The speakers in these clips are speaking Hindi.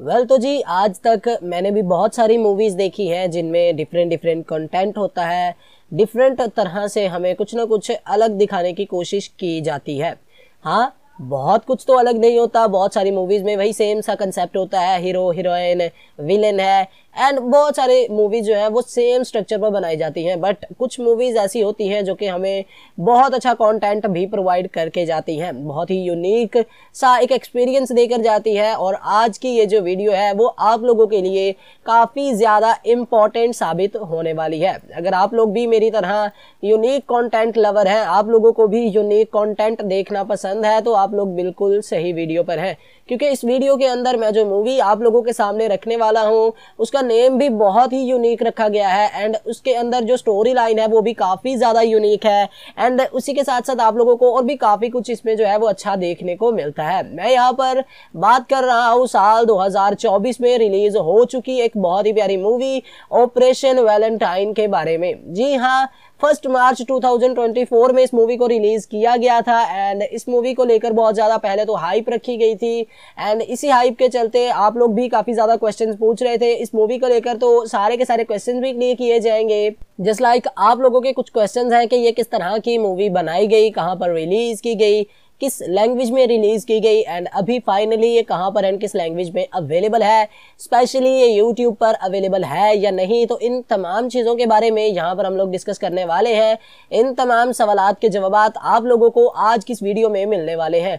वेल well, तो जी आज तक मैंने भी बहुत सारी मूवीज़ देखी हैं जिनमें डिफरेंट डिफरेंट कंटेंट होता है डिफरेंट तरह से हमें कुछ ना कुछ अलग दिखाने की कोशिश की जाती है हाँ बहुत कुछ तो अलग नहीं होता बहुत सारी मूवीज़ में वही सेम सा कंसेप्ट होता है हीरो हीरोइन विलेन है एंड बहुत सारे मूवी जो है वो सेम स्ट्रक्चर पर बनाई जाती हैं बट कुछ मूवीज़ ऐसी होती हैं जो कि हमें बहुत अच्छा कंटेंट भी प्रोवाइड करके जाती हैं बहुत ही यूनिक सा एक एक्सपीरियंस देकर जाती है और आज की ये जो वीडियो है वो आप लोगों के लिए काफ़ी ज़्यादा इम्पॉर्टेंट साबित होने वाली है अगर आप लोग भी मेरी तरह यूनिक कॉन्टेंट लवर हैं आप लोगों को भी यूनिक कॉन्टेंट देखना पसंद है तो आप लोग बिल्कुल सही वीडियो पर हैं क्योंकि इस वीडियो के अंदर मैं जो मूवी आप लोगों के सामने रखने वाला हूँ उसका नेम भी बहुत ही यूनिक रखा गया है एंड उसके अंदर जो स्टोरी लाइन है वो भी काफ़ी ज़्यादा यूनिक है एंड उसी के साथ साथ आप लोगों को और भी काफ़ी कुछ इसमें जो है वो अच्छा देखने को मिलता है मैं यहाँ पर बात कर रहा हूँ साल दो में रिलीज हो चुकी एक बहुत ही प्यारी मूवी ऑपरेशन वैलेंटाइन के बारे में जी हाँ फर्स्ट मार्च 2024 में इस मूवी को रिलीज किया गया था एंड इस मूवी को लेकर बहुत ज़्यादा पहले तो हाइप रखी गई थी एंड इसी हाइप के चलते आप लोग भी काफ़ी ज़्यादा क्वेश्चन पूछ रहे थे इस मूवी को लेकर तो सारे के सारे क्वेश्चन भी क्लियर किए जाएंगे जस्ट लाइक like आप लोगों के कुछ क्वेश्चन हैं कि ये किस तरह की मूवी बनाई गई कहाँ पर रिलीज की गई किस लैंग्वेज में रिलीज़ की गई एंड अभी फाइनली ये कहाँ पर एंड किस लैंग्वेज में अवेलेबल है स्पेशली ये यूट्यूब पर अवेलेबल है या नहीं तो इन तमाम चीज़ों के बारे में यहाँ पर हम लोग डिस्कस करने वाले हैं इन तमाम सवाल के जवाब आप लोगों को आज किस वीडियो में मिलने वाले हैं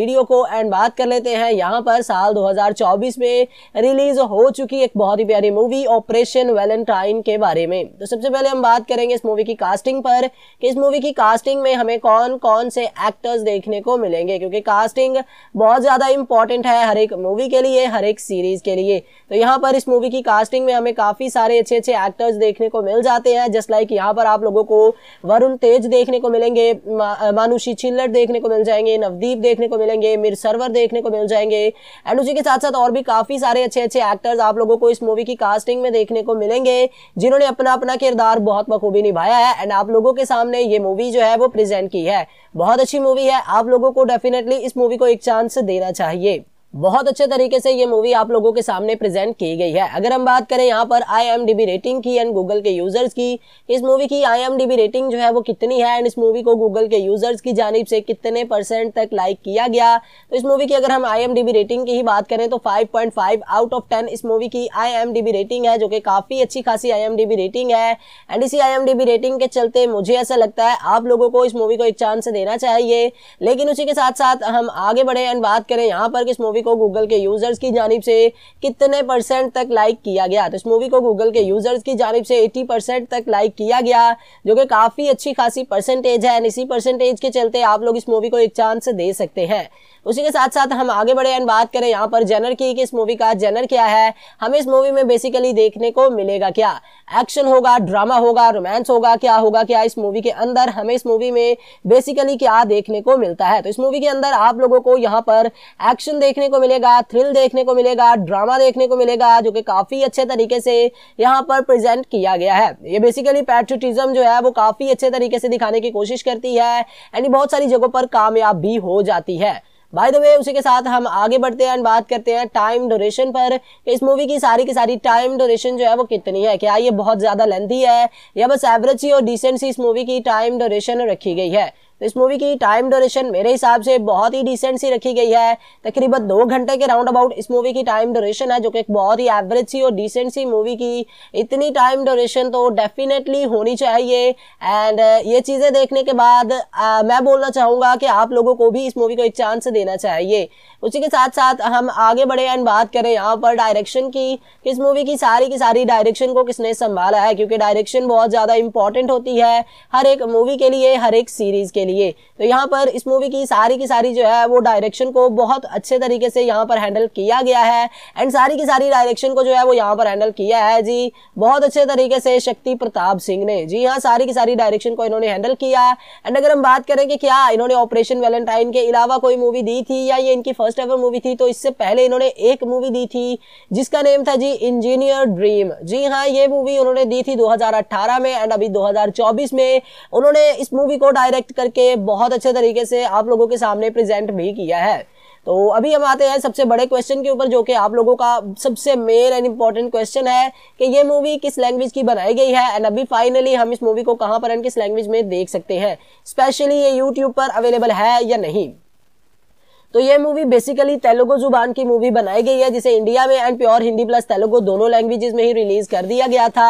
वीडियो को एंड बात कर लेते हैं यहाँ पर साल 2024 में रिलीज हो चुकी एक बहुत ही प्यारी मूवी ऑपरेशन वैलेंटाइन के बारे में तो सबसे पहले हम बात करेंगे इस मूवी की कास्टिंग पर कि इस मूवी की कास्टिंग में हमें कौन कौन से एक्टर्स देखने को मिलेंगे क्योंकि कास्टिंग बहुत ज़्यादा इंपॉर्टेंट है हर एक मूवी के लिए हर एक सीरीज के लिए तो यहाँ पर इस मूवी की कास्टिंग में हमें काफ़ी सारे अच्छे अच्छे एक्टर्स देखने को मिल जाते हैं जस्ट लाइक यहाँ पर आप लोगों को वरुण तेज देखने को मिलेंगे मानुषी छिल्लर देखने को मिल जाएंगे नवदीप देखने को मिलेंगे मिलेंगे मेरे सर्वर देखने को मिल जाएंगे एंड उसी के साथ साथ और भी काफ़ी सारे अच्छे अच्छे एक्टर्स आप लोगों को इस मूवी की कास्टिंग में देखने को मिलेंगे जिन्होंने अपना अपना किरदार बहुत बखूबी निभाया है एंड आप लोगों के सामने ये मूवी जो है वो प्रेजेंट की है बहुत अच्छी मूवी है आप लोगों को डेफिनेटली इस मूवी को एक चांस देना चाहिए बहुत अच्छे तरीके से ये मूवी आप लोगों के सामने प्रेजेंट की गई है अगर हम बात करें यहाँ पर आई रेटिंग की एंड गूगल के यूजर्स की इस मूवी की आई रेटिंग जो है वो कितनी है एंड इस मूवी को गूगल के यूजर्स की जानब से कितने परसेंट तक लाइक किया गया तो इस मूवी की अगर हम आई रेटिंग की ही बात करें तो फाइव आउट ऑफ टेन इस मूवी की आई रेटिंग है जो कि काफ़ी अच्छी खासी आई रेटिंग है एंड इसी आई रेटिंग के चलते मुझे ऐसा लगता है आप लोगों को इस मूवी को एक चांस देना चाहिए लेकिन उसी के साथ साथ हम आगे बढ़े एंड बात करें यहाँ पर किस मूवी मूवी को गूगल के यूजर्स की जानब से कितने परसेंट तक लाइक किया गया तो इस मूवी को गूगल के यूजर्स की जानब से 80 परसेंट तक लाइक किया गया जो कि काफ़ी अच्छी खासी परसेंटेज है इसी परसेंटेज के चलते आप लोग इस मूवी को एक चांस दे सकते हैं उसी के साथ साथ हम आगे बढ़े एंड बात करें यहाँ पर जनर की कि इस मूवी का जनर क्या है हमें इस मूवी में बेसिकली देखने को मिलेगा क्या एक्शन होगा ड्रामा होगा रोमांस होगा क्या होगा क्या इस मूवी के अंदर हमें इस मूवी में बेसिकली क्या देखने को मिलता है तो इस मूवी के अंदर आप लोगों को यहाँ पर एक्शन देखने को मिलेगा थ्रिल देखने को मिलेगा ड्रामा देखने को मिलेगा जो कि काफी अच्छे तरीके से यहाँ पर प्रेजेंट किया गया है ये बेसिकली पैट्रिटिज्म जो है वो काफी अच्छे तरीके से दिखाने की कोशिश करती है एंड बहुत सारी जगहों पर कामयाब भी हो जाती है बाय द वे उसी के साथ हम आगे बढ़ते हैं बात करते हैं टाइम ड्यूरेशन पर कि इस मूवी की सारी की सारी टाइम ड्यूरेशन जो है वो कितनी है क्या ये बहुत ज़्यादा लेंथी है या बस एवरेज ही और डिसेंट सी इस मूवी की टाइम ड्यूरेशन रखी गई है तो इस मूवी की टाइम डोरेशन मेरे हिसाब से बहुत ही डिसेंट सी रखी गई है तकरीबन दो घंटे के राउंड अबाउट इस मूवी की टाइम डोरेशन है जो कि एक बहुत ही एवरेज सी और डिसेंट सी मूवी की इतनी टाइम डोरेशन तो डेफिनेटली होनी चाहिए एंड uh, ये चीज़ें देखने के बाद आ, uh, मैं बोलना चाहूँगा कि आप लोगों को भी इस मूवी को एक चांस देना चाहिए उसी के साथ साथ हम आगे बढ़े एंड बात करें यहाँ पर डायरेक्शन की इस मूवी की सारी की सारी डायरेक्शन को किसने संभाला है क्योंकि डायरेक्शन बहुत ज़्यादा इंपॉर्टेंट होती है हर एक मूवी के लिए हर एक सीरीज़ के लिए लिए तो यहाँ पर इस मूवी की सारी की सारी जो है वो डायरेक्शन को बहुत अच्छे तरीके से यहाँ पर हैंडल किया गया है एंड सारी की सारी डायरेक्शन को जो है वो यहाँ पर हैंडल किया है जी बहुत अच्छे तरीके से शक्ति प्रताप सिंह ने जी हाँ सारी की सारी डायरेक्शन को इन्होंने हैंडल किया एंड अगर हम बात करें कि क्या इन्होंने ऑपरेशन वैलेंटाइन के अलावा कोई मूवी दी थी या ये इनकी फर्स्ट एवर मूवी थी तो इससे पहले इन्होंने एक मूवी दी थी जिसका नेम था जी इंजीनियर ड्रीम जी हाँ ये मूवी उन्होंने दी थी 2018 में एंड अभी 2024 में उन्होंने इस मूवी को डायरेक्ट करके करके बहुत अच्छे तरीके से आप लोगों के सामने प्रेजेंट भी किया है तो अभी हम आते हैं सबसे बड़े क्वेश्चन के ऊपर जो कि आप लोगों का सबसे मेन एंड इम्पॉर्टेंट क्वेश्चन है कि ये मूवी किस लैंग्वेज की बनाई गई है एंड अभी फाइनली हम इस मूवी को कहाँ पर एंड किस लैंग्वेज में देख सकते हैं स्पेशली ये यूट्यूब पर अवेलेबल है या नहीं तो ये मूवी बेसिकली तेलुगु जुबान की मूवी बनाई गई है जिसे इंडिया में and pure Hindi plus Telugu दोनों लैंग्वेजेस में ही रिलीज कर दिया गया था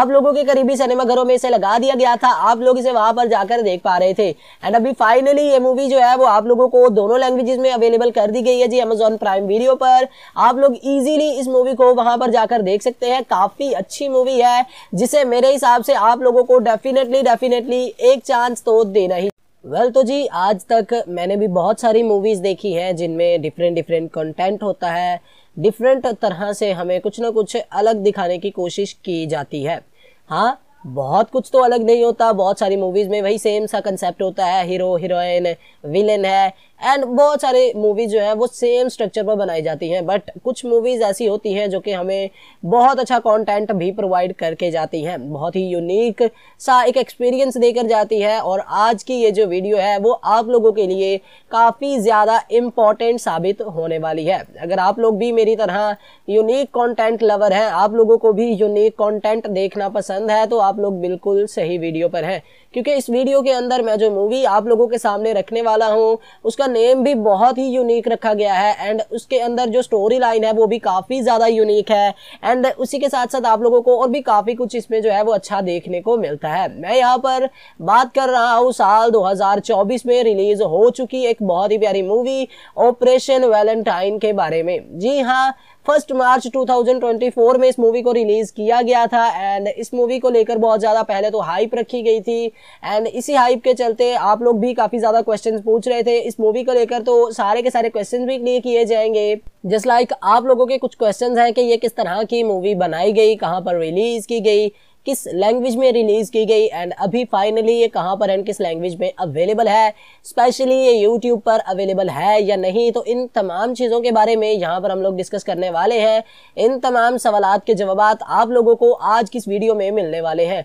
आप लोगों के करीबी सिनेमाघरों में इसे लगा दिया गया था आप लोग इसे वहां पर जाकर देख पा रहे थे एंड अभी फाइनली ये मूवी जो है वो आप लोगों को दोनों लैंग्वेजेस में अवेलेबल कर दी गई है जी अमेजोन प्राइम वीडियो पर आप लोग ईजिली इस मूवी को वहां पर जाकर देख सकते हैं काफी अच्छी मूवी है जिसे मेरे हिसाब से आप लोगों को डेफिनेटली डेफिनेटली एक चांस तो देना ही वेल well, तो जी आज तक मैंने भी बहुत सारी मूवीज़ देखी हैं जिनमें डिफरेंट डिफरेंट कंटेंट होता है डिफरेंट तरह से हमें कुछ ना कुछ अलग दिखाने की कोशिश की जाती है हाँ बहुत कुछ तो अलग नहीं होता बहुत सारी मूवीज़ में वही सेम सा कंसेप्ट होता है हीरो हीरोइन विलेन है एंड बहुत सारे मूवीज जो है वो सेम स्ट्रक्चर पर बनाई जाती हैं बट कुछ मूवीज़ ऐसी होती हैं जो कि हमें बहुत अच्छा कंटेंट भी प्रोवाइड करके जाती हैं बहुत ही यूनिक सा एक एक्सपीरियंस देकर जाती है और आज की ये जो वीडियो है वो आप लोगों के लिए काफ़ी ज़्यादा इम्पॉर्टेंट साबित होने वाली है अगर आप लोग भी मेरी तरह यूनिक कॉन्टेंट लवर हैं आप लोगों को भी यूनिक कॉन्टेंट देखना पसंद है तो आप लोग बिल्कुल सही वीडियो पर हैं क्योंकि इस वीडियो के अंदर मैं जो मूवी आप लोगों के सामने रखने वाला हूँ उसका नेम भी बहुत ही यूनिक रखा गया है एंड उसके अंदर जो स्टोरी लाइन है वो भी काफ़ी ज़्यादा यूनिक है एंड उसी के साथ साथ आप लोगों को और भी काफ़ी कुछ इसमें जो है वो अच्छा देखने को मिलता है मैं यहाँ पर बात कर रहा हूँ साल दो में रिलीज हो चुकी एक बहुत ही प्यारी मूवी ऑपरेशन वैलेंटाइन के बारे में जी हाँ फर्स्ट मार्च 2024 में इस मूवी को रिलीज किया गया था एंड इस मूवी को लेकर बहुत ज़्यादा पहले तो हाइप रखी गई थी एंड इसी हाइप के चलते आप लोग भी काफ़ी ज़्यादा क्वेश्चन पूछ रहे थे इस मूवी को लेकर तो सारे के सारे क्वेश्चन भी क्लियर किए जाएंगे जस्ट लाइक like आप लोगों के कुछ क्वेश्चन हैं कि ये किस तरह की मूवी बनाई गई कहाँ पर रिलीज की गई किस लैंग्वेज में रिलीज़ की गई एंड अभी फाइनली ये कहाँ पर एंड किस लैंग्वेज में अवेलेबल है स्पेशली ये यूट्यूब पर अवेलेबल है या नहीं तो इन तमाम चीज़ों के बारे में यहाँ पर हम लोग डिस्कस करने वाले हैं इन तमाम सवाल के जवाब आप लोगों को आज किस वीडियो में मिलने वाले हैं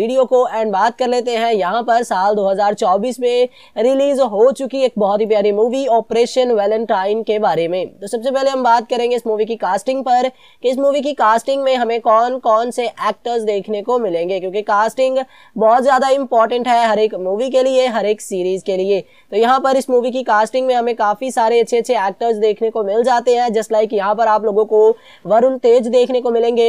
वीडियो को एंड बात कर लेते हैं यहाँ पर साल 2024 में रिलीज हो चुकी एक बहुत ही प्यारी मूवी ऑपरेशन वैलेंटाइन के बारे में तो सबसे पहले हम बात करेंगे इस मूवी की कास्टिंग पर कि इस मूवी की कास्टिंग में हमें कौन कौन से एक्टर्स देखने को मिलेंगे क्योंकि कास्टिंग बहुत ज़्यादा इंपॉर्टेंट है हर एक मूवी के लिए हर एक सीरीज के लिए तो यहाँ पर इस मूवी की कास्टिंग में हमें काफ़ी सारे अच्छे अच्छे एक्टर्स देखने को मिल जाते हैं जस्ट लाइक यहाँ पर आप लोगों को वरुण तेज देखने को मिलेंगे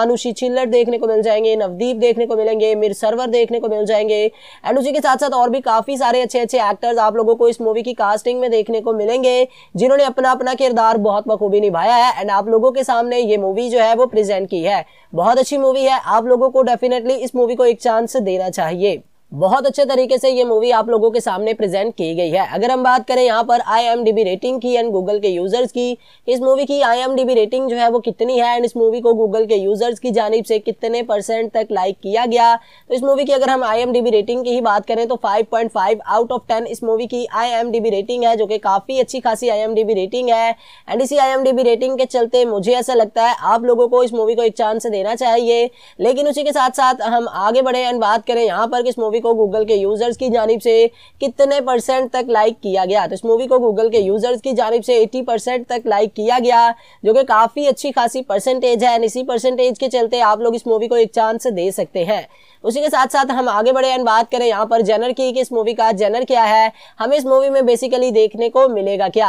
मानुषी छिल्लर देखने को मिल जाएंगे नवदीप देखने को मिलेंगे मिलेंगे मिर सर्वर देखने को मिल जाएंगे एंड उसी के साथ साथ और भी काफ़ी सारे अच्छे अच्छे एक्टर्स आप लोगों को इस मूवी की कास्टिंग में देखने को मिलेंगे जिन्होंने अपना अपना किरदार बहुत बखूबी निभाया है एंड आप लोगों के सामने ये मूवी जो है वो प्रेजेंट की है बहुत अच्छी मूवी है आप लोगों को डेफिनेटली इस मूवी को एक चांस देना चाहिए बहुत अच्छे तरीके से ये मूवी आप लोगों के सामने प्रेजेंट की गई है अगर हम बात करें यहाँ पर आई रेटिंग की एंड गूगल के यूजर्स की इस मूवी की आई रेटिंग जो है वो कितनी है एंड इस मूवी को गूगल के यूजर्स की जानब से कितने परसेंट तक लाइक किया गया तो इस मूवी की अगर हम आई रेटिंग की ही बात करें तो फाइव आउट ऑफ टेन इस मूवी की आई रेटिंग है जो कि काफ़ी अच्छी खासी आई रेटिंग है एंड इसी आई रेटिंग के चलते मुझे ऐसा लगता है आप लोगों को इस मूवी को एक चांस देना चाहिए लेकिन उसी के साथ साथ हम आगे बढ़े एंड बात करें यहाँ पर किस मूवी मूवी को गूगल के यूजर्स की जानब से कितने परसेंट तक लाइक किया गया तो इस मूवी को गूगल के यूजर्स की जानब से 80 परसेंट तक लाइक किया गया जो कि काफ़ी अच्छी खासी परसेंटेज है इसी परसेंटेज के चलते आप लोग इस मूवी को एक चांस दे सकते हैं उसी के साथ साथ हम आगे बढ़े एंड बात करें यहाँ पर जेनर की कि इस मूवी का जेनर क्या है हमें इस मूवी में बेसिकली देखने को मिलेगा क्या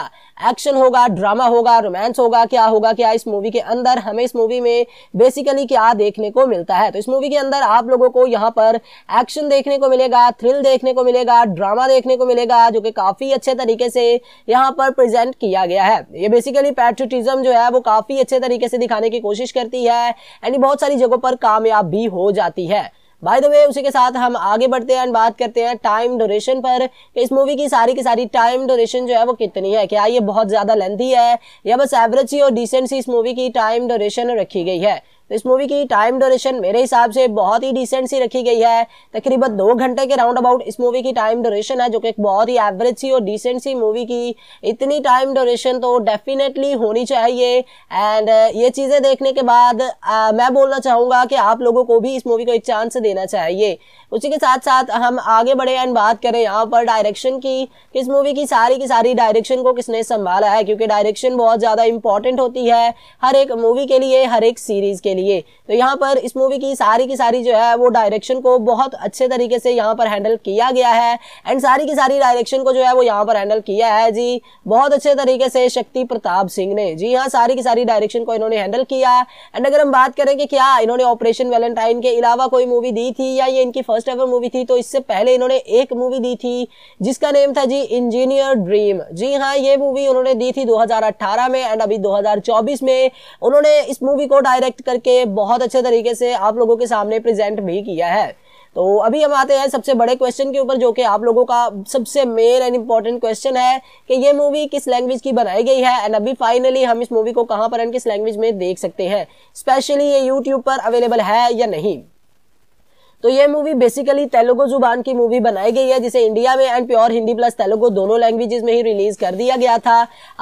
एक्शन होगा ड्रामा होगा रोमांस होगा क्या होगा क्या इस मूवी के अंदर हमें इस मूवी में बेसिकली क्या देखने को मिलता है तो इस मूवी के अंदर आप लोगों को यहाँ पर एक्शन देखने को मिलेगा थ्रिल देखने को मिलेगा ड्रामा देखने को मिलेगा जो कि काफ़ी अच्छे तरीके से यहाँ पर प्रेजेंट किया गया है ये बेसिकली पैट्रियटिज्म जो है वो काफ़ी अच्छे तरीके से दिखाने की कोशिश करती है एंड बहुत सारी जगहों पर कामयाब भी हो जाती है बाय द वे उसी के साथ हम आगे बढ़ते हैं बात करते हैं टाइम ड्यूरेशन पर कि इस मूवी की सारी की सारी टाइम ड्यूरेशन जो है वो कितनी है क्या ये बहुत ज़्यादा लेंथी है या बस एवरेज सी और डिसेंट सी इस मूवी की टाइम ड्यूरेशन रखी गई है तो इस मूवी की टाइम ड्यूरेशन मेरे हिसाब से बहुत ही डिसेंट सी रखी गई है तकरीबन दो घंटे के राउंड अबाउट इस मूवी की टाइम ड्यूरेशन है जो कि बहुत ही एवरेज सी और डिसेंट सी मूवी की इतनी टाइम ड्यूरेशन तो डेफिनेटली होनी चाहिए एंड uh, ये चीज़ें देखने के बाद आ, uh, मैं बोलना चाहूँगा कि आप लोगों को भी इस मूवी को एक चांस देना चाहिए उसी के साथ साथ हम आगे बढ़े एंड बात करें यहाँ पर डायरेक्शन की इस मूवी की सारी की सारी डायरेक्शन को किसने संभाला है क्योंकि डायरेक्शन बहुत ज़्यादा इंपॉर्टेंट होती है हर एक मूवी के लिए हर एक सीरीज़ के लिए लिए तो यहाँ पर इस मूवी की सारी की सारी जो है वो डायरेक्शन को बहुत अच्छे तरीके से यहाँ पर हैंडल किया गया है एंड सारी की सारी डायरेक्शन को जो है वो यहाँ पर हैंडल किया है जी बहुत अच्छे तरीके से शक्ति प्रताप सिंह ने जी हाँ सारी की सारी डायरेक्शन को इन्होंने हैंडल किया एंड अगर हम बात करें कि क्या इन्होंने ऑपरेशन वैलेंटाइन के अलावा कोई मूवी दी थी या ये इनकी फर्स्ट एवर मूवी थी तो इससे पहले इन्होंने एक मूवी दी थी जिसका नेम था जी इंजीनियर ड्रीम जी हाँ ये मूवी उन्होंने दी थी 2018 में एंड अभी 2024 में उन्होंने इस मूवी को डायरेक्ट करके करके बहुत अच्छे तरीके से आप लोगों के सामने प्रेजेंट भी किया है तो अभी हम आते हैं सबसे बड़े क्वेश्चन के ऊपर जो कि आप लोगों का सबसे मेन एंड इम्पॉर्टेंट क्वेश्चन है कि ये मूवी किस लैंग्वेज की बनाई गई है एंड अभी फाइनली हम इस मूवी को कहाँ पर एंड किस लैंग्वेज में देख सकते हैं स्पेशली ये यूट्यूब पर अवेलेबल है या नहीं तो ये मूवी बेसिकली तेलुगु जुबान की मूवी बनाई गई है जिसे इंडिया में and pure Hindi plus Telugu दोनों लैंग्वेजेस में ही रिलीज कर दिया गया था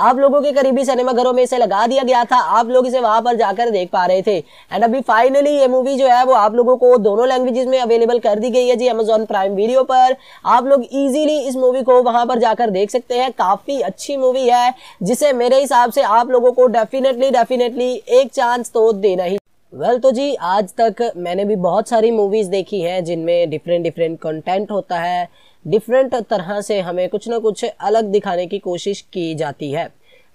आप लोगों के करीबी सिनेमाघरों में इसे लगा दिया गया था आप लोग इसे वहां पर जाकर देख पा रहे थे एंड अभी फाइनली ये मूवी जो है वो आप लोगों को दोनों लैंग्वेजेस में अवेलेबल कर दी गई है जी अमेजोन प्राइम वीडियो पर आप लोग ईजिली इस मूवी को वहां पर जाकर देख सकते हैं काफी अच्छी मूवी है जिसे मेरे हिसाब से आप लोगों को डेफिनेटली डेफिनेटली एक चांस तो देना ही वेल well, तो जी आज तक मैंने भी बहुत सारी मूवीज़ देखी हैं जिनमें डिफरेंट डिफरेंट कंटेंट होता है डिफरेंट तरह से हमें कुछ ना कुछ अलग दिखाने की कोशिश की जाती है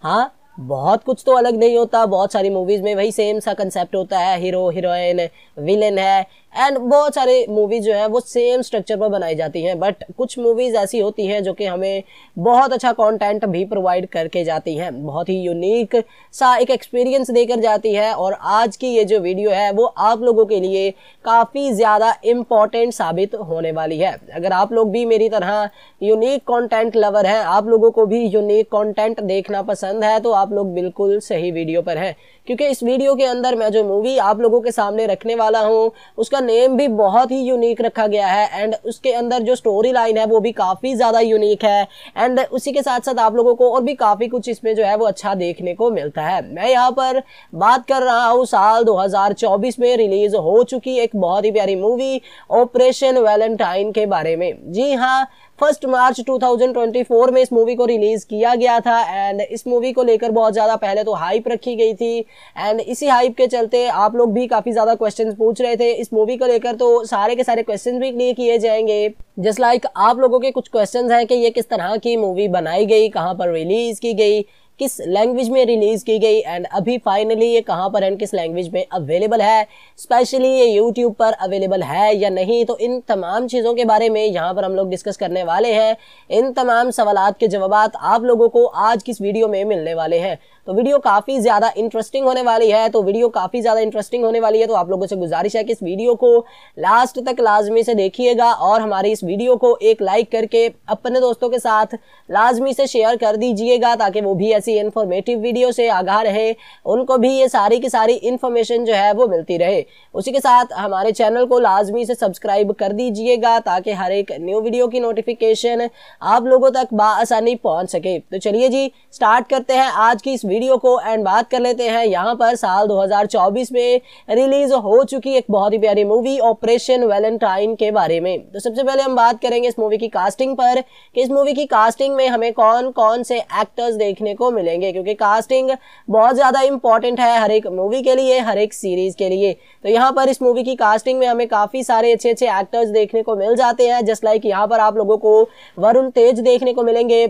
हाँ बहुत कुछ तो अलग नहीं होता बहुत सारी मूवीज़ में वही सेम सा कंसेप्ट होता है हीरो हीरोइन विलेन है एंड बहुत सारे मूवीज़ जो है वो सेम स्ट्रक्चर पर बनाई जाती हैं बट कुछ मूवीज़ ऐसी होती हैं जो कि हमें बहुत अच्छा कंटेंट भी प्रोवाइड करके जाती हैं बहुत ही यूनिक सा एक एक्सपीरियंस देकर जाती है और आज की ये जो वीडियो है वो आप लोगों के लिए काफ़ी ज़्यादा इम्पॉर्टेंट साबित होने वाली है अगर आप लोग भी मेरी तरह यूनिक कॉन्टेंट लवर हैं आप लोगों को भी यूनिक कॉन्टेंट देखना पसंद है तो आप लोग बिल्कुल सही वीडियो पर हैं क्योंकि इस वीडियो के अंदर मैं जो मूवी आप लोगों के सामने रखने वाला हूं उसका नेम भी बहुत ही यूनिक रखा गया है एंड उसके अंदर जो स्टोरी लाइन है वो भी काफ़ी ज़्यादा यूनिक है एंड उसी के साथ साथ आप लोगों को और भी काफ़ी कुछ इसमें जो है वो अच्छा देखने को मिलता है मैं यहाँ पर बात कर रहा हूँ साल दो में रिलीज हो चुकी एक बहुत ही प्यारी मूवी ऑपरेशन वैलेंटाइन के बारे में जी हाँ फर्स्ट मार्च 2024 में इस मूवी को रिलीज किया गया था एंड इस मूवी को लेकर बहुत ज़्यादा पहले तो हाइप रखी गई थी एंड इसी हाइप के चलते आप लोग भी काफ़ी ज़्यादा क्वेश्चन पूछ रहे थे इस मूवी को लेकर तो सारे के सारे क्वेश्चन भी क्लियर किए जाएंगे जस्ट लाइक like आप लोगों के कुछ क्वेश्चन हैं कि ये किस तरह की मूवी बनाई गई कहाँ पर रिलीज की गई किस लैंग्वेज में रिलीज की गई एंड अभी फाइनली ये कहाँ पर एंड किस लैंग्वेज में अवेलेबल है स्पेशली ये यूट्यूब पर अवेलेबल है या नहीं तो इन तमाम चीज़ों के बारे में यहाँ पर हम लोग डिस्कस करने वाले हैं इन तमाम सवाल के जवाब आप लोगों को आज किस वीडियो में मिलने वाले हैं तो वीडियो काफ़ी ज़्यादा इंटरेस्टिंग होने वाली है तो वीडियो काफ़ी ज़्यादा इंटरेस्टिंग होने वाली है तो आप लोगों से गुजारिश है कि इस वीडियो को लास्ट तक लाजमी से देखिएगा और हमारी इस वीडियो को एक लाइक करके अपने दोस्तों के साथ लाजमी से शेयर कर दीजिएगा ताकि वो भी ऐसी इन्फॉर्मेटिव वीडियो से आगाह रहे उनको भी ये सारी की सारी इन्फॉर्मेशन जो है वो मिलती रहे उसी के साथ हमारे चैनल को लाजमी से सब्सक्राइब कर दीजिएगा ताकि हर एक न्यू वीडियो की नोटिफिकेशन आप लोगों तक बसानी पहुँच सके तो चलिए जी स्टार्ट करते हैं आज की इस वीडियो को एंड बात कर लेते हैं यहाँ पर साल दो में रिलीज हो चुकी एक बहुत ही प्यारी मूवी ऑपरेशन वैलेंटाइन के बारे में तो सबसे पहले हम बात करेंगे इस मूवी की कास्टिंग पर कि इस मूवी की कास्टिंग में हमें कौन कौन से एक्टर्स देखने को मिलेंगे क्योंकि कास्टिंग बहुत ज़्यादा इंपॉर्टेंट है हर एक मूवी के लिए हर एक सीरीज के लिए तो यहाँ पर इस मूवी की कास्टिंग में हमें काफ़ी सारे अच्छे अच्छे एक्टर्स देखने को मिल जाते हैं जस्ट लाइक यहाँ पर आप लोगों को वरुण तेज देखने को मिलेंगे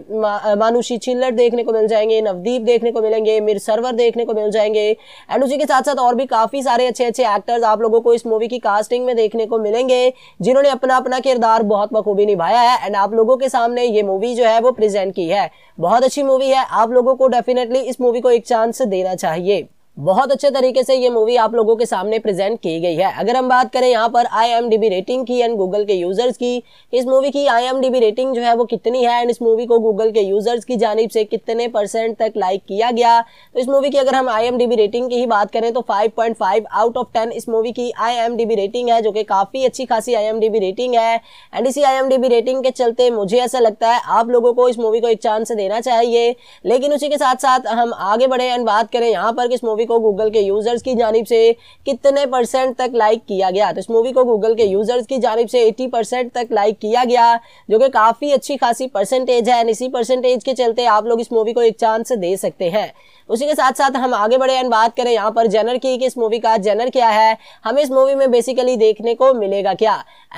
मानुषी छिल्लर देखने को मिल जाएंगे नवदीप देखने को मिलेंगे मिर सरवर देखने को मिल जाएंगे एंड उसी के साथ साथ और भी काफ़ी सारे अच्छे अच्छे एक्टर्स आप लोगों को इस मूवी की कास्टिंग में देखने को मिलेंगे जिन्होंने अपना अपना किरदार बहुत बखूबी निभाया है एंड आप लोगों के सामने ये मूवी जो है वो प्रेजेंट की है बहुत अच्छी मूवी है आप लोगों लोगों को डेफिनेटली इस मूवी को एक चांस देना चाहिए बहुत अच्छे तरीके से ये मूवी आप लोगों के सामने प्रेजेंट की गई है अगर हम बात करें यहाँ पर आई रेटिंग की एंड गूगल के यूजर्स की इस मूवी की आई रेटिंग जो है वो कितनी है एंड इस मूवी को गूगल के यूजर्स की जानब से कितने परसेंट तक लाइक किया गया तो इस मूवी की अगर हम आई रेटिंग की ही बात करें तो फाइव आउट ऑफ टेन इस मूवी की आई रेटिंग है जो कि काफ़ी अच्छी खासी आई रेटिंग है एंड इसी आई रेटिंग के चलते मुझे ऐसा लगता है आप लोगों को इस मूवी को एक चांस देना चाहिए लेकिन उसी के साथ साथ हम आगे बढ़े एंड बात करें यहाँ पर इस मूवी मूवी को गूगल के यूजर्स की जानब से कितने परसेंट तक लाइक किया गया तो इस मूवी को गूगल के यूजर्स की जानब से 80 परसेंट तक लाइक किया गया जो कि काफ़ी अच्छी खासी परसेंटेज है एंड इसी परसेंटेज के चलते आप लोग इस मूवी को एक चांस दे सकते हैं उसी के साथ साथ हम आगे बढ़े एंड बात करें यहाँ पर जनर की कि इस मूवी का जनर क्या है हमें इस मूवी में बेसिकली देखने को मिलेगा क्या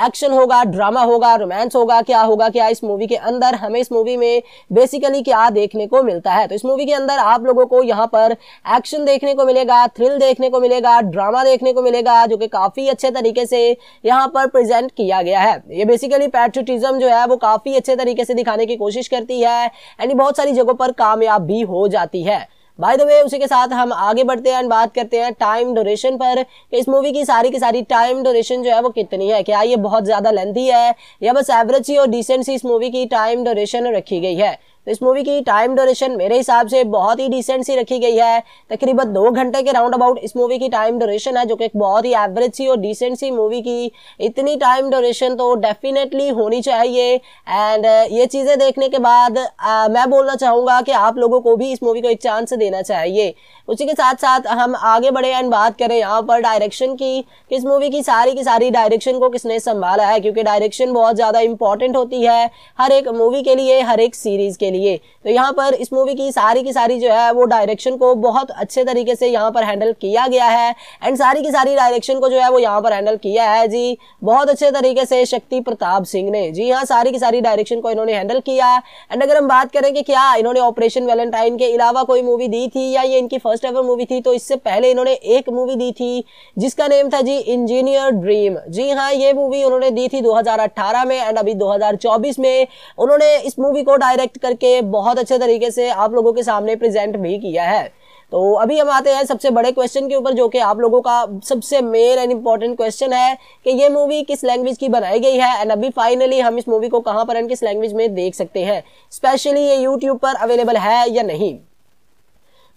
एक्शन होगा ड्रामा होगा रोमांस होगा क्या होगा क्या इस मूवी के अंदर हमें इस मूवी में बेसिकली क्या देखने को मिलता है तो इस मूवी के अंदर आप लोगों को यहाँ पर एक्शन देखने को मिलेगा थ्रिल देखने को मिलेगा ड्रामा देखने को मिलेगा जो कि काफ़ी अच्छे तरीके से यहाँ पर प्रेजेंट किया गया है ये बेसिकली पैट्रिटिज्म जो है वो काफ़ी अच्छे तरीके से दिखाने की कोशिश करती है एंड बहुत सारी जगहों पर कामयाब भी हो जाती है बाय द वे उसी के साथ हम आगे बढ़ते हैं बात करते हैं टाइम डोरेशन पर इस मूवी की सारी की सारी टाइम डोरेशन जो है वो कितनी है क्या ये बहुत ज़्यादा लेंथी है या बस एवरेज सी और डिसेंट सी इस मूवी की टाइम डोरेशन रखी गई है तो इस मूवी की टाइम डोरेशन मेरे हिसाब से बहुत ही डिसेंट सी रखी गई है तकरीबन दो घंटे के राउंड अबाउट इस मूवी की टाइम डोरेशन है जो कि एक बहुत ही एवरेज सी और डिसेंट सी मूवी की इतनी टाइम डोरेशन तो डेफिनेटली होनी चाहिए एंड uh, ये चीज़ें देखने के बाद आ, uh, मैं बोलना चाहूँगा कि आप लोगों को भी इस मूवी को एक चांस देना चाहिए उसी के साथ साथ हम आगे बढ़े एंड बात करें यहाँ पर डायरेक्शन की कि इस मूवी की सारी की सारी डायरेक्शन को किसने संभाला है क्योंकि डायरेक्शन बहुत ज़्यादा इंपॉर्टेंट होती है हर एक मूवी के लिए हर एक सीरीज़ के लिए लिए तो यहाँ पर इस मूवी की सारी की सारी जो है वो डायरेक्शन को बहुत अच्छे तरीके से यहाँ पर हैंडल किया गया है एंड सारी की सारी डायरेक्शन को जो है वो यहाँ पर हैंडल किया है जी बहुत अच्छे तरीके से शक्ति प्रताप सिंह ने जी हाँ सारी की सारी डायरेक्शन को इन्होंने हैंडल किया है एंड अगर हम बात करें कि क्या इन्होंने ऑपरेशन वैलेंटाइन के अलावा कोई मूवी दी थी या ये इनकी फर्स्ट एवर मूवी थी तो इससे पहले इन्होंने एक मूवी दी थी जिसका नेम था जी इंजीनियर ड्रीम जी हाँ ये मूवी उन्होंने दी थी 2018 में एंड अभी 2024 में उन्होंने इस मूवी को डायरेक्ट करके करके बहुत अच्छे तरीके से आप लोगों के सामने प्रेजेंट भी किया है तो अभी हम आते हैं सबसे बड़े क्वेश्चन के ऊपर जो कि आप लोगों का सबसे मेन एंड इम्पॉर्टेंट क्वेश्चन है कि ये मूवी किस लैंग्वेज की बनाई गई है एंड अभी फाइनली हम इस मूवी को कहाँ पर एंड किस लैंग्वेज में देख सकते हैं स्पेशली ये यूट्यूब पर अवेलेबल है या नहीं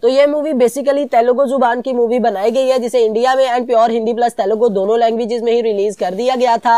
तो ये मूवी बेसिकली तेलुगु जुबान की मूवी बनाई गई है जिसे इंडिया में and pure Hindi plus Telugu दोनों लैंग्वेजेस में ही रिलीज कर दिया गया था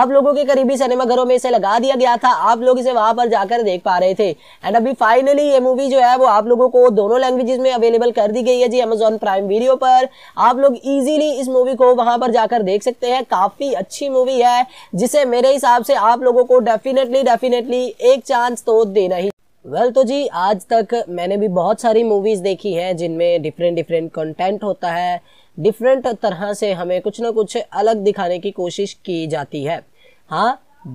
आप लोगों के करीबी सिनेमाघरों में इसे लगा दिया गया था आप लोग इसे वहां पर जाकर देख पा रहे थे एंड अभी फाइनली ये मूवी जो है वो आप लोगों को दोनों लैंग्वेजेस में अवेलेबल कर दी गई है जी अमेजोन प्राइम वीडियो पर आप लोग इजीली इस मूवी को वहां पर जाकर देख सकते हैं काफी अच्छी मूवी है जिसे मेरे हिसाब से आप लोगों को डेफिनेटली डेफिनेटली एक चांस तो देना ही वेल well, तो जी आज तक मैंने भी बहुत सारी मूवीज़ देखी हैं जिनमें डिफरेंट डिफरेंट कंटेंट होता है डिफरेंट तरह से हमें कुछ ना कुछ अलग दिखाने की कोशिश की जाती है हाँ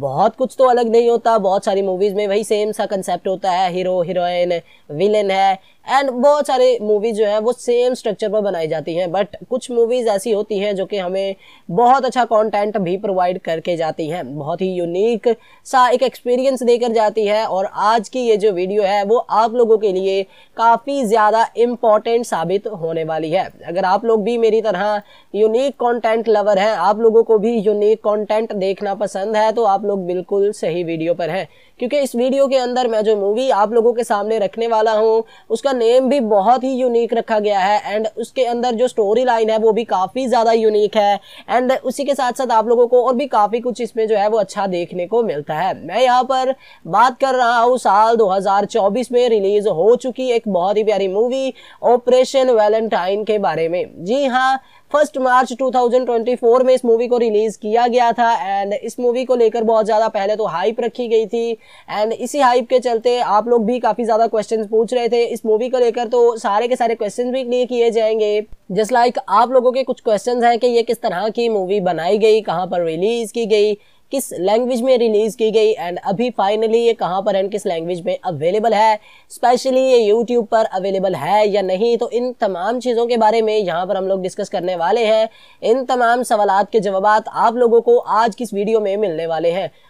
बहुत कुछ तो अलग नहीं होता बहुत सारी मूवीज़ में वही सेम सा कंसेप्ट होता है हीरो हीरोइन विलेन है एंड बहुत सारे मूवीज जो है वो सेम स्ट्रक्चर पर बनाई जाती हैं बट कुछ मूवीज ऐसी होती हैं जो कि हमें बहुत अच्छा कंटेंट भी प्रोवाइड करके जाती हैं बहुत ही यूनिक सा एक एक्सपीरियंस देकर जाती है और आज की ये जो वीडियो है वो आप लोगों के लिए काफ़ी ज़्यादा इम्पॉर्टेंट साबित होने वाली है अगर आप लोग भी मेरी तरह यूनिक कॉन्टेंट लवर हैं आप लोगों को भी यूनिक कॉन्टेंट देखना पसंद है तो आप लोग बिल्कुल सही वीडियो पर हैं क्योंकि इस वीडियो के अंदर मैं जो मूवी आप लोगों के सामने रखने वाला हूँ उसका का नेम भी बहुत ही यूनिक रखा गया है एंड उसके अंदर जो स्टोरी लाइन है वो भी काफ़ी ज़्यादा यूनिक है एंड उसी के साथ साथ आप लोगों को और भी काफ़ी कुछ इसमें जो है वो अच्छा देखने को मिलता है मैं यहाँ पर बात कर रहा हूँ साल 2024 में रिलीज हो चुकी एक बहुत ही प्यारी मूवी ऑपरेशन वैलेंटाइन के बारे में जी हाँ फर्स्ट मार्च 2024 में इस मूवी को रिलीज किया गया था एंड इस मूवी को लेकर बहुत ज़्यादा पहले तो हाइप रखी गई थी एंड इसी हाइप के चलते आप लोग भी काफ़ी ज़्यादा क्वेश्चन पूछ रहे थे इस मूवी को लेकर तो सारे के सारे क्वेश्चन भी क्लियर किए जाएंगे जस्ट लाइक like आप लोगों के कुछ क्वेश्चन हैं कि ये किस तरह की मूवी बनाई गई कहाँ पर रिलीज की गई किस लैंग्वेज में रिलीज की गई एंड अभी फाइनली ये कहाँ पर एंड किस लैंग्वेज में अवेलेबल है स्पेशली ये यूट्यूब पर अवेलेबल है या नहीं तो इन तमाम चीज़ों के बारे में यहाँ पर हम लोग डिस्कस करने वाले हैं इन तमाम सवाल के जवाब आप लोगों को आज किस वीडियो में मिलने वाले हैं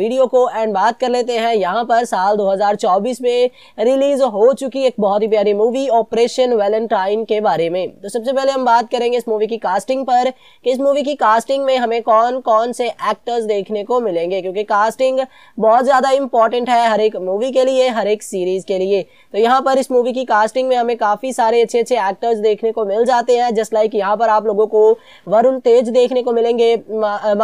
वीडियो को एंड बात कर लेते हैं यहाँ पर साल 2024 में रिलीज हो चुकी एक बहुत ही प्यारी मूवी ऑपरेशन वैलेंटाइन के बारे में तो सबसे पहले हम बात करेंगे इस मूवी की कास्टिंग पर कि इस मूवी की कास्टिंग में हमें कौन कौन से एक्टर्स देखने को मिलेंगे क्योंकि कास्टिंग बहुत ज़्यादा इंपॉर्टेंट है हर एक मूवी के लिए हर एक सीरीज के लिए तो यहाँ पर इस मूवी की कास्टिंग में हमें काफ़ी सारे अच्छे अच्छे एक्टर्स देखने को मिल जाते हैं जस्ट लाइक यहाँ पर आप लोगों को वरुण तेज देखने को मिलेंगे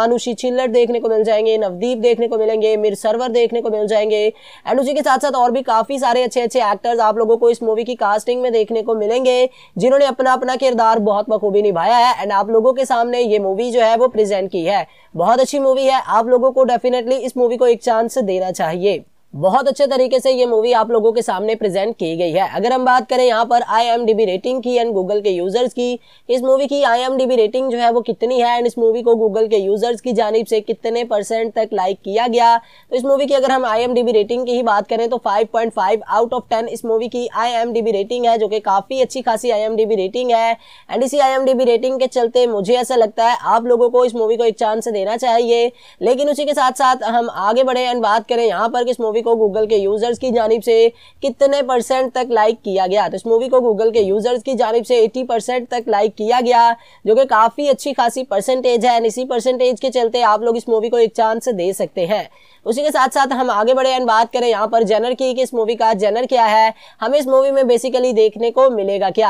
मानुषी छिल्लर देखने को मिल जाएंगे नवदीप देखने को मिलेंगे मिर सर्वर देखने को मिल जाएंगे एंड उसी के साथ साथ और भी काफ़ी सारे अच्छे अच्छे एक्टर्स आप लोगों को इस मूवी की कास्टिंग में देखने को मिलेंगे जिन्होंने अपना अपना किरदार बहुत बखूबी निभाया है एंड आप लोगों के सामने ये मूवी जो है वो प्रेजेंट की है बहुत अच्छी मूवी है आप लोगों को डेफिनेटली इस मूवी को एक चांस देना चाहिए बहुत अच्छे तरीके से ये मूवी आप लोगों के सामने प्रेजेंट की गई है अगर हम बात करें यहाँ पर आई रेटिंग की एंड गूगल के यूजर्स की इस मूवी की आई रेटिंग जो है वो कितनी है एंड इस मूवी को गूगल के यूजर्स की जानब से कितने परसेंट तक लाइक किया गया तो इस मूवी की अगर हम आई रेटिंग की ही बात करें तो फाइव आउट ऑफ टेन इस मूवी की आई रेटिंग है जो कि काफ़ी अच्छी खासी आई रेटिंग है एंड इसी आई रेटिंग के चलते मुझे ऐसा लगता है आप लोगों को इस मूवी को एक चांस देना चाहिए लेकिन उसी के साथ साथ हम आगे बढ़े एंड बात करें यहाँ पर इस मूवी को गूगल के यूजर्स की जानब से कितने परसेंट तक लाइक किया गया तो इस मूवी को गूगल के यूजर्स की जानब से एटी परसेंट तक लाइक किया गया जो कि काफ़ी अच्छी खासी परसेंटेज है इसी परसेंटेज के चलते आप लोग इस मूवी को एक चांस दे सकते हैं उसी के साथ साथ हम आगे बढ़े एंड बात करें यहाँ पर जेनर की कि इस मूवी का जेनर क्या है हमें इस मूवी में बेसिकली देखने को मिलेगा क्या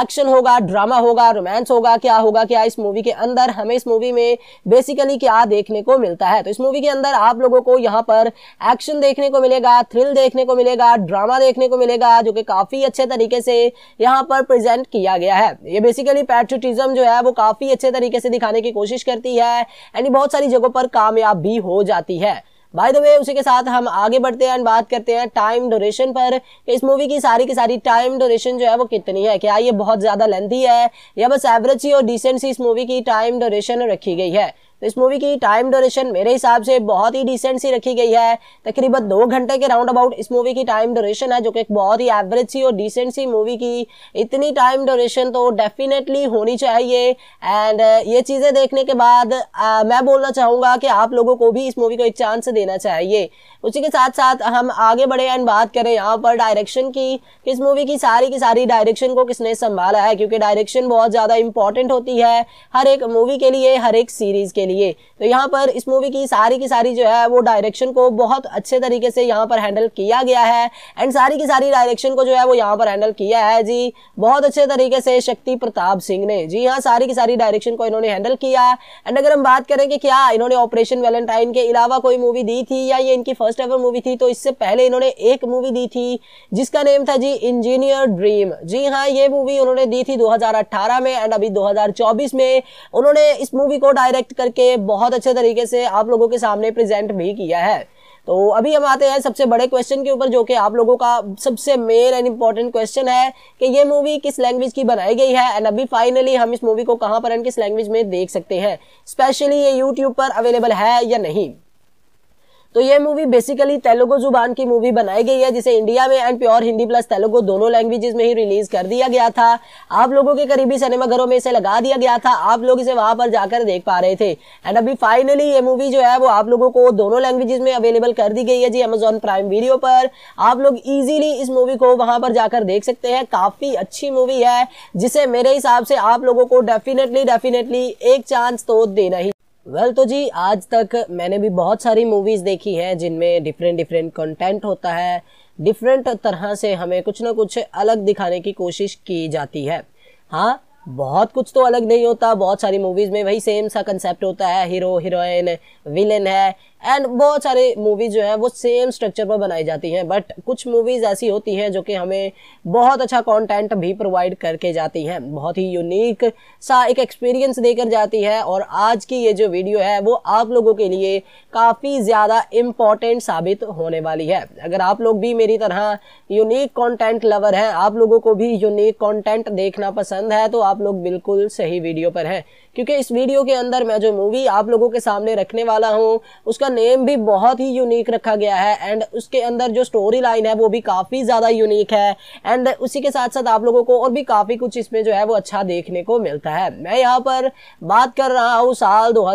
एक्शन होगा ड्रामा होगा रोमांस होगा क्या होगा क्या इस मूवी के अंदर हमें इस मूवी में बेसिकली क्या देखने को मिलता है तो इस मूवी के अंदर आप लोगों को यहाँ पर एक्शन देखने को मिलेगा थ्रिल देखने को मिलेगा ड्रामा देखने को मिलेगा जो कि काफ़ी अच्छे तरीके से यहाँ पर प्रेजेंट किया गया है ये बेसिकली पैट्रोटिज्म जो है वो काफ़ी अच्छे तरीके से दिखाने की कोशिश करती है एंड बहुत सारी जगहों पर कामयाब भी हो जाती है बाय द वे उसी के साथ हम आगे बढ़ते हैं बात करते हैं टाइम डोरेशन पर इस मूवी की सारी की सारी टाइम डोरेशन जो है वो कितनी है क्या ये बहुत ज़्यादा लेंथी है या बस एवरेज सी और डिसेंट सी इस मूवी की टाइम डोरेशन रखी गई है तो इस मूवी की टाइम ड्यूरेशन मेरे हिसाब से बहुत ही डिसेंट सी रखी गई है तकरीबन दो घंटे के राउंड अबाउट इस मूवी की टाइम ड्यूरेशन है जो कि एक बहुत ही एवरेज सी और डिसेंट सी मूवी की इतनी टाइम ड्यूरेशन तो डेफिनेटली होनी चाहिए एंड uh, ये चीज़ें देखने के बाद आ, uh, मैं बोलना चाहूँगा कि आप लोगों को भी इस मूवी को एक चांस देना चाहिए उसी के साथ साथ हम आगे बढ़े एंड बात करें यहाँ पर डायरेक्शन की किस मूवी की सारी की सारी डायरेक्शन को किसने संभाला है क्योंकि डायरेक्शन बहुत ज़्यादा इंपॉर्टेंट होती है हर एक मूवी के लिए हर एक सीरीज़ के लिए तो यहाँ पर इस मूवी की सारी की सारी जो है वो डायरेक्शन को बहुत अच्छे तरीके से यहाँ पर हैंडल किया गया है एंड सारी की सारी डायरेक्शन को जो है वो यहाँ पर हैंडल किया है जी बहुत अच्छे तरीके से शक्ति प्रताप सिंह ने जी हाँ सारी की सारी डायरेक्शन को इन्होंने हैंडल किया एंड अगर हम बात करें कि क्या इन्होंने ऑपरेशन वैलेंटाइन के अलावा कोई मूवी दी थी या ये इनकी फर्स्ट फर्स्ट एवर मूवी थी तो इससे पहले इन्होंने एक मूवी दी थी जिसका नेम था जी इंजीनियर ड्रीम जी हाँ ये मूवी उन्होंने दी थी 2018 में एंड अभी 2024 में उन्होंने इस मूवी को डायरेक्ट करके बहुत अच्छे तरीके से आप लोगों के सामने प्रेजेंट भी किया है तो अभी हम आते हैं सबसे बड़े क्वेश्चन के ऊपर जो कि आप लोगों का सबसे मेन एंड इम्पॉर्टेंट क्वेश्चन है कि ये मूवी किस लैंग्वेज की बनाई गई है एंड अभी फाइनली हम इस मूवी को कहां पर एंड किस लैंग्वेज में देख सकते हैं स्पेशली ये यूट्यूब पर अवेलेबल है या नहीं तो ये मूवी बेसिकली तेलुगु जुबान की मूवी बनाई गई है जिसे इंडिया में and pure Hindi plus Telugu दोनों लैंग्वेजेस में ही रिलीज कर दिया गया था आप लोगों के करीबी सिनेमाघरों में इसे लगा दिया गया था आप लोग इसे वहां पर जाकर देख पा रहे थे एंड अभी फाइनली ये मूवी जो है वो आप लोगों को दोनों लैंग्वेजेस में अवेलेबल कर दी गई है जी अमेजोन प्राइम वीडियो पर आप लोग इजीली इस मूवी को वहां पर जाकर देख सकते हैं काफी अच्छी मूवी है जिसे मेरे हिसाब से आप लोगों को डेफिनेटली डेफिनेटली एक चांस तो देना ही वेल well, तो जी आज तक मैंने भी बहुत सारी मूवीज़ देखी हैं जिनमें डिफरेंट डिफरेंट कंटेंट होता है डिफरेंट तरह से हमें कुछ ना कुछ अलग दिखाने की कोशिश की जाती है हाँ बहुत कुछ तो अलग नहीं होता बहुत सारी मूवीज़ में वही सेम सा कंसेप्ट होता है हीरो हीरोइन विलेन है एंड बहुत सारे मूवीज़ जो है वो सेम स्ट्रक्चर पर बनाई जाती हैं बट कुछ मूवीज़ ऐसी होती हैं जो कि हमें बहुत अच्छा कंटेंट भी प्रोवाइड करके जाती हैं बहुत ही यूनिक सा एक एक्सपीरियंस देकर जाती है और आज की ये जो वीडियो है वो आप लोगों के लिए काफ़ी ज़्यादा इम्पॉर्टेंट साबित होने वाली है अगर आप लोग भी मेरी तरह यूनिक कॉन्टेंट लवर हैं आप लोगों को भी यूनिक कॉन्टेंट देखना पसंद है तो आप आप लोग बिल्कुल सही वीडियो पर हैं क्योंकि इस वीडियो के अंदर मैं जो मूवी आप लोगों के सामने रखने वाला हूँ उसका नेम भी बहुत ही यूनिक रखा गया है एंड उसके अंदर जो स्टोरी लाइन है वो भी काफ़ी ज़्यादा यूनिक है एंड उसी के साथ साथ आप लोगों को और भी काफ़ी कुछ इसमें जो है वो अच्छा देखने को मिलता है मैं यहाँ पर बात कर रहा हूँ साल दो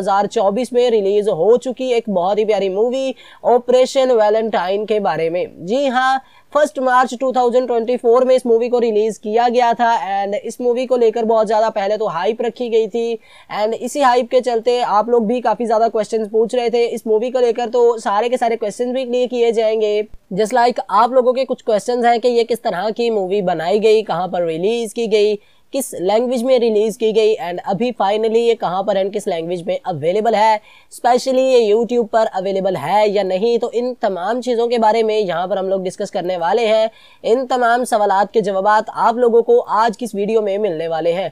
में रिलीज हो चुकी एक बहुत ही प्यारी मूवी ऑपरेशन वैलेंटाइन के बारे में जी हाँ फर्स्ट मार्च 2024 में इस मूवी को रिलीज किया गया था एंड इस मूवी को लेकर बहुत ज़्यादा पहले तो हाइप रखी गई थी एंड इसी हाइप के चलते आप लोग भी काफ़ी ज़्यादा क्वेश्चन पूछ रहे थे इस मूवी को लेकर तो सारे के सारे क्वेश्चन भी क्लियर किए जाएंगे जस्ट लाइक like, आप लोगों के कुछ क्वेश्चन हैं कि ये किस तरह की मूवी बनाई गई कहाँ पर रिलीज़ की गई किस लैंग्वेज में रिलीज़ की गई एंड अभी फाइनली ये कहाँ पर एंड किस लैंग्वेज में अवेलेबल है स्पेशली ये यूट्यूब पर अवेलेबल है या नहीं तो इन तमाम चीज़ों के बारे में यहाँ पर हम लोग डिस्कस करने वाले हैं इन तमाम सवाल के जवाब आप लोगों को आज किस वीडियो में मिलने वाले हैं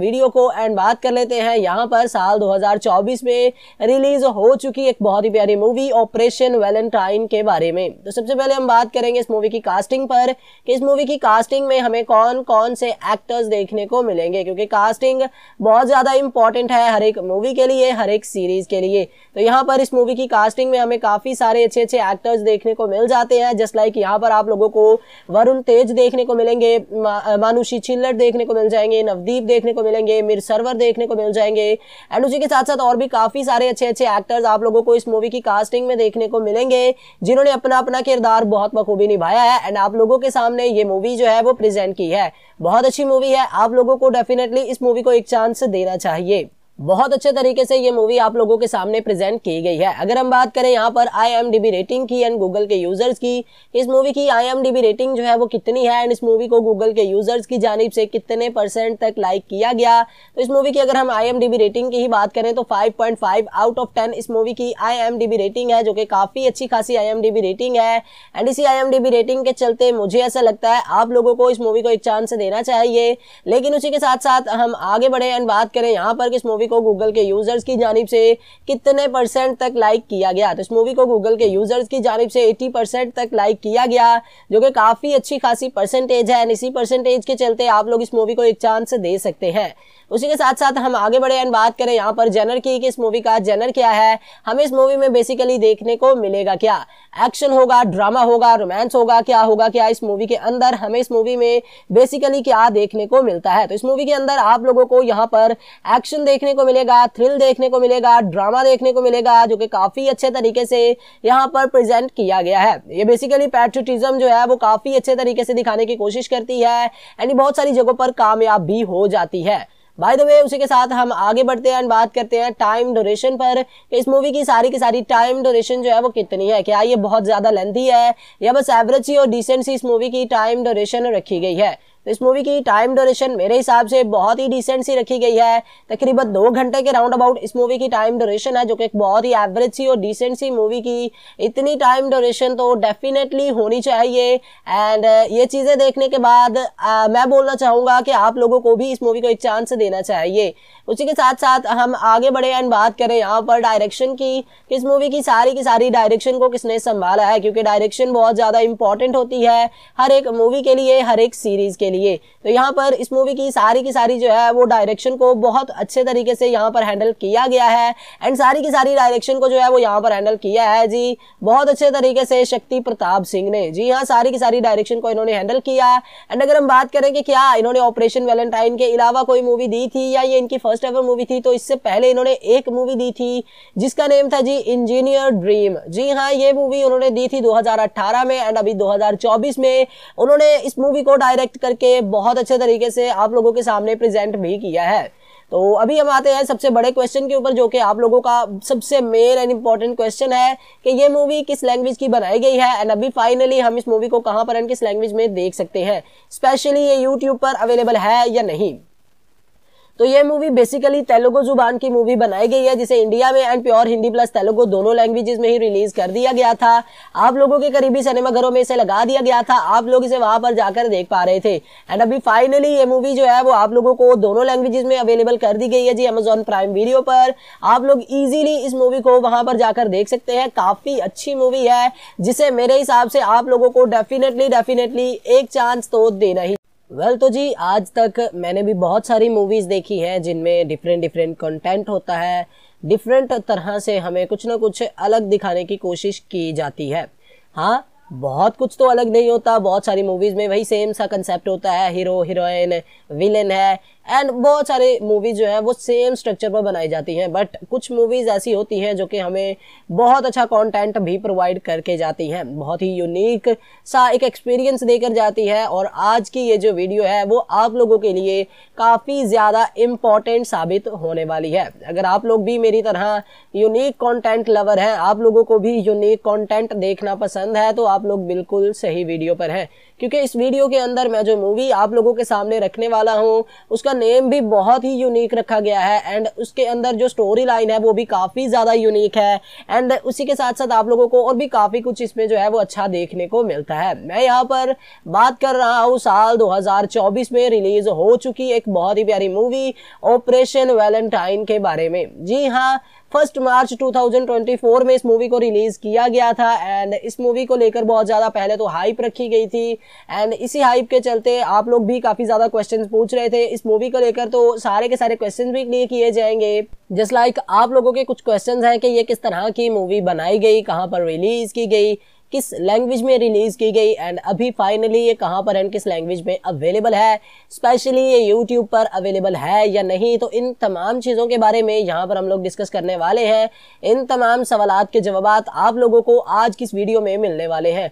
वीडियो को एंड बात कर लेते हैं यहाँ पर साल 2024 में रिलीज हो चुकी एक बहुत ही प्यारी मूवी ऑपरेशन वैलेंटाइन के बारे में तो सबसे पहले हम बात करेंगे इस मूवी की कास्टिंग पर कि इस मूवी की कास्टिंग में हमें कौन कौन से एक्टर्स देखने को मिलेंगे क्योंकि कास्टिंग बहुत ज़्यादा इंपॉर्टेंट है हर एक मूवी के लिए हर एक सीरीज के लिए तो यहाँ पर इस मूवी की कास्टिंग में हमें काफ़ी सारे अच्छे अच्छे एक्टर्स देखने को मिल जाते हैं जस्ट लाइक यहाँ पर आप लोगों को वरुण तेज देखने को मिलेंगे मानुषी चिल्लर देखने को मिल जाएंगे नवदीप देखने को मिलेंगे मिर सर्वर देखने को मिल जाएंगे एंड उसी के साथ साथ और भी काफ़ी सारे अच्छे अच्छे एक्टर्स आप लोगों को इस मूवी की कास्टिंग में देखने को मिलेंगे जिन्होंने अपना अपना किरदार बहुत बखूबी निभाया है एंड आप लोगों के सामने ये मूवी जो है वो प्रेजेंट की है बहुत अच्छी मूवी है आप लोगों को डेफिनेटली इस मूवी को एक चांस देना चाहिए बहुत अच्छे तरीके से ये मूवी आप लोगों के सामने प्रेजेंट की गई है अगर हम बात करें यहाँ पर आई रेटिंग की एंड गूगल के यूजर्स की इस मूवी की आई रेटिंग जो है वो कितनी है एंड इस मूवी को गूगल के यूजर्स की जानब से कितने परसेंट तक लाइक किया गया तो इस मूवी की अगर हम आई रेटिंग की ही बात करें तो फाइव आउट ऑफ टेन इस मूवी की आई रेटिंग है जो कि काफ़ी अच्छी खासी आई रेटिंग है एंड इसी आई रेटिंग के चलते मुझे ऐसा लगता है आप लोगों को इस मूवी को एक चांस देना चाहिए लेकिन उसी के साथ साथ हम आगे बढ़े एंड बात करें यहाँ पर इस मूवी को गूगल के यूजर्स की जानब से कितने परसेंट तक लाइक किया गया तो इस मूवी को गूगल के यूजर्स की जानब से एटी परसेंट तक लाइक किया गया जो कि काफ़ी अच्छी खासी परसेंटेज है इसी परसेंटेज के चलते आप लोग इस मूवी को एक चांस दे सकते हैं उसी के साथ साथ हम आगे बढ़े एंड बात करें यहाँ पर जेनर की कि इस मूवी का जेनर क्या है हमें इस मूवी में बेसिकली देखने को मिलेगा क्या एक्शन होगा ड्रामा होगा रोमांस होगा क्या होगा क्या इस मूवी के अंदर हमें इस मूवी में बेसिकली क्या देखने को मिलता है तो इस मूवी के अंदर आप लोगों को यहाँ पर एक्शन देखने को मिलेगा थ्रिल देखने को मिलेगा ड्रामा देखने को मिलेगा जो कि काफ़ी अच्छे तरीके से यहाँ पर प्रेजेंट किया गया है ये बेसिकली पैट्रियटिज्म जो है वो काफ़ी अच्छे तरीके से दिखाने की कोशिश करती है एंड बहुत सारी जगहों पर कामयाब भी हो जाती है बाय द वे उसी के साथ हम आगे बढ़ते हैं बात करते हैं टाइम डोरेशन पर इस मूवी की सारी की सारी टाइम डोरेशन जो है वो कितनी है क्या ये बहुत ज़्यादा लेंथी है या बस एवरेज सी और डिसेंट सी इस मूवी की टाइम डोरेशन रखी गई है तो इस मूवी की टाइम ड्यूरेशन मेरे हिसाब से बहुत ही डिसेंट सी रखी गई है तकरीबन दो घंटे के राउंड अबाउट इस मूवी की टाइम ड्यूरेशन है जो कि एक बहुत ही एवरेज सी और डिसेंट सी मूवी की इतनी टाइम ड्यूरेशन तो डेफिनेटली होनी चाहिए एंड uh, ये चीज़ें देखने के बाद आ, uh, मैं बोलना चाहूँगा कि आप लोगों को भी इस मूवी को एक चांस देना चाहिए उसी के साथ साथ हम आगे बढ़े एंड बात करें यहाँ पर डायरेक्शन की इस मूवी की सारी की सारी डायरेक्शन को किसने संभाला है क्योंकि डायरेक्शन बहुत ज़्यादा इंपॉर्टेंट होती है हर एक मूवी के लिए हर एक सीरीज़ के लिए तो यहाँ पर इस मूवी की सारी की सारी जो है वो डायरेक्शन को बहुत अच्छे तरीके से यहाँ पर हैंडल किया गया है एंड सारी की सारी डायरेक्शन को जो है वो यहाँ पर हैंडल किया है जी बहुत अच्छे तरीके से शक्ति प्रताप सिंह ने जी हाँ सारी की सारी डायरेक्शन को इन्होंने हैंडल किया एंड अगर हम बात करें कि क्या इन्होंने ऑपरेशन वेलेंटाइन के अलावा कोई मूवी दी थी या ये इनकी फर्स्ट एवर मूवी थी तो इससे पहले इन्होंने एक मूवी दी थी जिसका नेम था जी इंजीनियर ड्रीम जी हाँ ये मूवी उन्होंने दी थी 2018 में एंड अभी 2024 में उन्होंने इस मूवी को डायरेक्ट करके करके बहुत अच्छे तरीके से आप लोगों के सामने प्रेजेंट भी किया है तो अभी हम आते हैं सबसे बड़े क्वेश्चन के ऊपर जो कि आप लोगों का सबसे मेन एंड इम्पॉर्टेंट क्वेश्चन है कि ये मूवी किस लैंग्वेज की बनाई गई है एंड अभी फाइनली हम इस मूवी को कहाँ पर एंड किस लैंग्वेज में देख सकते हैं स्पेशली ये यूट्यूब पर अवेलेबल है या नहीं तो ये मूवी बेसिकली तेलुगु जुबान की मूवी बनाई गई है जिसे इंडिया में and pure Hindi plus Telugu दोनों लैंग्वेजेस में ही रिलीज कर दिया गया था आप लोगों के करीबी सिनेमाघरों में इसे लगा दिया गया था आप लोग इसे वहां पर जाकर देख पा रहे थे एंड अभी फाइनली ये मूवी जो है वो आप लोगों को दोनों लैंग्वेजेस में अवेलेबल कर दी गई है जी अमेजोन प्राइम वीडियो पर आप लोग इजीली इस मूवी को वहां पर जाकर देख सकते हैं काफी अच्छी मूवी है जिसे मेरे हिसाब से आप लोगों को डेफिनेटली डेफिनेटली एक चांस तो देना ही वेल well, तो जी आज तक मैंने भी बहुत सारी मूवीज़ देखी हैं जिनमें डिफरेंट डिफरेंट कंटेंट होता है डिफरेंट तरह से हमें कुछ ना कुछ अलग दिखाने की कोशिश की जाती है हाँ बहुत कुछ तो अलग नहीं होता बहुत सारी मूवीज़ में वही सेम सा कंसेप्ट होता है हीरो हीरोइन विलेन है एंड बहुत सारे मूवीज जो है वो सेम स्ट्रक्चर पर बनाई जाती हैं बट कुछ मूवीज ऐसी होती हैं जो कि हमें बहुत अच्छा कंटेंट भी प्रोवाइड करके जाती हैं बहुत ही यूनिक सा एक एक्सपीरियंस देकर जाती है और आज की ये जो वीडियो है वो आप लोगों के लिए काफ़ी ज़्यादा इम्पॉर्टेंट साबित होने वाली है अगर आप लोग भी मेरी तरह यूनिक कॉन्टेंट लवर हैं आप लोगों को भी यूनिक कॉन्टेंट देखना पसंद है तो आप लोग बिल्कुल सही वीडियो पर हैं क्योंकि इस वीडियो के अंदर मैं जो मूवी आप लोगों के सामने रखने वाला हूँ उसका नेम भी बहुत ही यूनिक रखा गया है एंड उसके अंदर जो स्टोरी लाइन है वो भी काफ़ी ज़्यादा यूनिक है एंड उसी के साथ साथ आप लोगों को और भी काफ़ी कुछ इसमें जो है वो अच्छा देखने को मिलता है मैं यहाँ पर बात कर रहा हूँ साल दो में रिलीज हो चुकी एक बहुत ही प्यारी मूवी ऑपरेशन वैलेंटाइन के बारे में जी हाँ फर्स्ट मार्च 2024 में इस मूवी को रिलीज किया गया था एंड इस मूवी को लेकर बहुत ज़्यादा पहले तो हाइप रखी गई थी एंड इसी हाइप के चलते आप लोग भी काफ़ी ज़्यादा क्वेश्चन पूछ रहे थे इस मूवी को लेकर तो सारे के सारे क्वेश्चन भी क्लियर किए जाएंगे जस्ट लाइक like, आप लोगों के कुछ क्वेश्चन हैं कि ये किस तरह की मूवी बनाई गई कहाँ पर रिलीज की गई किस लैंग्वेज में रिलीज़ की गई एंड अभी फाइनली ये कहाँ पर एंड किस लैंग्वेज में अवेलेबल है स्पेशली ये यूट्यूब पर अवेलेबल है या नहीं तो इन तमाम चीज़ों के बारे में यहाँ पर हम लोग डिस्कस करने वाले हैं इन तमाम सवाल के जवाब आप लोगों को आज किस वीडियो में मिलने वाले हैं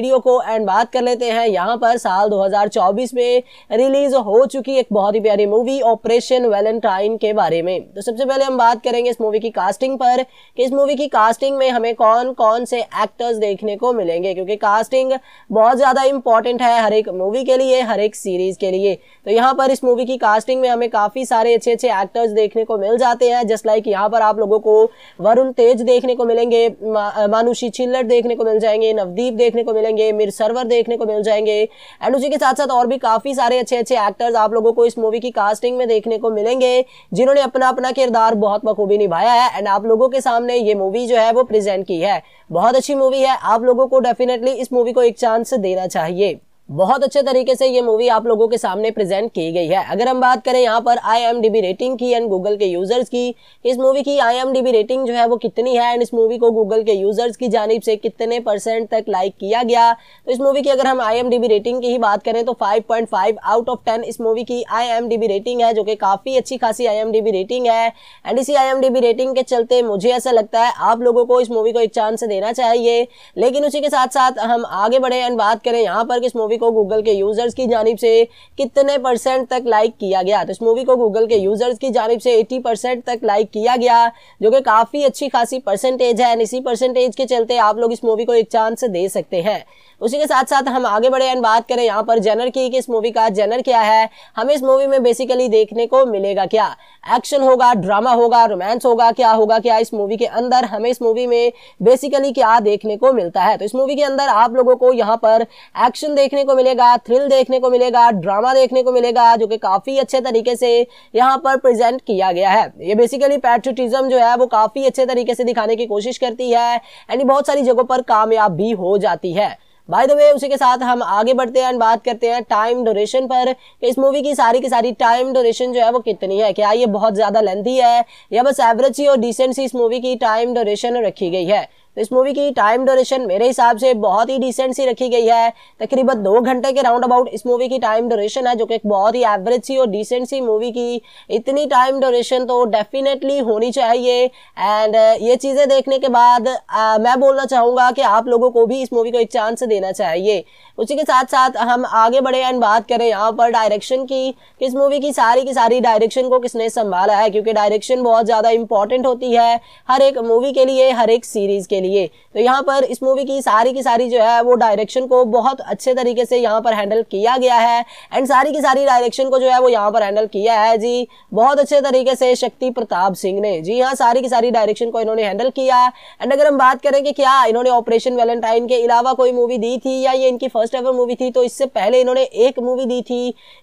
वीडियो को एंड बात कर लेते हैं यहाँ पर साल 2024 में रिलीज हो चुकी एक बहुत ही प्यारी मूवी ऑपरेशन वैलेंटाइन के बारे में तो सबसे पहले हम बात करेंगे इस मूवी की कास्टिंग पर कि इस मूवी की कास्टिंग में हमें कौन कौन से एक्टर्स देखने को मिलेंगे क्योंकि कास्टिंग बहुत ज़्यादा इंपॉर्टेंट है हर एक मूवी के लिए हर एक सीरीज के लिए तो यहाँ पर इस मूवी की कास्टिंग में हमें काफ़ी सारे अच्छे अच्छे एक्टर्स देखने को मिल जाते हैं जस्ट लाइक यहाँ पर आप लोगों को वरुण तेज देखने को मिलेंगे मानुषी छिल्लर देखने को मिल जाएंगे नवदीप देखने को मिलेंगे मिलेंगे मेरे सर्वर देखने को मिल जाएंगे एंड उसी के साथ साथ और भी काफ़ी सारे अच्छे अच्छे एक्टर्स आप लोगों को इस मूवी की कास्टिंग में देखने को मिलेंगे जिन्होंने अपना अपना किरदार बहुत बखूबी निभाया है एंड आप लोगों के सामने ये मूवी जो है वो प्रेजेंट की है बहुत अच्छी मूवी है आप लोगों को डेफिनेटली इस मूवी को एक चांस देना चाहिए बहुत अच्छे तरीके से ये मूवी आप लोगों के सामने प्रेजेंट की गई है अगर हम बात करें यहाँ पर आई रेटिंग की एंड गूगल के यूजर्स की इस मूवी की आई रेटिंग जो है वो कितनी है एंड इस मूवी को गूगल के यूजर्स की जानब से कितने परसेंट तक लाइक किया गया तो इस मूवी की अगर हम आई रेटिंग की ही बात करें तो फाइव आउट ऑफ टेन इस मूवी की आई रेटिंग है जो कि काफ़ी अच्छी खासी आई रेटिंग है एंड इसी आई रेटिंग के चलते मुझे ऐसा लगता है आप लोगों को इस मूवी को एक चांस देना चाहिए लेकिन उसी के साथ साथ हम आगे बढ़े एंड बात करें यहाँ पर इस मूवी को गूगल के यूजर्स की जानब से कितने परसेंट तक लाइक किया गया तो इस मूवी को गूगल के यूजर्स की जानब से एटी परसेंट तक लाइक किया गया जो कि काफ़ी अच्छी खासी परसेंटेज है इसी परसेंटेज के चलते आप लोग इस मूवी को एक चांस दे सकते हैं उसी के साथ साथ हम आगे बढ़े एंड बात करें यहाँ पर जेनर की कि इस मूवी का जेनर क्या है हमें इस मूवी में बेसिकली देखने को मिलेगा क्या एक्शन होगा ड्रामा होगा रोमांस होगा क्या होगा क्या इस मूवी के अंदर हमें इस मूवी में बेसिकली क्या देखने को मिलता है तो इस मूवी के अंदर आप लोगों को यहाँ पर एक्शन देखने को मिलेगा थ्रिल देखने को मिलेगा ड्रामा देखने को मिलेगा जो कि काफ़ी अच्छे तरीके से यहाँ पर प्रेजेंट किया गया है ये बेसिकली पैट्रोटिज्म जो है वो काफ़ी अच्छे तरीके से दिखाने की कोशिश करती है एंड बहुत सारी जगहों पर कामयाब भी हो जाती है बाय द वे उसी के साथ हम आगे बढ़ते हैं बात करते हैं टाइम डोरेशन पर कि इस मूवी की सारी की सारी टाइम डोरेशन जो है वो कितनी है क्या ये बहुत ज़्यादा लेंथी है या बस एवरेज सी और डिसेंट सी इस मूवी की टाइम डोरेशन रखी गई है तो इस मूवी की टाइम डोरेशन मेरे हिसाब से बहुत ही डिसेंट सी रखी गई है तकरीबन दो घंटे के राउंड अबाउट इस मूवी की टाइम डोरेशन है जो कि एक बहुत ही एवरेज सी और डिसेंट सी मूवी की इतनी टाइम डोरेशन तो डेफिनेटली होनी चाहिए एंड uh, ये चीज़ें देखने के बाद आ, uh, मैं बोलना चाहूँगा कि आप लोगों को भी इस मूवी को एक चांस देना चाहिए उसी के साथ साथ हम आगे बढ़े एंड बात करें यहाँ पर डायरेक्शन की कि इस मूवी की सारी की सारी डायरेक्शन को किसने संभाला है क्योंकि डायरेक्शन बहुत ज़्यादा इंपॉर्टेंट होती है हर एक मूवी के लिए हर एक सीरीज़ के लिए तो यहाँ पर इस मूवी की सारी की सारी जो है वो डायरेक्शन को बहुत अच्छे तरीके से यहाँ पर हैंडल किया गया है एंड सारी की सारी डायरेक्शन को जो है वो यहाँ पर हैंडल किया है जी बहुत अच्छे तरीके से शक्ति प्रताप सिंह ने जी हाँ सारी की सारी डायरेक्शन को इन्होंने हैंडल किया एंड अगर हम बात करें कि क्या इन्होंने ऑपरेशन वेलेंटाइन के अलावा कोई मूवी दी थी या ये इनकी फर्स्ट एवर मूवी थी तो इससे पहले इन्होंने एक मूवी दी थी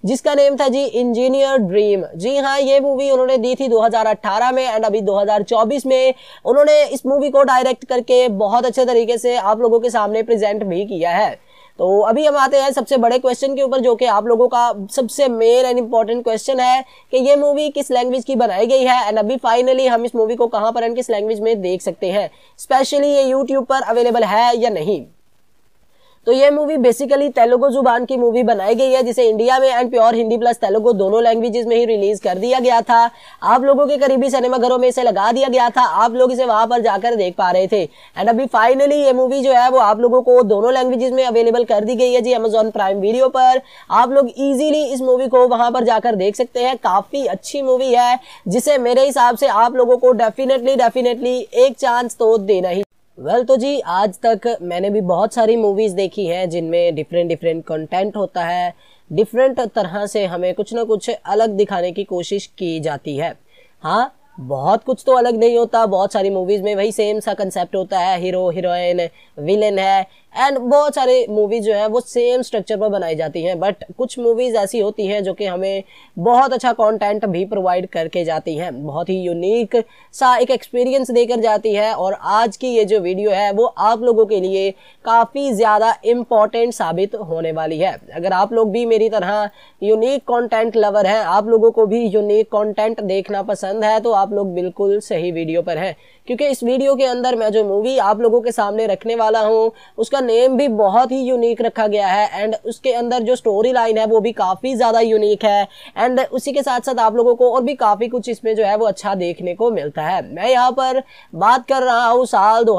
जिसका नेम था जी इंजीनियर ड्रीम जी हाँ ये मूवी उन्होंने दी थी 2018 में एंड अभी 2024 में उन्होंने इस मूवी को डायरेक्ट करके करके बहुत अच्छे तरीके से आप लोगों के सामने प्रेजेंट भी किया है तो अभी हम आते हैं सबसे बड़े क्वेश्चन के ऊपर जो कि आप लोगों का सबसे मेन एंड इम्पॉर्टेंट क्वेश्चन है कि ये मूवी किस लैंग्वेज की बनाई गई है एंड अभी फाइनली हम इस मूवी को कहाँ पर एंड किस लैंग्वेज में देख सकते हैं स्पेशली ये यूट्यूब पर अवेलेबल है या नहीं तो ये मूवी बेसिकली तेलुगु जुबान की मूवी बनाई गई है जिसे इंडिया में and pure Hindi plus Telugu दोनों लैंग्वेजेस में ही रिलीज कर दिया गया था आप लोगों के करीबी सिनेमाघरों में इसे लगा दिया गया था आप लोग इसे वहां पर जाकर देख पा रहे थे एंड अभी फाइनली ये मूवी जो है वो आप लोगों को दोनों लैंग्वेजेस में अवेलेबल कर दी गई है जी अमेजोन प्राइम वीडियो पर आप लोग इजीली इस मूवी को वहां पर जाकर देख सकते हैं काफी अच्छी मूवी है जिसे मेरे हिसाब से आप लोगों को डेफिनेटली डेफिनेटली एक चांस तो देना ही वेल well, तो जी आज तक मैंने भी बहुत सारी मूवीज़ देखी हैं जिनमें डिफरेंट डिफरेंट कंटेंट होता है डिफरेंट तरह से हमें कुछ ना कुछ अलग दिखाने की कोशिश की जाती है हाँ बहुत कुछ तो अलग नहीं होता बहुत सारी मूवीज़ में वही सेम सा कंसेप्ट होता है हीरो हीरोइन विलेन है एंड बहुत सारी मूवीज जो है वो सेम स्ट्रक्चर पर बनाई जाती हैं बट कुछ मूवीज़ ऐसी होती हैं जो कि हमें बहुत अच्छा कंटेंट भी प्रोवाइड करके जाती हैं बहुत ही यूनिक सा एक एक्सपीरियंस देकर जाती है और आज की ये जो वीडियो है वो आप लोगों के लिए काफ़ी ज़्यादा इम्पॉर्टेंट साबित होने वाली है अगर आप लोग भी मेरी तरह यूनिक कॉन्टेंट लवर हैं आप लोगों को भी यूनिक कॉन्टेंट देखना पसंद है तो आप लोग बिल्कुल सही वीडियो पर हैं क्योंकि इस वीडियो के अंदर मैं जो मूवी आप लोगों के सामने रखने वाला हूँ उसका उसका नेम भी बहुत ही यूनिक रखा गया है एंड उसके अंदर जो स्टोरी लाइन है वो भी काफ़ी ज़्यादा यूनिक है एंड उसी के साथ साथ आप लोगों को और भी काफ़ी कुछ इसमें जो है वो अच्छा देखने को मिलता है मैं यहाँ पर बात कर रहा हूँ साल दो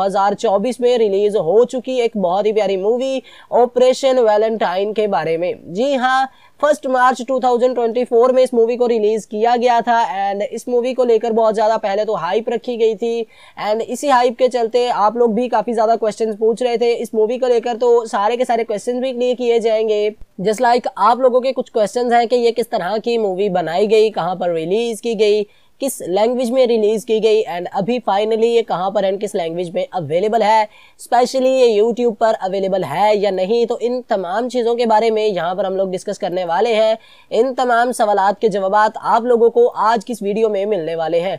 में रिलीज हो चुकी एक बहुत ही प्यारी मूवी ऑपरेशन वैलेंटाइन के बारे में जी हाँ फर्स्ट मार्च 2024 में इस मूवी को रिलीज किया गया था एंड इस मूवी को लेकर बहुत ज़्यादा पहले तो हाइप रखी गई थी एंड इसी हाइप के चलते आप लोग भी काफ़ी ज़्यादा क्वेश्चन पूछ रहे थे इस मूवी को लेकर तो सारे के सारे क्वेश्चन भी क्लियर किए जाएंगे जस्ट लाइक like, आप लोगों के कुछ क्वेश्चन हैं कि ये किस तरह की मूवी बनाई गई कहाँ पर रिलीज की गई किस लैंग्वेज में रिलीज की गई एंड अभी फाइनली ये कहाँ पर एंड किस लैंग्वेज में अवेलेबल है स्पेशली ये यूट्यूब पर अवेलेबल है या नहीं तो इन तमाम चीज़ों के बारे में यहाँ पर हम लोग डिस्कस करने वाले हैं इन तमाम सवाल के जवाब आप लोगों को आज किस वीडियो में मिलने वाले हैं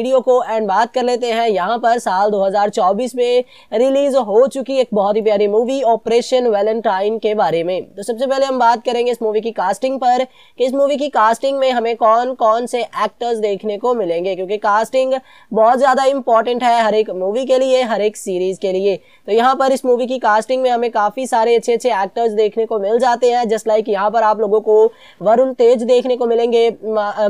वीडियो को एंड बात कर लेते हैं यहाँ पर साल 2024 में रिलीज हो चुकी एक बहुत ही प्यारी मूवी ऑपरेशन वैलेंटाइन के बारे में तो सबसे पहले हम बात करेंगे इस मूवी की कास्टिंग पर कि इस मूवी की कास्टिंग में हमें कौन कौन से एक्टर्स देखने को मिलेंगे क्योंकि कास्टिंग बहुत ज़्यादा इंपॉर्टेंट है हर एक मूवी के लिए हर एक सीरीज के लिए तो यहाँ पर इस मूवी की कास्टिंग में हमें काफ़ी सारे अच्छे अच्छे एक्टर्स देखने को मिल जाते हैं जस्ट लाइक यहाँ पर आप लोगों को वरुण तेज देखने को मिलेंगे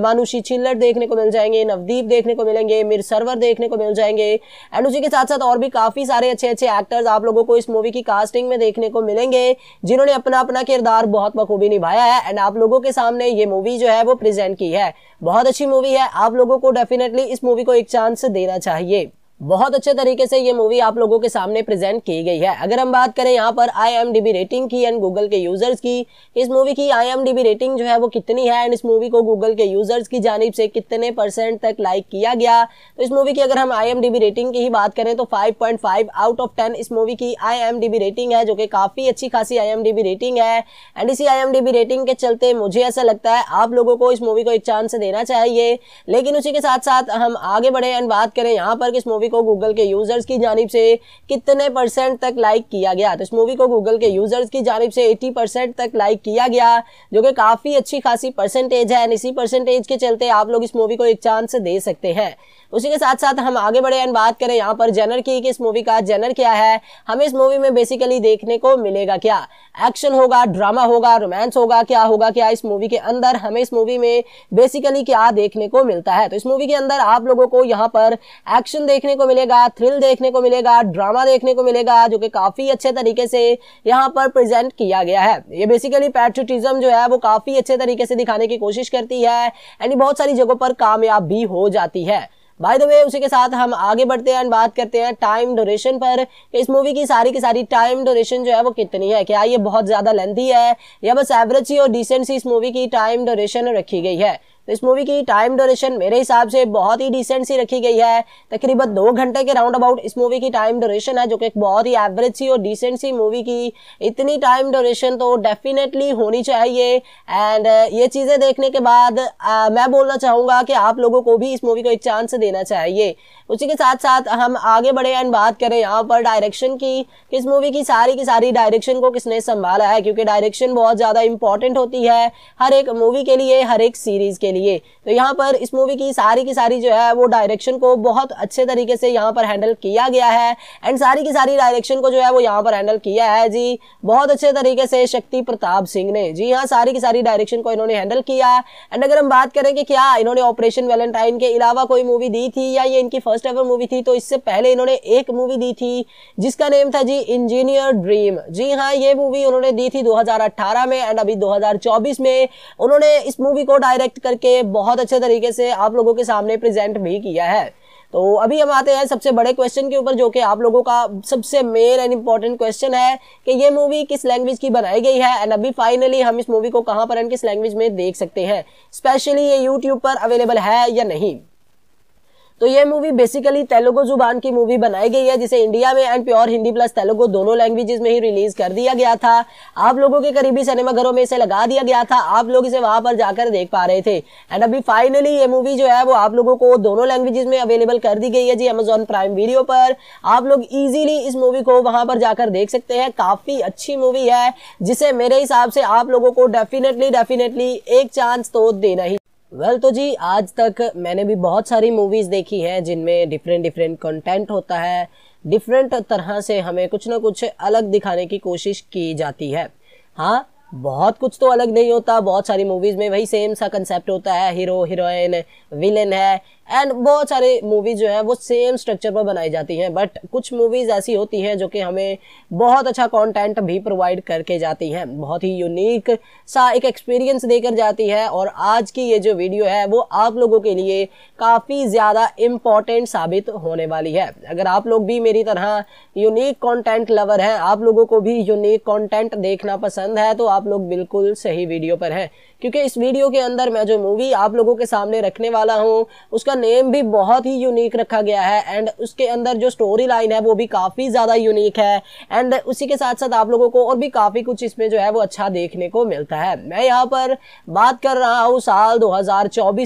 मानुषी छिल्लर देखने को मिल जाएंगे नवदीप देखने को मिलेंगे मिलेंगे मेरे सर्वर देखने को मिल जाएंगे एंड उसी के साथ साथ और भी काफ़ी सारे अच्छे अच्छे एक्टर्स आप लोगों को इस मूवी की कास्टिंग में देखने को मिलेंगे जिन्होंने अपना अपना किरदार बहुत बखूबी निभाया है एंड आप लोगों के सामने ये मूवी जो है वो प्रेजेंट की है बहुत अच्छी मूवी है आप लोगों को डेफिनेटली इस मूवी को एक चांस देना चाहिए बहुत अच्छे तरीके से ये मूवी आप लोगों के सामने प्रेजेंट की गई है अगर हम बात करें यहाँ पर आई रेटिंग की एंड गूगल के यूजर्स की इस मूवी की आई रेटिंग जो है वो कितनी है एंड इस मूवी को गूगल के यूजर्स की जानब से कितने परसेंट तक लाइक किया गया तो इस मूवी की अगर हम आई रेटिंग की ही बात करें तो 5.5 आउट ऑफ 10 इस मूवी की आई रेटिंग है जो कि काफ़ी अच्छी खासी आई रेटिंग है एंड इसी आई रेटिंग के चलते मुझे ऐसा लगता है आप लोगों को इस मूवी को एक चांस देना चाहिए लेकिन उसी के साथ साथ हम आगे बढ़े एंड बात करें यहाँ पर इस मूवी को गूगल के यूजर्स की जानब से कितने परसेंट तक लाइक किया गया तो इस मूवी को गूगल के यूजर्स की जानब से 80 परसेंट तक लाइक किया गया जो कि काफ़ी अच्छी खासी परसेंटेज है इसी परसेंटेज के चलते आप लोग इस मूवी को एक चांस दे सकते हैं उसी के साथ साथ हम आगे बढ़े एंड बात करें यहाँ पर जेनर की कि इस मूवी का जेनर क्या है हमें इस मूवी में बेसिकली देखने को मिलेगा क्या एक्शन होगा ड्रामा होगा रोमांस होगा क्या होगा क्या इस मूवी के अंदर हमें इस मूवी में बेसिकली क्या देखने को मिलता है तो इस मूवी के अंदर आप लोगों को यहाँ पर एक्शन देखने को मिलेगा थ्रिल देखने को मिलेगा ड्रामा देखने को मिलेगा जो कि काफ़ी अच्छे तरीके से यहाँ पर प्रेजेंट किया गया है ये बेसिकली पैट्रिटिज्म जो है वो काफ़ी अच्छे तरीके से दिखाने की कोशिश करती है एंड बहुत सारी जगहों पर कामयाब भी हो जाती है बाय द वे उसी के साथ हम आगे बढ़ते हैं बात करते हैं टाइम डोरेशन पर कि इस मूवी की सारी की सारी टाइम डोरेशन जो है वो कितनी है क्या ये बहुत ज़्यादा लेंथी है या बस एवरेज ही और डिसेंट सी इस मूवी की टाइम डोरेशन रखी गई है तो इस मूवी की टाइम ड्यूरेशन मेरे हिसाब से बहुत ही डिसेंट सी रखी गई है तकरीबन दो घंटे के राउंड अबाउट इस मूवी की टाइम ड्यूरेशन है जो कि एक बहुत ही एवरेज सी और डिसेंट सी मूवी की इतनी टाइम ड्यूरेशन तो डेफिनेटली होनी चाहिए एंड uh, ये चीज़ें देखने के बाद आ, uh, मैं बोलना चाहूँगा कि आप लोगों को भी इस मूवी को एक चांस देना चाहिए उसी के साथ साथ हम आगे बढ़े एंड बात करें यहाँ पर डायरेक्शन की इस मूवी की सारी की सारी डायरेक्शन को किसने संभाला है क्योंकि डायरेक्शन बहुत ज़्यादा इंपॉर्टेंट होती है हर एक मूवी के लिए हर एक सीरीज़ के लिए लिए तो यहाँ पर इस मूवी की सारी की सारी जो है वो डायरेक्शन को बहुत अच्छे तरीके से यहाँ पर हैंडल किया गया है एंड सारी की सारी डायरेक्शन को जो है वो यहाँ पर हैंडल किया है जी बहुत अच्छे तरीके से शक्ति प्रताप सिंह ने जी हाँ सारी की सारी डायरेक्शन को इन्होंने हैंडल किया एंड अगर हम बात करें कि क्या इन्होंने ऑपरेशन वैलेंटाइन के अलावा कोई मूवी दी थी या ये इनकी फर्स्ट एवर मूवी थी तो इससे पहले इन्होंने एक मूवी दी थी जिसका नेम था जी इंजीनियर ड्रीम जी हाँ ये मूवी उन्होंने दी थी 2018 में एंड अभी 2024 में उन्होंने इस मूवी को डायरेक्ट करके के बहुत अच्छे तरीके से आप लोगों के सामने प्रेजेंट भी किया है तो अभी हम आते हैं सबसे बड़े क्वेश्चन के ऊपर जो कि आप लोगों का सबसे मेन एंड इम्पॉर्टेंट क्वेश्चन है कि ये मूवी किस लैंग्वेज की बनाई गई है एंड अभी फाइनली हम इस मूवी को कहां पर एंड किस लैंग्वेज में देख सकते हैं स्पेशली ये यूट्यूब पर अवेलेबल है या नहीं तो ये मूवी बेसिकली तेलुगु जुबान की मूवी बनाई गई है जिसे इंडिया में and pure Hindi plus Telugu दोनों लैंग्वेजेस में ही रिलीज कर दिया गया था आप लोगों के करीबी सिनेमाघरों में इसे लगा दिया गया था आप लोग इसे वहां पर जाकर देख पा रहे थे एंड अभी फाइनली ये मूवी जो है वो आप लोगों को दोनों लैंग्वेजेस में अवेलेबल कर दी गई है जी अमेजोन प्राइम वीडियो पर आप लोग इजीली इस मूवी को वहां पर जाकर देख सकते हैं काफी अच्छी मूवी है जिसे मेरे हिसाब से आप लोगों को डेफिनेटली डेफिनेटली एक चांस तो देना ही वेल well, तो जी आज तक मैंने भी बहुत सारी मूवीज़ देखी हैं जिनमें डिफरेंट डिफरेंट कंटेंट होता है डिफरेंट तरह से हमें कुछ ना कुछ अलग दिखाने की कोशिश की जाती है हाँ बहुत कुछ तो अलग नहीं होता बहुत सारी मूवीज़ में वही सेम सा कंसेप्ट होता है हीरो हीरोइन विलेन है एंड बहुत सारे मूवी जो है वो सेम स्ट्रक्चर पर बनाई जाती हैं बट कुछ मूवीज़ ऐसी होती हैं जो कि हमें बहुत अच्छा कॉन्टेंट भी प्रोवाइड करके जाती हैं बहुत ही यूनिक सा एक एक्सपीरियंस देकर जाती है और आज की ये जो वीडियो है वो आप लोगों के लिए काफ़ी ज़्यादा इम्पॉर्टेंट साबित होने वाली है अगर आप लोग भी मेरी तरह यूनिक कॉन्टेंट लवर हैं आप लोगों को भी यूनिक कॉन्टेंट देखना पसंद है तो आप लोग बिल्कुल सही वीडियो पर हैं क्योंकि इस वीडियो के अंदर मैं जो मूवी आप लोगों के सामने रखने वाला हूँ उसका नेम भी बहुत ही यूनिक रखा गया है एंड उसके अंदर जो स्टोरी लाइन है वो भी काफ़ी ज़्यादा यूनिक है एंड उसी के साथ साथ आप लोगों को और भी काफ़ी कुछ इसमें जो है वो अच्छा देखने को मिलता है मैं यहाँ पर बात कर रहा हूँ साल दो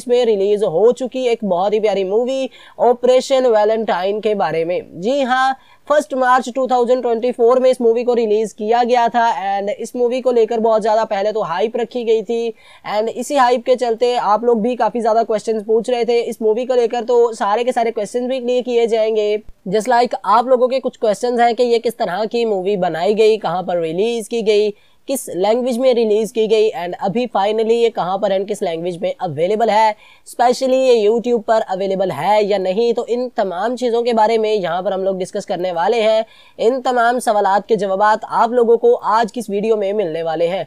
में रिलीज हो चुकी एक बहुत ही प्यारी मूवी ऑपरेशन वैलेंटाइन के बारे में जी हाँ फर्स्ट मार्च 2024 में इस मूवी को रिलीज किया गया था एंड इस मूवी को लेकर बहुत ज़्यादा पहले तो हाइप रखी गई थी एंड इसी हाइप के चलते आप लोग भी काफ़ी ज़्यादा क्वेश्चन पूछ रहे थे इस मूवी को लेकर तो सारे के सारे क्वेश्चन भी क्लियर किए जाएंगे जस्ट लाइक like आप लोगों के कुछ क्वेश्चन हैं कि ये किस तरह की मूवी बनाई गई कहाँ पर रिलीज की गई किस लैंग्वेज में रिलीज़ की गई एंड अभी फाइनली ये कहाँ पर एंड किस लैंग्वेज में अवेलेबल है स्पेशली ये यूट्यूब पर अवेलेबल है या नहीं तो इन तमाम चीज़ों के बारे में यहाँ पर हम लोग डिस्कस करने वाले हैं इन तमाम सवाल के जवाब आप लोगों को आज किस वीडियो में मिलने वाले हैं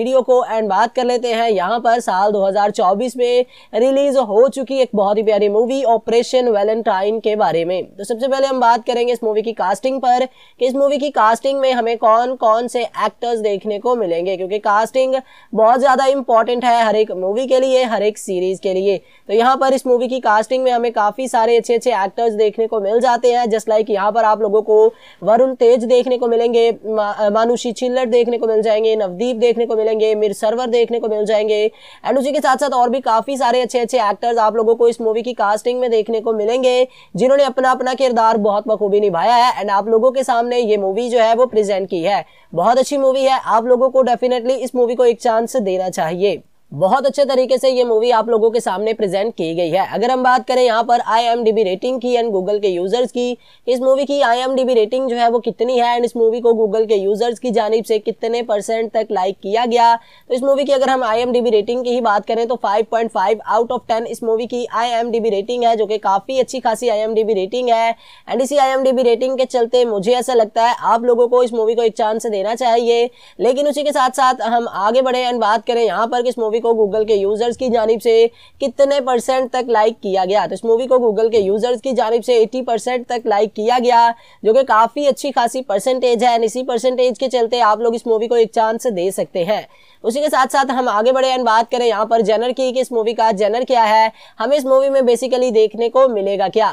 वीडियो को एंड बात कर लेते हैं यहाँ पर साल 2024 में रिलीज हो चुकी एक बहुत ही प्यारी मूवी ऑपरेशन वैलेंटाइन के बारे में तो सबसे पहले हम बात करेंगे इस मूवी की कास्टिंग पर कि इस मूवी की कास्टिंग में हमें कौन कौन से एक्टर्स देखने को मिलेंगे क्योंकि कास्टिंग बहुत ज़्यादा इंपॉर्टेंट है हर एक मूवी के लिए हर एक सीरीज के लिए तो यहाँ पर इस मूवी की कास्टिंग में हमें काफ़ी सारे अच्छे अच्छे एक्टर्स देखने को मिल जाते हैं जस्ट लाइक यहाँ पर आप लोगों को वरुण तेज देखने को मिलेंगे मानुषी छिल्लर देखने को मिल जाएंगे नवदीप देखने को मिलेंगे मिलेंगे मेरे सर्वर देखने को मिल जाएंगे एंड उसी के साथ साथ और भी काफ़ी सारे अच्छे अच्छे एक्टर्स आप लोगों को इस मूवी की कास्टिंग में देखने को मिलेंगे जिन्होंने अपना अपना किरदार बहुत बखूबी निभाया है एंड आप लोगों के सामने ये मूवी जो है वो प्रेजेंट की है बहुत अच्छी मूवी है आप लोगों को डेफिनेटली इस मूवी को एक चांस देना चाहिए बहुत अच्छे तरीके से ये मूवी आप लोगों के सामने प्रेजेंट की गई है अगर हम बात करें यहाँ पर आई रेटिंग की एंड गूगल के यूजर्स की इस मूवी की आई रेटिंग जो है वो कितनी है एंड इस मूवी को गूगल के यूजर्स की जानब से कितने परसेंट तक लाइक किया गया तो इस मूवी की अगर हम आई रेटिंग की ही बात करें तो फाइव आउट ऑफ टेन इस मूवी की आई रेटिंग है जो कि काफ़ी अच्छी खासी आई रेटिंग है एंड इसी आई रेटिंग के चलते मुझे ऐसा लगता है आप लोगों को इस मूवी को एक चांस देना चाहिए लेकिन उसी के साथ साथ हम आगे बढ़े एंड बात करें यहाँ पर इस मूवी मूवी को गूगल के यूजर्स की जानब से कितने परसेंट तक लाइक किया गया तो इस मूवी को गूगल के यूजर्स की जानब से एट्टी परसेंट तक लाइक किया गया जो कि काफ़ी अच्छी खासी परसेंटेज है एंड इसी परसेंटेज के चलते आप लोग इस मूवी को एक चांस दे सकते हैं उसी के साथ साथ हम आगे बढ़े एंड बात करें यहाँ पर जेनर की कि इस मूवी का जेनर क्या है हमें इस मूवी में बेसिकली देखने को मिलेगा क्या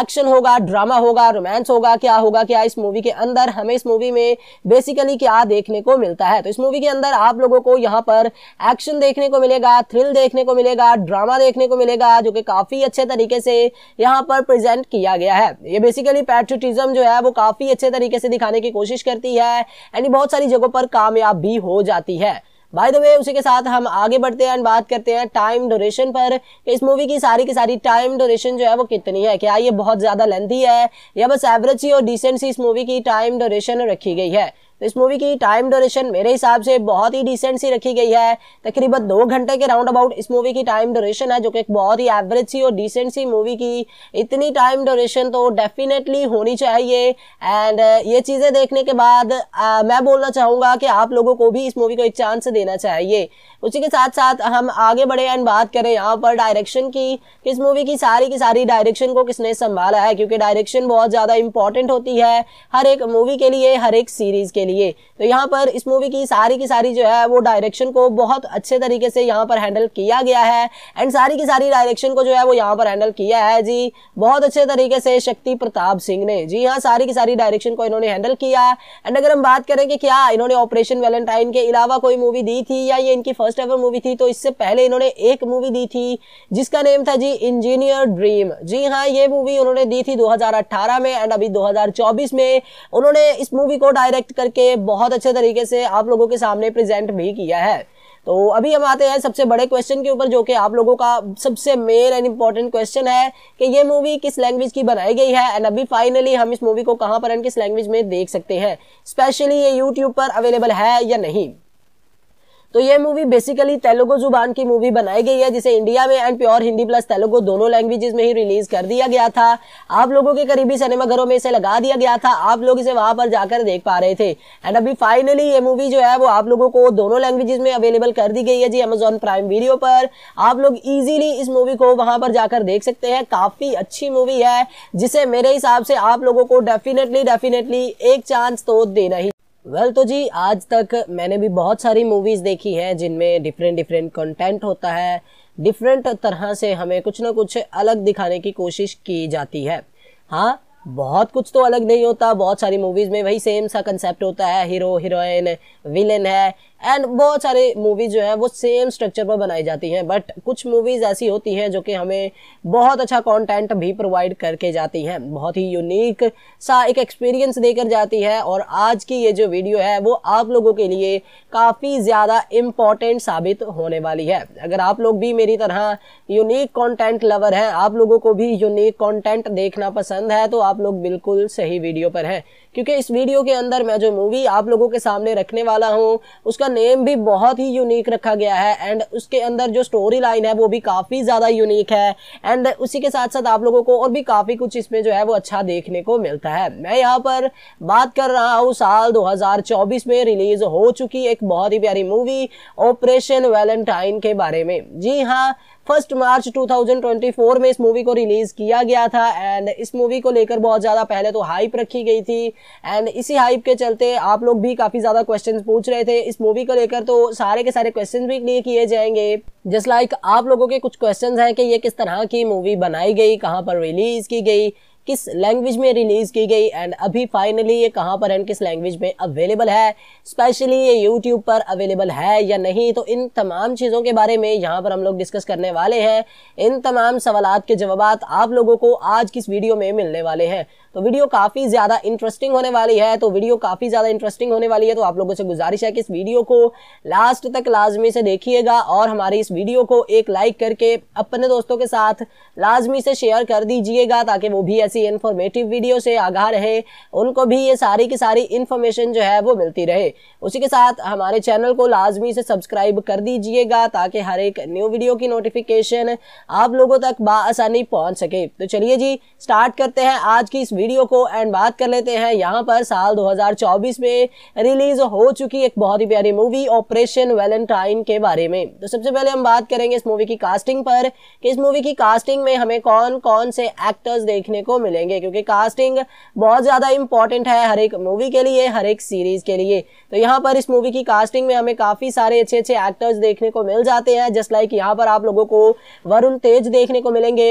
एक्शन होगा ड्रामा होगा रोमांस होगा क्या होगा क्या इस मूवी के अंदर हमें इस मूवी में बेसिकली क्या देखने को मिलता है तो इस मूवी के अंदर आप लोगों को यहाँ पर एक्शन देखने को मिलेगा थ्रिल देखने को मिलेगा ड्रामा देखने को मिलेगा जो कि काफ़ी अच्छे तरीके से यहाँ पर प्रेजेंट किया गया है ये बेसिकली पैट्रिटिज्म जो है वो काफ़ी अच्छे तरीके से दिखाने की कोशिश करती है एंड बहुत सारी जगहों पर कामयाब भी हो जाती है बाय द वे उसी के साथ हम आगे बढ़ते हैं बात करते हैं टाइम ड्यूरेशन पर इस मूवी की सारी की सारी टाइम ड्यूरेशन जो है वो कितनी है क्या ये बहुत ज़्यादा लेंथी है या बस एवरेज ही और डिसेंट सी इस मूवी की टाइम ड्यूरेशन रखी गई है तो इस मूवी की टाइम ड्यूरेशन मेरे हिसाब से बहुत ही डिसेंट सी रखी गई है तकरीबन दो घंटे के राउंड अबाउट इस मूवी की टाइम ड्यूरेशन है जो कि एक बहुत ही एवरेज सी और डिसेंट सी मूवी की इतनी टाइम ड्यूरेशन तो डेफिनेटली होनी चाहिए एंड uh, ये चीज़ें देखने के बाद आ, uh, मैं बोलना चाहूँगा कि आप लोगों को भी इस मूवी को एक चांस देना चाहिए उसी के साथ साथ हम आगे बढ़े एंड बात करें यहाँ पर डायरेक्शन की इस मूवी की सारी की सारी डायरेक्शन को किसने संभाला है क्योंकि डायरेक्शन बहुत ज़्यादा इंपॉर्टेंट होती है हर एक मूवी के लिए हर एक सीरीज़ के लिए लिए तो यहाँ पर इस मूवी की सारी की सारी जो है वो डायरेक्शन को बहुत अच्छे तरीके से यहाँ पर हैंडल किया गया है एंड सारी की सारी डायरेक्शन को जो है वो यहाँ पर हैंडल किया है जी बहुत अच्छे तरीके से शक्ति प्रताप सिंह ने जी हाँ सारी की सारी डायरेक्शन को इन्होंने हैंडल किया एंड अगर हम बात करें कि क्या इन्होंने ऑपरेशन वेलेंटाइन के अलावा कोई मूवी दी थी या ये इनकी फर्स्ट एवर मूवी थी तो इससे पहले इन्होंने एक मूवी दी थी जिसका नेम था जी इंजीनियर ड्रीम जी हाँ ये मूवी उन्होंने दी थी 2018 में एंड अभी 2024 में उन्होंने इस मूवी को डायरेक्ट करके करके बहुत अच्छे तरीके से आप लोगों के सामने प्रेजेंट भी किया है तो अभी हम आते हैं सबसे बड़े क्वेश्चन के ऊपर जो कि आप लोगों का सबसे मेन एंड इम्पॉर्टेंट क्वेश्चन है कि ये मूवी किस लैंग्वेज की बनाई गई है एंड अभी फाइनली हम इस मूवी को कहाँ पर एंड किस लैंग्वेज में देख सकते हैं स्पेशली ये यूट्यूब पर अवेलेबल है या नहीं तो ये मूवी बेसिकली तेलुगु जुबान की मूवी बनाई गई है जिसे इंडिया में and pure Hindi plus Telugu दोनों लैंग्वेजेस में ही रिलीज कर दिया गया था आप लोगों के करीबी सिनेमाघरों में इसे लगा दिया गया था आप लोग इसे वहां पर जाकर देख पा रहे थे एंड अभी फाइनली ये मूवी जो है वो आप लोगों को दोनों लैंग्वेजेस में अवेलेबल कर दी गई है जी अमेजोन प्राइम वीडियो पर आप लोग ईजिली इस मूवी को वहां पर जाकर देख सकते हैं काफी अच्छी मूवी है जिसे मेरे हिसाब से आप लोगों को डेफिनेटली डेफिनेटली एक चांस तो देना ही वेल well, तो जी आज तक मैंने भी बहुत सारी मूवीज़ देखी हैं जिनमें डिफरेंट डिफरेंट कंटेंट होता है डिफरेंट तरह से हमें कुछ ना कुछ अलग दिखाने की कोशिश की जाती है हाँ बहुत कुछ तो अलग नहीं होता बहुत सारी मूवीज़ में वही सेम सा कंसेप्ट होता है हीरो हीरोइन विलेन है एंड बहुत सारे मूवी जो है वो सेम स्ट्रक्चर पर बनाई जाती हैं बट कुछ मूवीज़ ऐसी होती हैं जो कि हमें बहुत अच्छा कॉन्टेंट भी प्रोवाइड करके जाती हैं बहुत ही यूनिक सा एक एक्सपीरियंस देकर जाती है और आज की ये जो वीडियो है वो आप लोगों के लिए काफ़ी ज़्यादा इम्पॉर्टेंट साबित होने वाली है अगर आप लोग भी मेरी तरह यूनिक कॉन्टेंट लवर हैं आप लोगों को भी यूनिक कॉन्टेंट देखना पसंद है तो आप लोग बिल्कुल सही वीडियो पर हैं क्योंकि इस वीडियो के अंदर मैं जो मूवी आप लोगों के सामने रखने वाला हूँ उसका नेम भी बहुत ही यूनिक रखा गया है एंड उसके अंदर जो स्टोरी लाइन है वो भी काफ़ी ज़्यादा यूनिक है एंड उसी के साथ साथ आप लोगों को और भी काफ़ी कुछ इसमें जो है वो अच्छा देखने को मिलता है मैं यहाँ पर बात कर रहा हूँ साल दो में रिलीज हो चुकी एक बहुत ही प्यारी मूवी ऑपरेशन वैलेंटाइन के बारे में जी हाँ फर्स्ट मार्च 2024 में इस मूवी को रिलीज किया गया था एंड इस मूवी को लेकर बहुत ज़्यादा पहले तो हाइप रखी गई थी एंड इसी हाइप के चलते आप लोग भी काफ़ी ज़्यादा क्वेश्चन पूछ रहे थे इस मूवी को लेकर तो सारे के सारे क्वेश्चन भी क्लियर किए जाएंगे जस्ट लाइक like आप लोगों के कुछ क्वेश्चन हैं कि ये किस तरह की मूवी बनाई गई कहाँ पर रिलीज की गई किस लैंग्वेज में रिलीज की गई एंड अभी फाइनली ये कहाँ पर एंड किस लैंग्वेज में अवेलेबल है स्पेशली ये यूट्यूब पर अवेलेबल है या नहीं तो इन तमाम चीज़ों के बारे में यहाँ पर हम लोग डिस्कस करने वाले हैं इन तमाम सवाल के जवाब आप लोगों को आज किस वीडियो में मिलने वाले हैं तो वीडियो काफ़ी ज़्यादा इंटरेस्टिंग होने वाली है तो वीडियो काफ़ी ज़्यादा इंटरेस्टिंग होने वाली है तो आप लोगों से गुजारिश है कि इस वीडियो को लास्ट तक लाजमी से देखिएगा और हमारी इस वीडियो को एक लाइक करके अपने दोस्तों के साथ लाजमी से शेयर कर दीजिएगा ताकि वो भी ऐसे ऐसी इन्फॉर्मेटिव वीडियो से आगाह रहे उनको भी ये सारी की सारी इन्फॉर्मेशन जो है वो मिलती रहे उसी के साथ हमारे चैनल को लाजमी से सब्सक्राइब कर दीजिएगा ताकि हर एक न्यू वीडियो की नोटिफिकेशन आप लोगों तक बसानी पहुँच सके तो चलिए जी स्टार्ट करते हैं आज की इस वीडियो को एंड बात कर लेते हैं यहाँ पर साल दो में रिलीज हो चुकी एक बहुत ही प्यारी मूवी ऑपरेशन वैलेंटाइन के बारे में तो सबसे पहले हम बात करेंगे इस मूवी की कास्टिंग पर कि इस मूवी की कास्टिंग में हमें कौन कौन से एक्टर्स देखने को मिलेंगे क्योंकि कास्टिंग बहुत ज़्यादा इंपॉर्टेंट है हर एक मूवी के लिए हर एक सीरीज़ के लिए तो यहाँ पर इस मूवी की कास्टिंग में हमें काफ़ी सारे अच्छे अच्छे एक्टर्स देखने को मिल जाते हैं जस्ट लाइक यहाँ पर आप लोगों को वरुण तेज देखने को मिलेंगे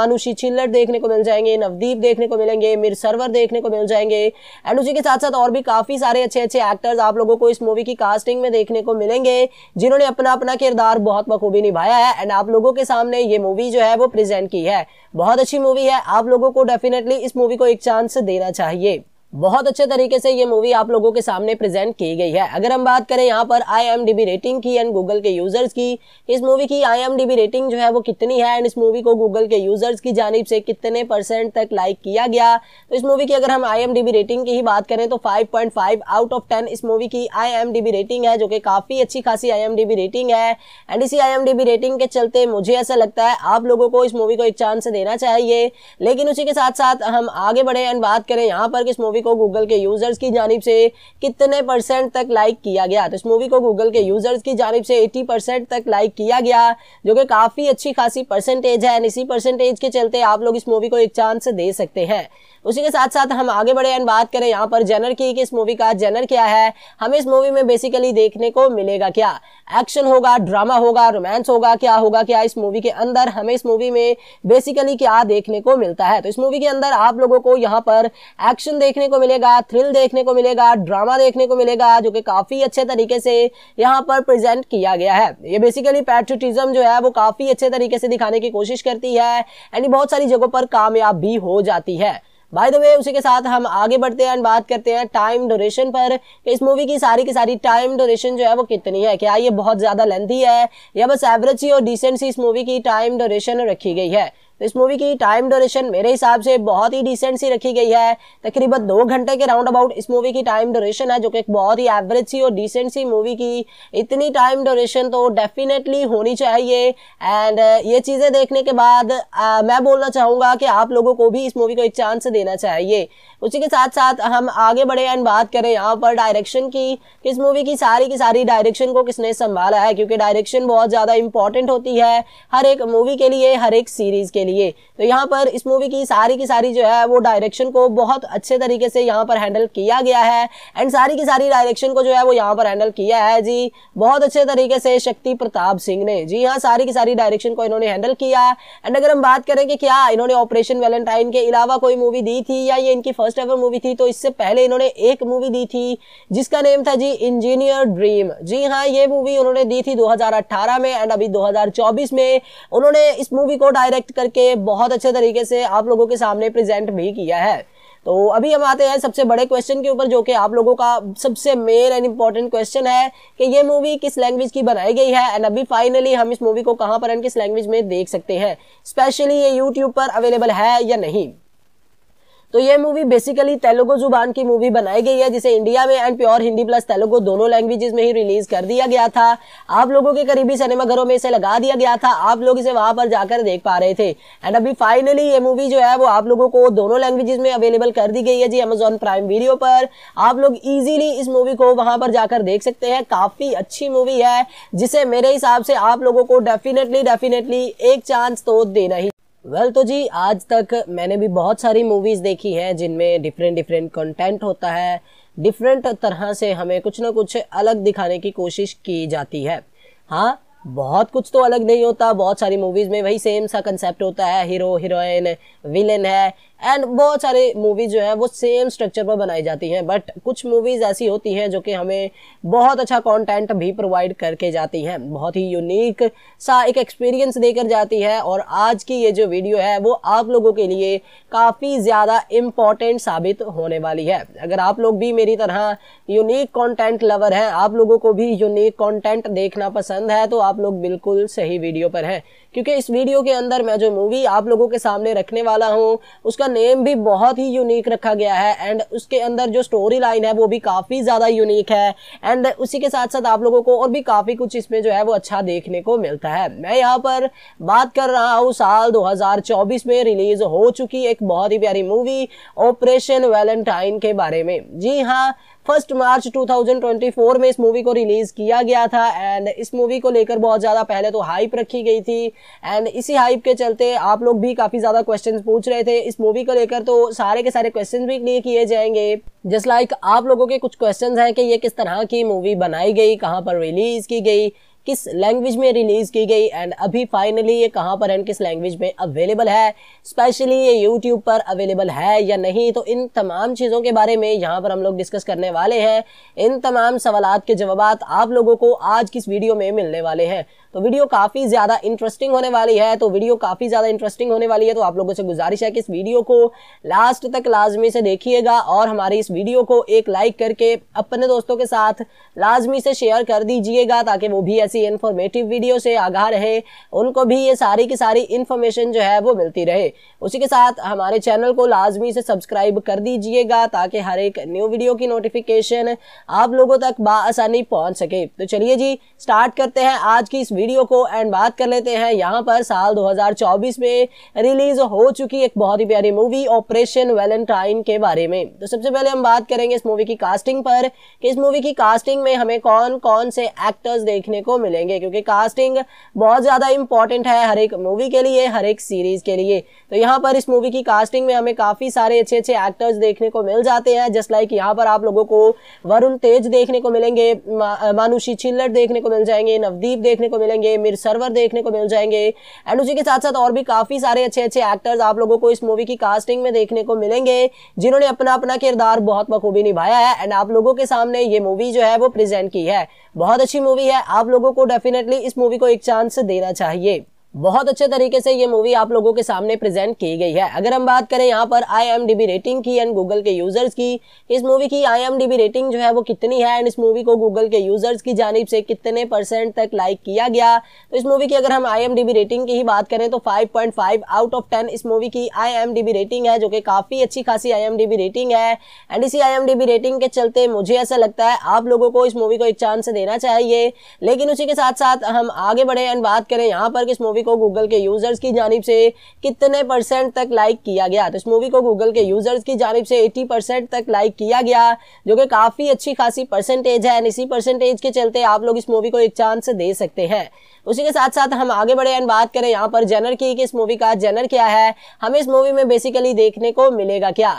मानुषी छिल्लर देखने को मिल जाएंगे नवदीप देखने को मिलेंगे मिर सरवर देखने को मिल जाएंगे एंड उसी के साथ साथ और भी काफ़ी सारे अच्छे अच्छे एक्टर्स आप लोगों को इस मूवी की कास्टिंग में देखने को मिलेंगे जिन्होंने अपना अपना किरदार बहुत बखूबी निभाया है एंड आप लोगों के सामने ये मूवी जो है वो प्रेजेंट की है बहुत अच्छी मूवी है आप लोगों लोगों को डेफिनेटली इस मूवी को एक चांस देना चाहिए बहुत अच्छे तरीके से ये मूवी आप लोगों के सामने प्रेजेंट की गई है अगर हम बात करें यहाँ पर आई रेटिंग की एंड गूगल के यूजर्स की इस मूवी की आई रेटिंग जो है वो कितनी है एंड इस मूवी को गूगल के यूजर्स की जानब से कितने परसेंट तक लाइक किया गया तो इस मूवी की अगर हम आई रेटिंग की ही बात करें तो फाइव आउट ऑफ टेन इस मूवी की आई रेटिंग है जो कि काफ़ी अच्छी खासी आई रेटिंग है एंड इसी आई रेटिंग के चलते मुझे ऐसा लगता है आप लोगों को इस मूवी को एक चांस देना चाहिए लेकिन उसी के साथ साथ हम आगे बढ़े एंड बात करें यहाँ पर किस मूवी मूवी को गूगल के यूजर्स की जानब से कितने परसेंट तक लाइक किया गया तो इस मूवी को गूगल के यूजर्स की जानब से 80 परसेंट तक लाइक किया गया जो कि काफ़ी अच्छी खासी परसेंटेज है इसी परसेंटेज के चलते आप लोग इस मूवी को एक चांस दे सकते हैं उसी के साथ साथ हम आगे बढ़े एंड बात करें यहाँ पर जेनर की कि इस मूवी का जेनर क्या है हमें इस मूवी में बेसिकली देखने को मिलेगा क्या एक्शन होगा ड्रामा होगा रोमांस होगा क्या होगा क्या इस मूवी के अंदर हमें इस मूवी में बेसिकली क्या देखने को मिलता है तो इस मूवी के अंदर आप लोगों को यहाँ पर एक्शन देखने को मिलेगा थ्रिल देखने को मिलेगा ड्रामा देखने को मिलेगा जो कि काफ़ी अच्छे तरीके से यहाँ पर प्रेजेंट किया गया है ये बेसिकली पैट्रियटिज्म जो है वो काफ़ी अच्छे तरीके से दिखाने की कोशिश करती है एंड बहुत सारी जगहों पर कामयाब भी हो जाती है बाय द वे उसी के साथ हम आगे बढ़ते हैं बात करते हैं टाइम ड्यूरेशन पर कि इस मूवी की सारी की सारी टाइम ड्यूरेशन जो है वो कितनी है क्या ये बहुत ज़्यादा लेंथी है या बस एवरेज ही और डिसेंट सी इस मूवी की टाइम ड्यूरेशन रखी गई है तो इस मूवी की टाइम डोरेशन मेरे हिसाब से बहुत ही डिसेंट सी रखी गई है तकरीबन दो घंटे के राउंड अबाउट इस मूवी की टाइम ड्यूरेशन है जो कि एक बहुत ही एवरेज सी और डिसेंट सी मूवी की इतनी टाइम डोरेशन तो डेफिनेटली होनी चाहिए एंड uh, ये चीज़ें देखने के बाद आ, uh, मैं बोलना चाहूँगा कि आप लोगों को भी इस मूवी को एक चांस देना चाहिए उसी के साथ साथ हम आगे बढ़े एंड बात करें यहाँ पर डायरेक्शन की किस मूवी की सारी की सारी डायरेक्शन को किसने संभाला है क्योंकि डायरेक्शन बहुत ज़्यादा इंपॉर्टेंट होती है हर एक मूवी के लिए हर एक सीरीज़ के लिए लिए तो यहाँ पर इस मूवी की सारी की सारी जो है वो डायरेक्शन को बहुत अच्छे तरीके से यहाँ पर हैंडल किया गया है एंड सारी की सारी डायरेक्शन को जो है वो यहाँ पर हैंडल किया है जी बहुत अच्छे तरीके से शक्ति प्रताप सिंह ने जी हाँ सारी की सारी डायरेक्शन को इन्होंने हैंडल किया एंड अगर हम बात करें कि क्या इन्होंने ऑपरेशन वेलेंटाइन के अलावा कोई मूवी दी थी या ये इनकी फर्स्ट एवर मूवी थी तो इससे पहले इन्होंने एक मूवी दी थी जिसका नेम था जी इंजीनियर ड्रीम जी हाँ ये मूवी उन्होंने दी थी 2018 में एंड अभी 2024 में उन्होंने इस मूवी को डायरेक्ट करके करके बहुत अच्छे तरीके से आप लोगों के सामने प्रेजेंट भी किया है तो अभी हम आते हैं सबसे बड़े क्वेश्चन के ऊपर जो कि आप लोगों का सबसे मेन एंड इम्पॉर्टेंट क्वेश्चन है कि ये मूवी किस लैंग्वेज की बनाई गई है एंड अभी फाइनली हम इस मूवी को कहाँ पर एंड किस लैंग्वेज में देख सकते हैं स्पेशली ये यूट्यूब पर अवेलेबल है या नहीं तो ये मूवी बेसिकली तेलुगु जुबान की मूवी बनाई गई है जिसे इंडिया में and pure Hindi plus Telugu दोनों लैंग्वेजेस में ही रिलीज कर दिया गया था आप लोगों के करीबी सिनेमाघरों में इसे लगा दिया गया था आप लोग इसे वहां पर जाकर देख पा रहे थे एंड अभी फाइनली ये मूवी जो है वो आप लोगों को दोनों लैंग्वेजेस में अवेलेबल कर दी गई है जी अमेजोन प्राइम वीडियो पर आप लोग इजीली इस मूवी को वहां पर जाकर देख सकते हैं काफी अच्छी मूवी है जिसे मेरे हिसाब से आप लोगों को डेफिनेटली डेफिनेटली एक चांस तो देना ही वेल well, तो जी आज तक मैंने भी बहुत सारी मूवीज़ देखी हैं जिनमें डिफरेंट डिफरेंट कंटेंट होता है डिफरेंट तरह से हमें कुछ ना कुछ अलग दिखाने की कोशिश की जाती है हाँ बहुत कुछ तो अलग नहीं होता बहुत सारी मूवीज़ में वही सेम सा कंसेप्ट होता है हीरो हीरोइन विलेन है एंड बहुत सारे मूवीज़ जो है वो सेम स्ट्रक्चर पर बनाई जाती हैं बट कुछ मूवीज़ ऐसी होती हैं जो कि हमें बहुत अच्छा कंटेंट भी प्रोवाइड करके जाती हैं बहुत ही यूनिक सा एक एक्सपीरियंस देकर जाती है और आज की ये जो वीडियो है वो आप लोगों के लिए काफ़ी ज़्यादा इम्पॉर्टेंट साबित होने वाली है अगर आप लोग भी मेरी तरह यूनिक कॉन्टेंट लवर हैं आप लोगों को भी यूनिक कॉन्टेंट देखना पसंद है तो आप लोग बिल्कुल सही वीडियो पर हैं क्योंकि इस वीडियो के अंदर मैं जो मूवी आप लोगों के सामने रखने वाला हूँ उसका नेम भी बहुत ही यूनिक रखा गया है एंड उसके अंदर जो स्टोरी लाइन है वो भी काफ़ी ज़्यादा यूनिक है एंड उसी के साथ साथ आप लोगों को और भी काफ़ी कुछ इसमें जो है वो अच्छा देखने को मिलता है मैं यहाँ पर बात कर रहा हूँ साल दो में रिलीज हो चुकी एक बहुत ही प्यारी मूवी ऑपरेशन वैलेंटाइन के बारे में जी हाँ फर्स्ट मार्च 2024 में इस मूवी को रिलीज किया गया था एंड इस मूवी को लेकर बहुत ज़्यादा पहले तो हाइप रखी गई थी एंड इसी हाइप के चलते आप लोग भी काफ़ी ज़्यादा क्वेश्चन पूछ रहे थे इस मूवी को लेकर तो सारे के सारे क्वेश्चन भी क्लियर किए जाएंगे जस्ट लाइक like आप लोगों के कुछ क्वेश्चन हैं कि ये किस तरह की मूवी बनाई गई कहाँ पर रिलीज की गई किस लैंग्वेज में रिलीज़ की गई एंड अभी फाइनली ये कहाँ पर एंड किस लैंग्वेज में अवेलेबल है स्पेशली ये यूट्यूब पर अवेलेबल है या नहीं तो इन तमाम चीज़ों के बारे में यहाँ पर हम लोग डिस्कस करने वाले हैं इन तमाम सवाल के जवाब आप लोगों को आज किस वीडियो में मिलने वाले हैं तो वीडियो काफ़ी ज़्यादा इंटरेस्टिंग होने वाली है तो वीडियो काफ़ी ज़्यादा इंटरेस्टिंग होने वाली है तो आप लोगों से गुजारिश है कि इस वीडियो को लास्ट तक लाजमी से देखिएगा और हमारी इस वीडियो को एक लाइक करके अपने दोस्तों के साथ लाजमी से शेयर कर दीजिएगा ताकि वो भी ऐसी इन्फॉर्मेटिव वीडियो से आगाह रहे उनको भी ये सारी की सारी इन्फॉर्मेशन जो है वो मिलती रहे उसी के साथ हमारे चैनल को लाजमी से सब्सक्राइब कर दीजिएगा ताकि हर एक न्यू वीडियो की नोटिफिकेशन आप लोगों तक बसानी पहुँच सके तो चलिए जी स्टार्ट करते हैं आज की इस वीडियो को एंड बात कर लेते हैं यहाँ पर साल दो में रिलीज हो चुकी एक बहुत ही प्यारी मूवी ऑपरेशन वैलेंटाइन के बारे में तो सबसे पहले हम बात करेंगे इस मूवी की कास्टिंग पर कि इस मूवी की कास्टिंग में में हमें कौन कौन से एक्टर्स देखने को मिलेंगे क्योंकि कास्टिंग बहुत ज़्यादा इंपॉर्टेंट है हर एक मूवी के लिए हर एक सीरीज के लिए तो यहाँ पर इस मूवी की कास्टिंग में हमें काफ़ी सारे अच्छे अच्छे एक्टर्स देखने को मिल जाते हैं जस्ट लाइक यहाँ पर आप लोगों को वरुण तेज देखने को मिलेंगे मानुषी छिल्लर देखने को मिल जाएंगे नवदीप देखने को मिलेंगे मिर सरवर देखने को मिल जाएंगे एंड उसी के साथ साथ और भी काफ़ी सारे अच्छे अच्छे एक्टर्स आप लोगों को इस मूवी की कास्टिंग में देखने को मिलेंगे जिन्होंने अपना अपना किरदार बहुत बखूबी निभाया है एंड आप लोगों के सामने ये मूवी जो है वो प्रेजेंट की है बहुत अच्छी मूवी है आप लोगों को डेफिनेटली इस मूवी को एक चांस देना चाहिए बहुत अच्छे तरीके से ये मूवी आप लोगों के सामने प्रेजेंट की गई है अगर हम बात करें यहाँ पर आई रेटिंग की एंड गूगल के यूजर्स की इस मूवी की आई रेटिंग जो है वो कितनी है एंड इस मूवी को गूगल के यूजर्स की जानब से कितने परसेंट तक लाइक किया गया तो इस मूवी की अगर हम आई रेटिंग की ही बात करें तो फाइव आउट ऑफ टेन इस मूवी की आई रेटिंग है जो कि काफ़ी अच्छी खासी आई रेटिंग है एंड इसी आई रेटिंग के चलते मुझे ऐसा लगता है आप लोगों को इस मूवी को एक चांस देना चाहिए लेकिन उसी के साथ साथ हम आगे बढ़े एंड बात करें यहाँ पर इस मूवी मूवी को गूगल के यूजर्स की जानब से कितने परसेंट तक लाइक किया गया तो इस मूवी को गूगल के यूजर्स की जानब से 80 परसेंट तक लाइक किया गया जो कि काफ़ी अच्छी खासी परसेंटेज है इसी परसेंटेज के चलते आप लोग इस मूवी को एक चांस दे सकते हैं उसी के साथ साथ हम आगे बढ़े एंड बात करें यहाँ पर जेनर की कि इस मूवी का जेनर क्या है हमें इस मूवी में बेसिकली देखने को मिलेगा क्या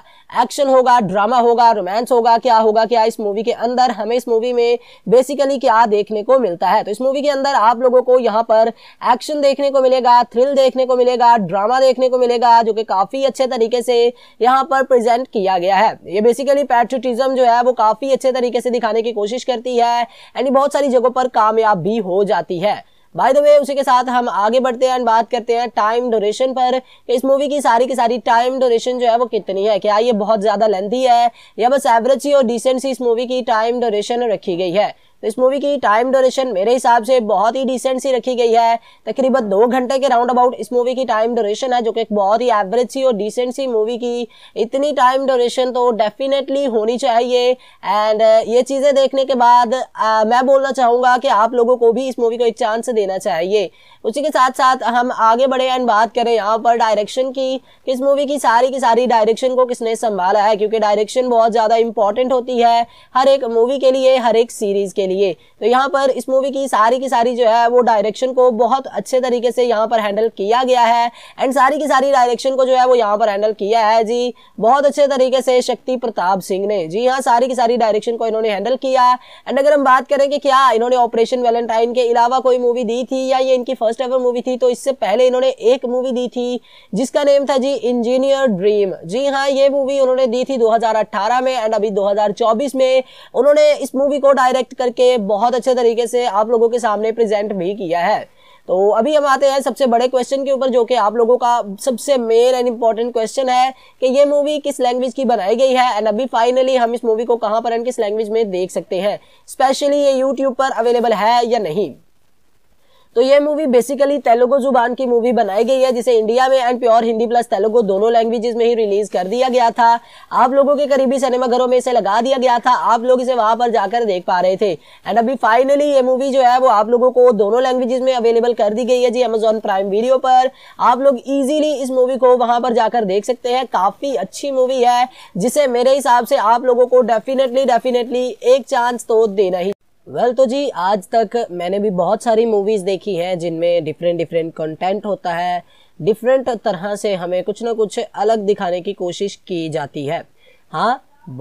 एक्शन होगा ड्रामा होगा रोमांस होगा क्या होगा क्या इस मूवी के अंदर हमें इस मूवी में बेसिकली क्या देखने को मिलता है तो इस मूवी के अंदर आप लोगों को यहाँ पर एक्शन देखने को मिलेगा थ्रिल देखने को मिलेगा ड्रामा देखने को मिलेगा जो कि काफ़ी अच्छे तरीके से यहाँ पर प्रेजेंट किया गया है ये बेसिकली पैट्रिटिज्म जो है वो काफ़ी अच्छे तरीके से दिखाने की कोशिश करती है एंड बहुत सारी जगहों पर कामयाब भी हो जाती है बाय द वे उसी के साथ हम आगे बढ़ते हैं बात करते हैं टाइम ड्यूरेशन पर कि इस मूवी की सारी की सारी टाइम ड्यूरेशन जो है वो कितनी है क्या ये बहुत ज़्यादा लेंथी है या बस एवरेज सी और डिसेंट सी इस मूवी की टाइम ड्यूरेशन रखी गई है तो इस मूवी की टाइम ड्यूरेशन मेरे हिसाब से बहुत ही डिसेंट सी रखी गई है तकरीबन दो घंटे के राउंड अबाउट इस मूवी की टाइम ड्यूरेशन है जो कि एक बहुत ही एवरेज सी और डिसेंट सी मूवी की इतनी टाइम ड्यूरेशन तो डेफिनेटली होनी चाहिए एंड uh, ये चीज़ें देखने के बाद आ, uh, मैं बोलना चाहूँगा कि आप लोगों को भी इस मूवी को एक चांस देना चाहिए उसी के साथ साथ हम आगे बढ़े एंड बात करें यहाँ पर डायरेक्शन की कि इस मूवी की सारी की सारी डायरेक्शन को किसने संभाला है क्योंकि डायरेक्शन बहुत ज़्यादा इंपॉर्टेंट होती है हर एक मूवी के लिए हर एक सीरीज़ के लिए लिए तो यहाँ पर इस मूवी की सारी की सारी जो है वो डायरेक्शन को बहुत अच्छे तरीके से यहाँ पर हैंडल किया गया है एंड सारी की सारी डायरेक्शन को जो है वो यहाँ पर हैंडल किया है जी बहुत अच्छे तरीके से शक्ति प्रताप सिंह ने जी हाँ सारी की सारी डायरेक्शन को इन्होंने हैंडल किया एंड अगर हम बात करें कि क्या इन्होंने ऑपरेशन वैलेंटाइन के अलावा कोई मूवी दी थी या ये इनकी फर्स्ट एवर मूवी थी तो इससे पहले इन्होंने एक मूवी दी थी जिसका नेम था जी इंजीनियर ड्रीम जी हाँ ये मूवी उन्होंने दी थी 2018 में एंड अभी 2024 में उन्होंने इस मूवी को डायरेक्ट करके के बहुत अच्छे तरीके से आप लोगों के सामने प्रेजेंट भी किया है तो अभी हम आते हैं सबसे बड़े क्वेश्चन के ऊपर जो कि आप लोगों का सबसे मेन एंड इम्पॉर्टेंट क्वेश्चन है कि ये मूवी किस लैंग्वेज की बनाई गई है एंड अभी फाइनली हम इस मूवी को कहाँ पर एंड किस लैंग्वेज में देख सकते हैं स्पेशली ये यूट्यूब पर अवेलेबल है या नहीं तो ये मूवी बेसिकली तेलुगु जुबान की मूवी बनाई गई है जिसे इंडिया में and pure Hindi plus Telugu दोनों लैंग्वेजेस में ही रिलीज कर दिया गया था आप लोगों के करीबी सिनेमाघरों में इसे लगा दिया गया था आप लोग इसे वहां पर जाकर देख पा रहे थे एंड अभी फाइनली ये मूवी जो है वो आप लोगों को दोनों लैंग्वेजेस में अवेलेबल कर दी गई है जी अमेजोन प्राइम वीडियो पर आप लोग ईजिली इस मूवी को वहां पर जाकर देख सकते हैं काफी अच्छी मूवी है जिसे मेरे हिसाब से आप लोगों को डेफिनेटली डेफिनेटली एक चांस तो देना ही वेल well, तो जी आज तक मैंने भी बहुत सारी मूवीज़ देखी हैं जिनमें डिफरेंट डिफरेंट कंटेंट होता है डिफरेंट तरह से हमें कुछ ना कुछ अलग दिखाने की कोशिश की जाती है हाँ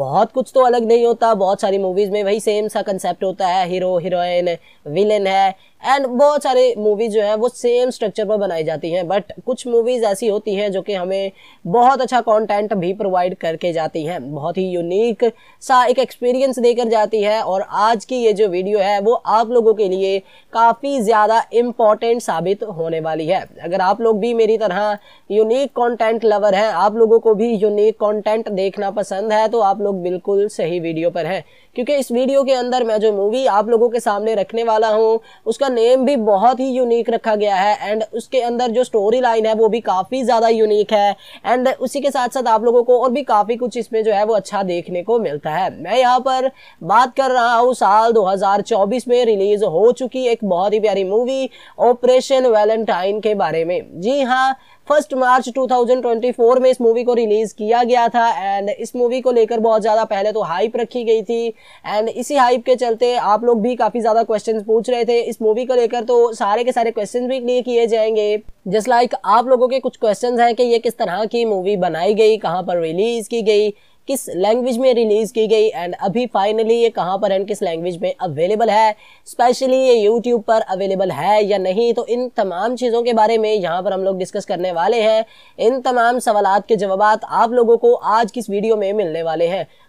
बहुत कुछ तो अलग नहीं होता बहुत सारी मूवीज़ में वही सेम सा कंसेप्ट होता है हीरो हीरोइन विलेन है एंड बहुत सारे मूवीज जो है वो सेम स्ट्रक्चर पर बनाई जाती हैं बट कुछ मूवीज ऐसी होती हैं जो कि हमें बहुत अच्छा कंटेंट भी प्रोवाइड करके जाती हैं बहुत ही यूनिक सा एक एक्सपीरियंस देकर जाती है और आज की ये जो वीडियो है वो आप लोगों के लिए काफ़ी ज़्यादा इम्पॉर्टेंट साबित होने वाली है अगर आप लोग भी मेरी तरह यूनिक कॉन्टेंट लवर हैं आप लोगों को भी यूनिक कॉन्टेंट देखना पसंद है तो आप लोग बिल्कुल सही वीडियो पर हैं क्योंकि इस वीडियो के अंदर मैं जो मूवी आप लोगों के सामने रखने वाला हूँ उसका नेम भी बहुत ही यूनिक रखा गया है एंड उसके अंदर जो स्टोरी लाइन है वो भी काफ़ी ज़्यादा यूनिक है एंड उसी के साथ साथ आप लोगों को और भी काफ़ी कुछ इसमें जो है वो अच्छा देखने को मिलता है मैं यहाँ पर बात कर रहा हूँ साल 2024 में रिलीज हो चुकी एक बहुत ही प्यारी मूवी ऑपरेशन वैलेंटाइन के बारे में जी हाँ फर्स्ट मार्च 2024 में इस मूवी को रिलीज किया गया था एंड इस मूवी को लेकर बहुत ज़्यादा पहले तो हाइप रखी गई थी एंड इसी हाइप के चलते आप लोग भी काफ़ी ज़्यादा क्वेश्चन पूछ रहे थे इस मूवी को लेकर तो सारे के सारे क्वेश्चन भी क्लियर किए जाएंगे जस्ट लाइक like आप लोगों के कुछ क्वेश्चन हैं कि ये किस तरह की मूवी बनाई गई कहाँ पर रिलीज की गई किस लैंग्वेज में रिलीज की गई एंड अभी फाइनली ये कहाँ पर एंड किस लैंग्वेज में अवेलेबल है स्पेशली ये यूट्यूब पर अवेलेबल है या नहीं तो इन तमाम चीज़ों के बारे में यहाँ पर हम लोग डिस्कस करने वाले हैं इन तमाम सवाल के जवाब आप लोगों को आज किस वीडियो में मिलने वाले हैं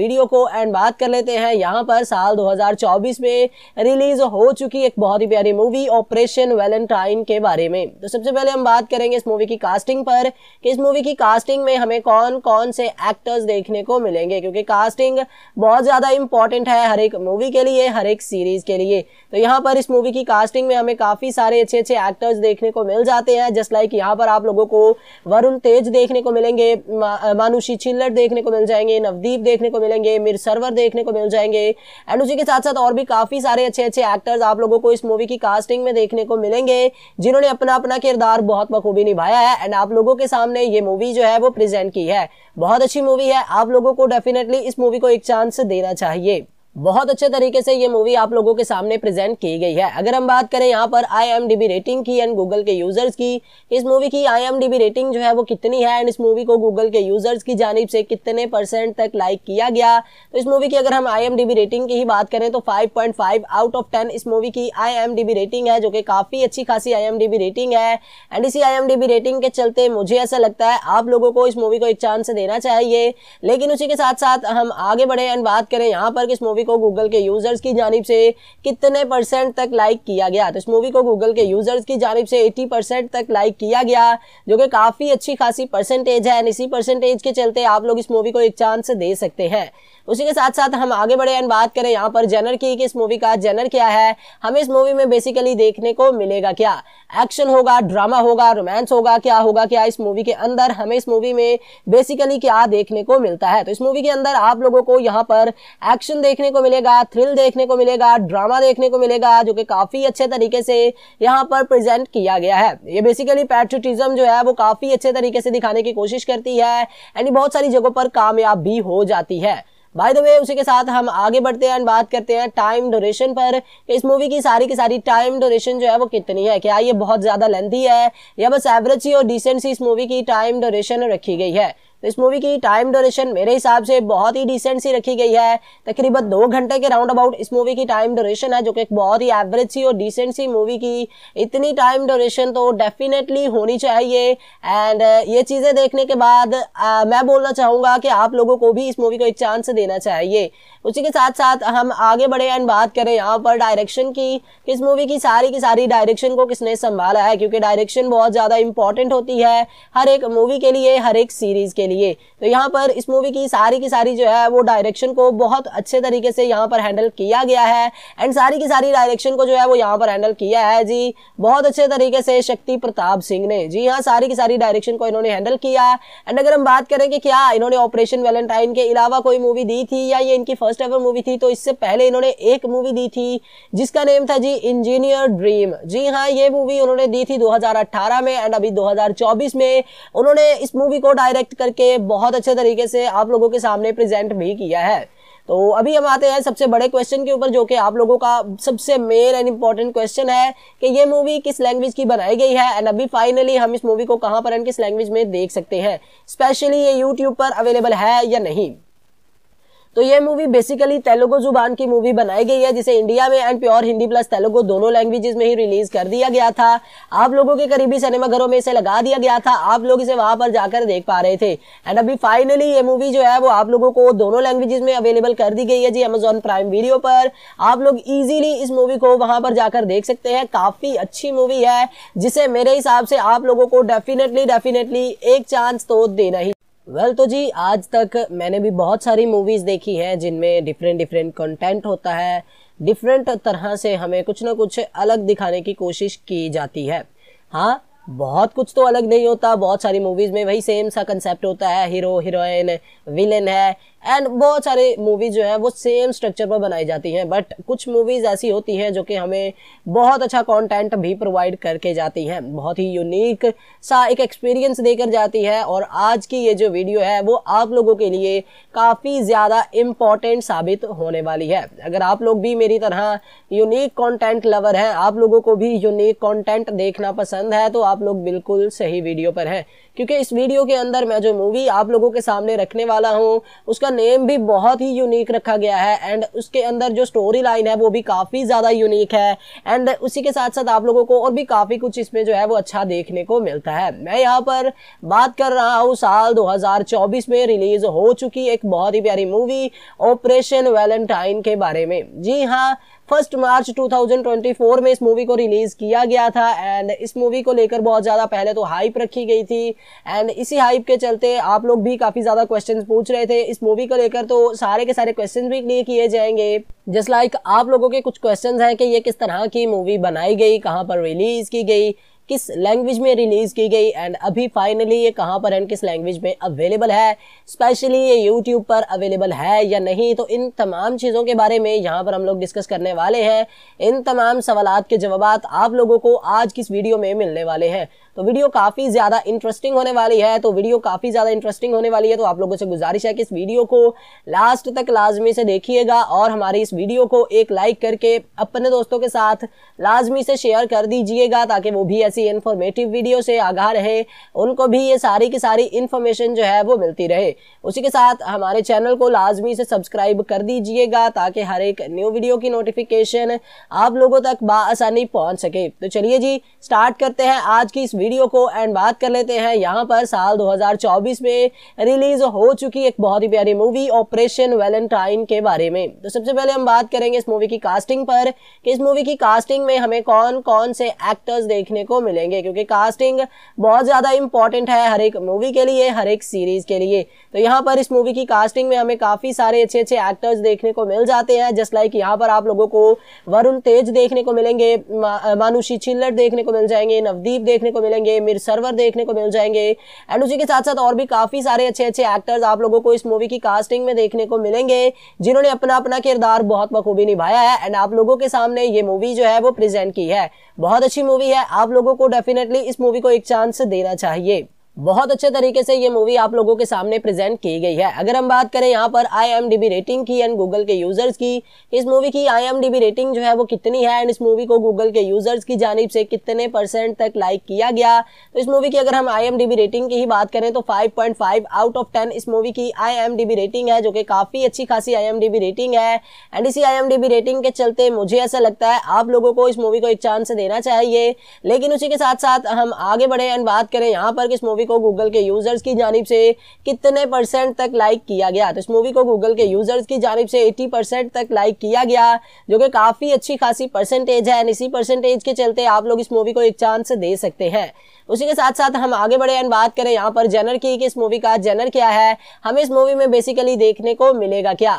वीडियो को एंड बात कर लेते हैं यहाँ पर साल 2024 में रिलीज हो चुकी एक बहुत ही प्यारी मूवी ऑपरेशन वैलेंटाइन के बारे में तो सबसे पहले हम बात करेंगे इस मूवी की कास्टिंग पर कि इस मूवी की कास्टिंग में हमें कौन कौन से एक्टर्स देखने को मिलेंगे क्योंकि कास्टिंग बहुत ज़्यादा इंपॉर्टेंट है हर एक मूवी के लिए हर एक सीरीज के लिए तो यहाँ पर इस मूवी की कास्टिंग में हमें काफ़ी सारे अच्छे अच्छे एक्टर्स देखने को मिल जाते हैं जस्ट लाइक यहाँ पर आप लोगों को वरुण तेज देखने को मिलेंगे मानुषी छिल्लर देखने को मिल जाएंगे नवदीप देखने को मिल मिलेंगे मिर सर्वर देखने को मिल जाएंगे एंड उसी के साथ साथ और भी काफ़ी सारे अच्छे अच्छे एक्टर्स आप लोगों को इस मूवी की कास्टिंग में देखने को मिलेंगे जिन्होंने अपना अपना किरदार बहुत बखूबी निभाया है एंड आप लोगों के सामने ये मूवी जो है वो प्रेजेंट की है बहुत अच्छी मूवी है आप लोगों को डेफिनेटली इस मूवी को एक चांस देना चाहिए बहुत अच्छे तरीके से ये मूवी आप लोगों के सामने प्रेजेंट की गई है अगर हम बात करें यहाँ पर आई रेटिंग की एंड गूगल के यूजर्स की इस मूवी की आई रेटिंग जो है वो कितनी है एंड इस मूवी को गूगल के यूजर्स की जानब से कितने परसेंट तक लाइक किया गया तो इस मूवी की अगर हम आई रेटिंग की ही बात करें तो 5.5 आउट ऑफ टेन इस मूवी की आई रेटिंग है जो कि काफ़ी अच्छी खासी आई रेटिंग है एंड इसी आई रेटिंग के चलते मुझे ऐसा लगता है आप लोगों को इस मूवी को एक चांस देना चाहिए लेकिन उसी के साथ साथ हम आगे बढ़े एंड बात करें यहाँ पर इस मूवी मूवी को गूगल के यूजर्स की जानब से कितने परसेंट तक लाइक किया गया तो इस मूवी को गूगल के यूजर्स की जानब से एटी परसेंट तक लाइक किया गया जो कि काफ़ी अच्छी खासी परसेंटेज है इसी परसेंटेज के चलते आप लोग इस मूवी को एक चांस दे सकते हैं उसी के साथ साथ हम आगे बढ़े एंड बात करें यहाँ पर जेनर की कि इस मूवी का जेनर क्या है हमें इस मूवी में बेसिकली देखने को मिलेगा क्या एक्शन होगा ड्रामा होगा रोमांस होगा क्या होगा क्या इस मूवी के अंदर हमें इस मूवी में बेसिकली क्या देखने को मिलता है तो इस मूवी के अंदर आप लोगों को यहाँ पर एक्शन देखने को मिलेगा थ्रिल देखने को मिलेगा ड्रामा देखने को मिलेगा जो कि काफ़ी अच्छे तरीके से यहाँ पर प्रेजेंट किया गया है ये बेसिकली पैट्रिटिज्म जो है वो काफ़ी अच्छे तरीके से दिखाने की कोशिश करती है एंड बहुत सारी जगहों पर कामयाब भी हो जाती है बाय द वे उसी के साथ हम आगे बढ़ते हैं बात करते हैं टाइम डोरेशन पर इस मूवी की सारी की सारी टाइम डोरेशन जो है वो कितनी है क्या ये बहुत ज़्यादा लेंथी है या बस एवरेज सी और डिसेंट सी इस मूवी की टाइम डोरेशन रखी गई है तो इस मूवी की टाइम डोरेशन मेरे हिसाब से बहुत ही डिसेंट सी रखी गई है तकरीबन दो घंटे के राउंड अबाउट इस मूवी की टाइम डोरेशन है जो कि एक बहुत ही एवरेज सी और डिसेंट सी मूवी की इतनी टाइम डोरेशन तो डेफिनेटली होनी चाहिए एंड uh, ये चीज़ें देखने के बाद आ, uh, मैं बोलना चाहूँगा कि आप लोगों को भी इस मूवी को एक चांस देना चाहिए उसी के साथ साथ हम आगे बढ़े एंड बात करें यहाँ पर डायरेक्शन की कि इस मूवी की सारी की सारी डायरेक्शन को किसने संभाला है क्योंकि डायरेक्शन बहुत ज़्यादा इंपॉर्टेंट होती है हर एक मूवी के लिए हर एक सीरीज़ के लिए लिए तो यहाँ पर इस मूवी की सारी की सारी जो है वो डायरेक्शन को बहुत अच्छे तरीके से यहाँ पर हैंडल किया गया है एंड सारी की सारी डायरेक्शन को जो है वो यहाँ पर हैंडल किया है जी बहुत अच्छे तरीके से शक्ति प्रताप सिंह ने जी हाँ सारी की सारी डायरेक्शन को इन्होंने हैंडल किया है एंड अगर हम बात करें कि क्या इन्होंने ऑपरेशन वैलेंटाइन के अलावा कोई मूवी दी थी या ये इनकी फर्स्ट एवर मूवी थी तो इससे पहले इन्होंने एक मूवी दी थी जिसका नेम था जी इंजीनियर ड्रीम जी हाँ ये मूवी उन्होंने दी थी 2018 में एंड अभी 2024 में उन्होंने इस मूवी को डायरेक्ट करके करके बहुत अच्छे तरीके से आप लोगों के सामने प्रेजेंट भी किया है तो अभी हम आते हैं सबसे बड़े क्वेश्चन के ऊपर जो कि आप लोगों का सबसे मेन एंड इम्पॉर्टेंट क्वेश्चन है कि ये मूवी किस लैंग्वेज की बनाई गई है एंड अभी फाइनली हम इस मूवी को कहाँ पर एंड किस लैंग्वेज में देख सकते हैं स्पेशली ये यूट्यूब पर अवेलेबल है या नहीं तो ये मूवी बेसिकली तेलुगु जुबान की मूवी बनाई गई है जिसे इंडिया में and pure Hindi plus Telugu दोनों लैंग्वेजेस में ही रिलीज कर दिया गया था आप लोगों के करीबी सिनेमाघरों में इसे लगा दिया गया था आप लोग इसे वहां पर जाकर देख पा रहे थे एंड अभी फाइनली ये मूवी जो है वो आप लोगों को दोनों लैंग्वेजेस में अवेलेबल कर दी गई है जी अमेजोन प्राइम वीडियो पर आप लोग ईजिली इस मूवी को वहां पर जाकर देख सकते हैं काफी अच्छी मूवी है जिसे मेरे हिसाब से आप लोगों को डेफिनेटली डेफिनेटली एक चांस तो देना ही वेल well, तो जी आज तक मैंने भी बहुत सारी मूवीज़ देखी हैं जिनमें डिफरेंट डिफरेंट कंटेंट होता है डिफरेंट तरह से हमें कुछ ना कुछ अलग दिखाने की कोशिश की जाती है हाँ बहुत कुछ तो अलग नहीं होता बहुत सारी मूवीज़ में वही सेम सा कंसेप्ट होता है हीरो हीरोइन विलेन है एंड बहुत सारे मूवीज जो है वो सेम स्ट्रक्चर पर बनाई जाती हैं बट कुछ मूवीज़ ऐसी होती हैं जो कि हमें बहुत अच्छा कंटेंट भी प्रोवाइड करके जाती हैं बहुत ही यूनिक सा एक एक्सपीरियंस देकर जाती है और आज की ये जो वीडियो है वो आप लोगों के लिए काफ़ी ज़्यादा इम्पॉर्टेंट साबित होने वाली है अगर आप लोग भी मेरी तरह यूनिक कॉन्टेंट लवर हैं आप लोगों को भी यूनिक कॉन्टेंट देखना पसंद है तो आप लोग बिल्कुल सही वीडियो पर हैं क्योंकि इस वीडियो के अंदर मैं जो मूवी आप लोगों के सामने रखने वाला हूँ उसका उसका नेम भी बहुत ही यूनिक रखा गया है एंड उसके अंदर जो स्टोरी लाइन है वो भी काफ़ी ज़्यादा यूनिक है एंड उसी के साथ साथ आप लोगों को और भी काफ़ी कुछ इसमें जो है वो अच्छा देखने को मिलता है मैं यहाँ पर बात कर रहा हूँ साल 2024 में रिलीज हो चुकी एक बहुत ही प्यारी मूवी ऑपरेशन वैलेंटाइन के बारे में जी हाँ फर्स्ट मार्च 2024 में इस मूवी को रिलीज किया गया था एंड इस मूवी को लेकर बहुत ज़्यादा पहले तो हाइप रखी गई थी एंड इसी हाइप के चलते आप लोग भी काफ़ी ज़्यादा क्वेश्चन पूछ रहे थे इस मूवी को लेकर तो सारे के सारे क्वेश्चन भी क्लियर किए जाएंगे जस्ट लाइक like आप लोगों के कुछ क्वेश्चन हैं कि ये किस तरह की मूवी बनाई गई कहाँ पर रिलीज की गई किस लैंग्वेज में रिलीज की गई एंड अभी फाइनली ये कहाँ पर एंड किस लैंग्वेज में अवेलेबल है स्पेशली ये यूट्यूब पर अवेलेबल है या नहीं तो इन तमाम चीज़ों के बारे में यहाँ पर हम लोग डिस्कस करने वाले हैं इन तमाम सवाल के जवाब आप लोगों को आज किस वीडियो में मिलने वाले हैं तो वीडियो काफ़ी ज़्यादा इंटरेस्टिंग होने वाली है तो वीडियो काफ़ी ज़्यादा इंटरेस्टिंग होने वाली है तो आप लोगों से गुजारिश है कि इस वीडियो को लास्ट तक लाजमी से देखिएगा और हमारी इस वीडियो को एक लाइक करके अपने दोस्तों के साथ लाजमी से शेयर कर दीजिएगा ताकि वो भी ऐसी इन्फॉर्मेटिव वीडियो से आगाह रहे उनको भी ये सारी की सारी इन्फॉर्मेशन जो है वो मिलती रहे उसी के साथ हमारे चैनल को लाजमी से सब्सक्राइब कर दीजिएगा ताकि हर एक न्यू वीडियो की नोटिफिकेशन आप लोगों तक बासानी पहुंच सके तो चलिए जी स्टार्ट करते हैं आज की इस वीडियो को एंड बात कर लेते हैं यहाँ पर साल 2024 में रिलीज हो चुकी एक बहुत ही प्यारी मूवी ऑपरेशन वैलेंटाइन के बारे में तो सबसे पहले हम बात करेंगे इस मूवी की कास्टिंग पर कि इस मूवी की कास्टिंग में हमें कौन कौन से एक्टर्स देखने को मिलेंगे क्योंकि कास्टिंग बहुत ज़्यादा इंपॉर्टेंट है हर एक मूवी के लिए हर एक सीरीज के लिए तो यहाँ पर इस मूवी की कास्टिंग में हमें काफ़ी सारे अच्छे अच्छे एक्टर्स देखने को मिल जाते हैं जस्ट लाइक यहाँ पर आप लोगों को वरुण तेज देखने को मिलेंगे मानुषी चिल्लर देखने को मिल जाएंगे नवदीप देखने को मिलेंगे मिर सर्वर देखने को मिल जाएंगे एंड उसी के साथ साथ और भी काफ़ी सारे अच्छे अच्छे एक्टर्स आप लोगों को इस मूवी की कास्टिंग में देखने को मिलेंगे जिन्होंने अपना अपना किरदार बहुत बखूबी निभाया है एंड आप लोगों के सामने ये मूवी जो है वो प्रेजेंट की है बहुत अच्छी मूवी है आप लोगों को डेफिनेटली इस मूवी को एक चांस देना चाहिए बहुत अच्छे तरीके से ये मूवी आप लोगों के सामने प्रेजेंट की गई है अगर हम बात करें यहाँ पर आई रेटिंग की एंड गूगल के यूजर्स की इस मूवी की आई रेटिंग जो है वो कितनी है एंड इस मूवी को गूगल के यूजर्स की जानब से कितने परसेंट तक लाइक किया गया तो इस मूवी की अगर हम आई रेटिंग की ही बात करें तो फाइव आउट ऑफ टेन इस मूवी की आई रेटिंग है जो कि काफ़ी अच्छी खासी आई रेटिंग है एंड इसी आई रेटिंग के चलते मुझे ऐसा लगता है आप लोगों को इस मूवी को एक चांस देना चाहिए लेकिन उसी के साथ साथ हम आगे बढ़े एंड बात करें यहाँ पर किस मूवी मूवी को गूगल के यूजर्स की जानब से कितने परसेंट तक लाइक किया गया तो इस मूवी को गूगल के यूजर्स की जानब से एटी परसेंट तक लाइक किया गया जो कि काफ़ी अच्छी खासी परसेंटेज है इसी परसेंटेज के चलते आप लोग इस मूवी को एक चांस दे सकते हैं उसी के साथ साथ हम आगे बढ़े एंड बात करें यहाँ पर जेनर की कि इस मूवी का जेनर क्या है हमें इस मूवी में बेसिकली देखने को मिलेगा क्या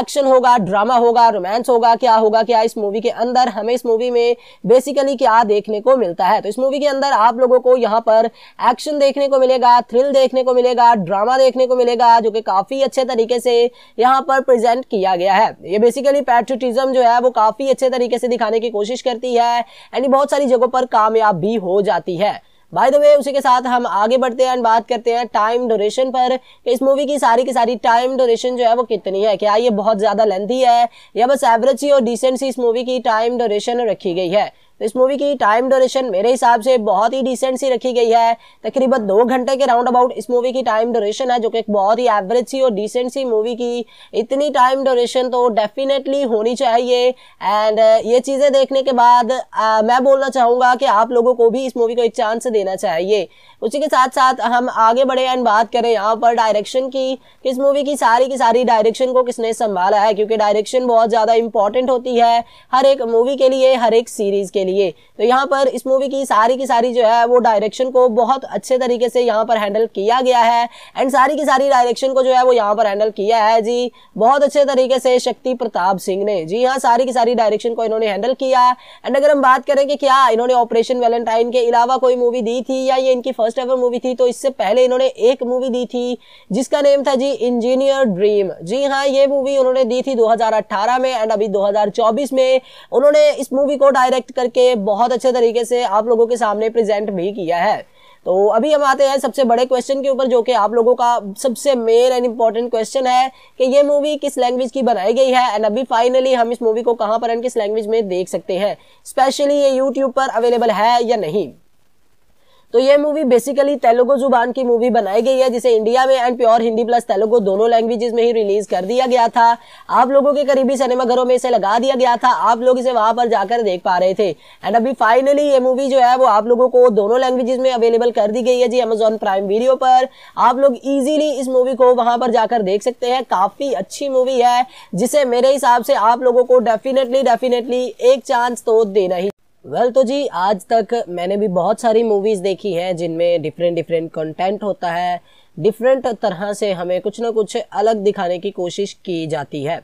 एक्शन होगा ड्रामा होगा रोमांस होगा क्या होगा क्या इस मूवी के अंदर हमें इस मूवी में बेसिकली क्या देखने को मिलता है तो इस मूवी के अंदर आप लोगों को यहाँ पर एक्शन देखने को मिलेगा थ्रिल देखने को मिलेगा ड्रामा देखने को मिलेगा जो कि काफ़ी अच्छे तरीके से यहाँ पर प्रेजेंट किया गया है ये बेसिकली पैट्रिटिज्म जो है वो काफ़ी अच्छे तरीके से दिखाने की कोशिश करती है एंड बहुत सारी जगहों पर कामयाब भी हो जाती है बाय द वे उसी के साथ हम आगे बढ़ते हैं बात करते हैं टाइम डोरेशन पर इस मूवी की सारी की सारी टाइम डोरेशन जो है वो कितनी है क्या ये बहुत ज़्यादा लेंथी है या बस एवरेज सी और डिसेंट सी इस मूवी की टाइम डोरेशन रखी गई है तो इस मूवी की टाइम डोरेशन मेरे हिसाब से बहुत ही डिसेंट सी रखी गई है तकरीबन दो घंटे के राउंड अबाउट इस मूवी की टाइम ड्यूरेशन है जो कि एक बहुत ही एवरेज सी और डिसेंट सी मूवी की इतनी टाइम डोरेशन तो डेफिनेटली होनी चाहिए एंड uh, ये चीज़ें देखने के बाद आ, uh, मैं बोलना चाहूँगा कि आप लोगों को भी इस मूवी को एक चांस देना चाहिए उसी के साथ साथ हम आगे बढ़े एंड बात करें यहाँ पर डायरेक्शन की कि इस मूवी की सारी की सारी डायरेक्शन को किसने संभाला है क्योंकि डायरेक्शन बहुत ज़्यादा इंपॉर्टेंट होती है हर एक मूवी के लिए हर एक सीरीज़ के लिए तो यहाँ पर इस मूवी की सारी की सारी जो है वो डायरेक्शन को बहुत अच्छे तरीके से यहाँ पर हैंडल किया गया है एंड सारी की सारी डायरेक्शन को जो है वो यहाँ पर हैंडल किया है जी बहुत अच्छे तरीके से शक्ति प्रताप सिंह ने जी हाँ सारी की सारी डायरेक्शन को इन्होंने हैंडल किया एंड अगर हम बात करें कि क्या इन्होंने ऑपरेशन वेलेंटाइन के अलावा कोई मूवी दी थी या ये इनकी फर्स्ट एवर मूवी थी तो इससे पहले इन्होंने एक मूवी दी थी जिसका नेम था जी इंजीनियर ड्रीम जी हाँ ये मूवी उन्होंने दी थी 2018 में एंड अभी 2024 में उन्होंने इस मूवी को डायरेक्ट करके के बहुत अच्छे तरीके से आप लोगों के सामने प्रेजेंट भी किया है तो अभी हम आते हैं सबसे बड़े क्वेश्चन के ऊपर जो कि आप लोगों का सबसे मेन एंड इम्पॉर्टेंट क्वेश्चन है कि ये मूवी किस लैंग्वेज की बनाई गई है एंड अभी फाइनली हम इस मूवी को कहाँ पर एंड किस लैंग्वेज में देख सकते हैं स्पेशली ये यूट्यूब पर अवेलेबल है या नहीं तो ये मूवी बेसिकली तेलुगु जुबान की मूवी बनाई गई है जिसे इंडिया में and pure Hindi plus Telugu दोनों लैंग्वेजेस में ही रिलीज कर दिया गया था आप लोगों के करीबी सिनेमाघरों में इसे लगा दिया गया था आप लोग इसे वहां पर जाकर देख पा रहे थे एंड अभी फाइनली ये मूवी जो है वो आप लोगों को दोनों लैंग्वेजेस में अवेलेबल कर दी गई है जी अमेजोन प्राइम वीडियो पर आप लोग इजीली इस मूवी को वहां पर जाकर देख सकते हैं काफी अच्छी मूवी है जिसे मेरे हिसाब से आप लोगों को डेफिनेटली डेफिनेटली एक चांस तो देना ही वेल well, तो जी आज तक मैंने भी बहुत सारी मूवीज़ देखी हैं जिनमें डिफरेंट डिफरेंट कंटेंट होता है डिफरेंट तरह से हमें कुछ ना कुछ अलग दिखाने की कोशिश की जाती है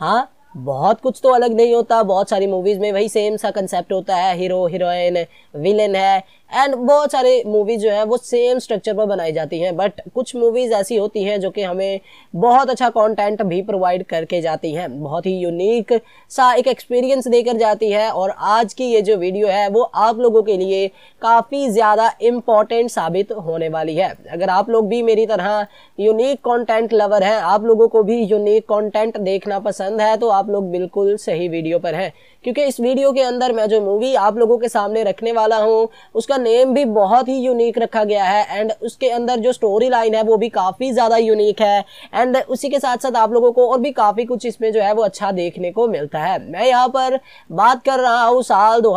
हाँ बहुत कुछ तो अलग नहीं होता बहुत सारी मूवीज़ में वही सेम सा कंसेप्ट होता है हीरो हीरोइन विलेन है एंड बहुत सारे मूवीज जो है वो सेम स्ट्रक्चर पर बनाई जाती हैं बट कुछ मूवीज ऐसी होती हैं जो कि हमें बहुत अच्छा कंटेंट भी प्रोवाइड करके जाती हैं बहुत ही यूनिक सा एक एक्सपीरियंस देकर जाती है और आज की ये जो वीडियो है वो आप लोगों के लिए काफ़ी ज़्यादा इम्पॉर्टेंट साबित होने वाली है अगर आप लोग भी मेरी तरह यूनिक कॉन्टेंट लवर हैं आप लोगों को भी यूनिक कॉन्टेंट देखना पसंद है तो आप लोग बिल्कुल सही वीडियो पर हैं क्योंकि इस वीडियो के अंदर मैं जो मूवी आप लोगों के सामने रखने वाला हूँ उसका नेम भी बहुत ही यूनिक रखा गया है एंड उसके अंदर जो स्टोरी लाइन है वो भी काफ़ी ज़्यादा यूनिक है एंड उसी के साथ साथ आप लोगों को और भी काफ़ी कुछ इसमें जो है वो अच्छा देखने को मिलता है मैं यहाँ पर बात कर रहा हूँ साल दो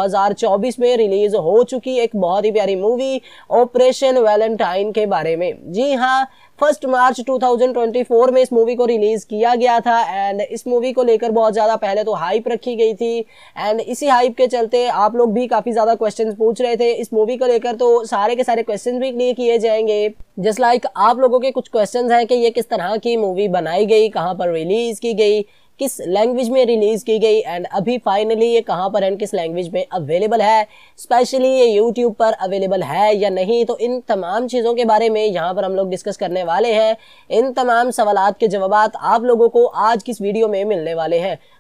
में रिलीज हो चुकी एक बहुत ही प्यारी मूवी ऑपरेशन वैलेंटाइन के बारे में जी हाँ फर्स्ट मार्च 2024 में इस मूवी को रिलीज किया गया था एंड इस मूवी को लेकर बहुत ज़्यादा पहले तो हाइप रखी गई थी एंड इसी हाइप के चलते आप लोग भी काफ़ी ज़्यादा क्वेश्चन पूछ रहे थे इस मूवी को लेकर तो सारे के सारे क्वेश्चन भी क्लियर किए जाएंगे जस्ट लाइक like, आप लोगों के कुछ क्वेश्चन हैं कि ये किस तरह की मूवी बनाई गई कहाँ पर रिलीज की गई किस लैंग्वेज में रिलीज की गई एंड अभी फाइनली ये कहाँ पर एंड किस लैंग्वेज में अवेलेबल है स्पेशली ये यूट्यूब पर अवेलेबल है या नहीं तो इन तमाम चीज़ों के बारे में यहाँ पर हम लोग डिस्कस करने वाले हैं इन तमाम सवाल के जवाब आप लोगों को आज किस वीडियो में मिलने वाले हैं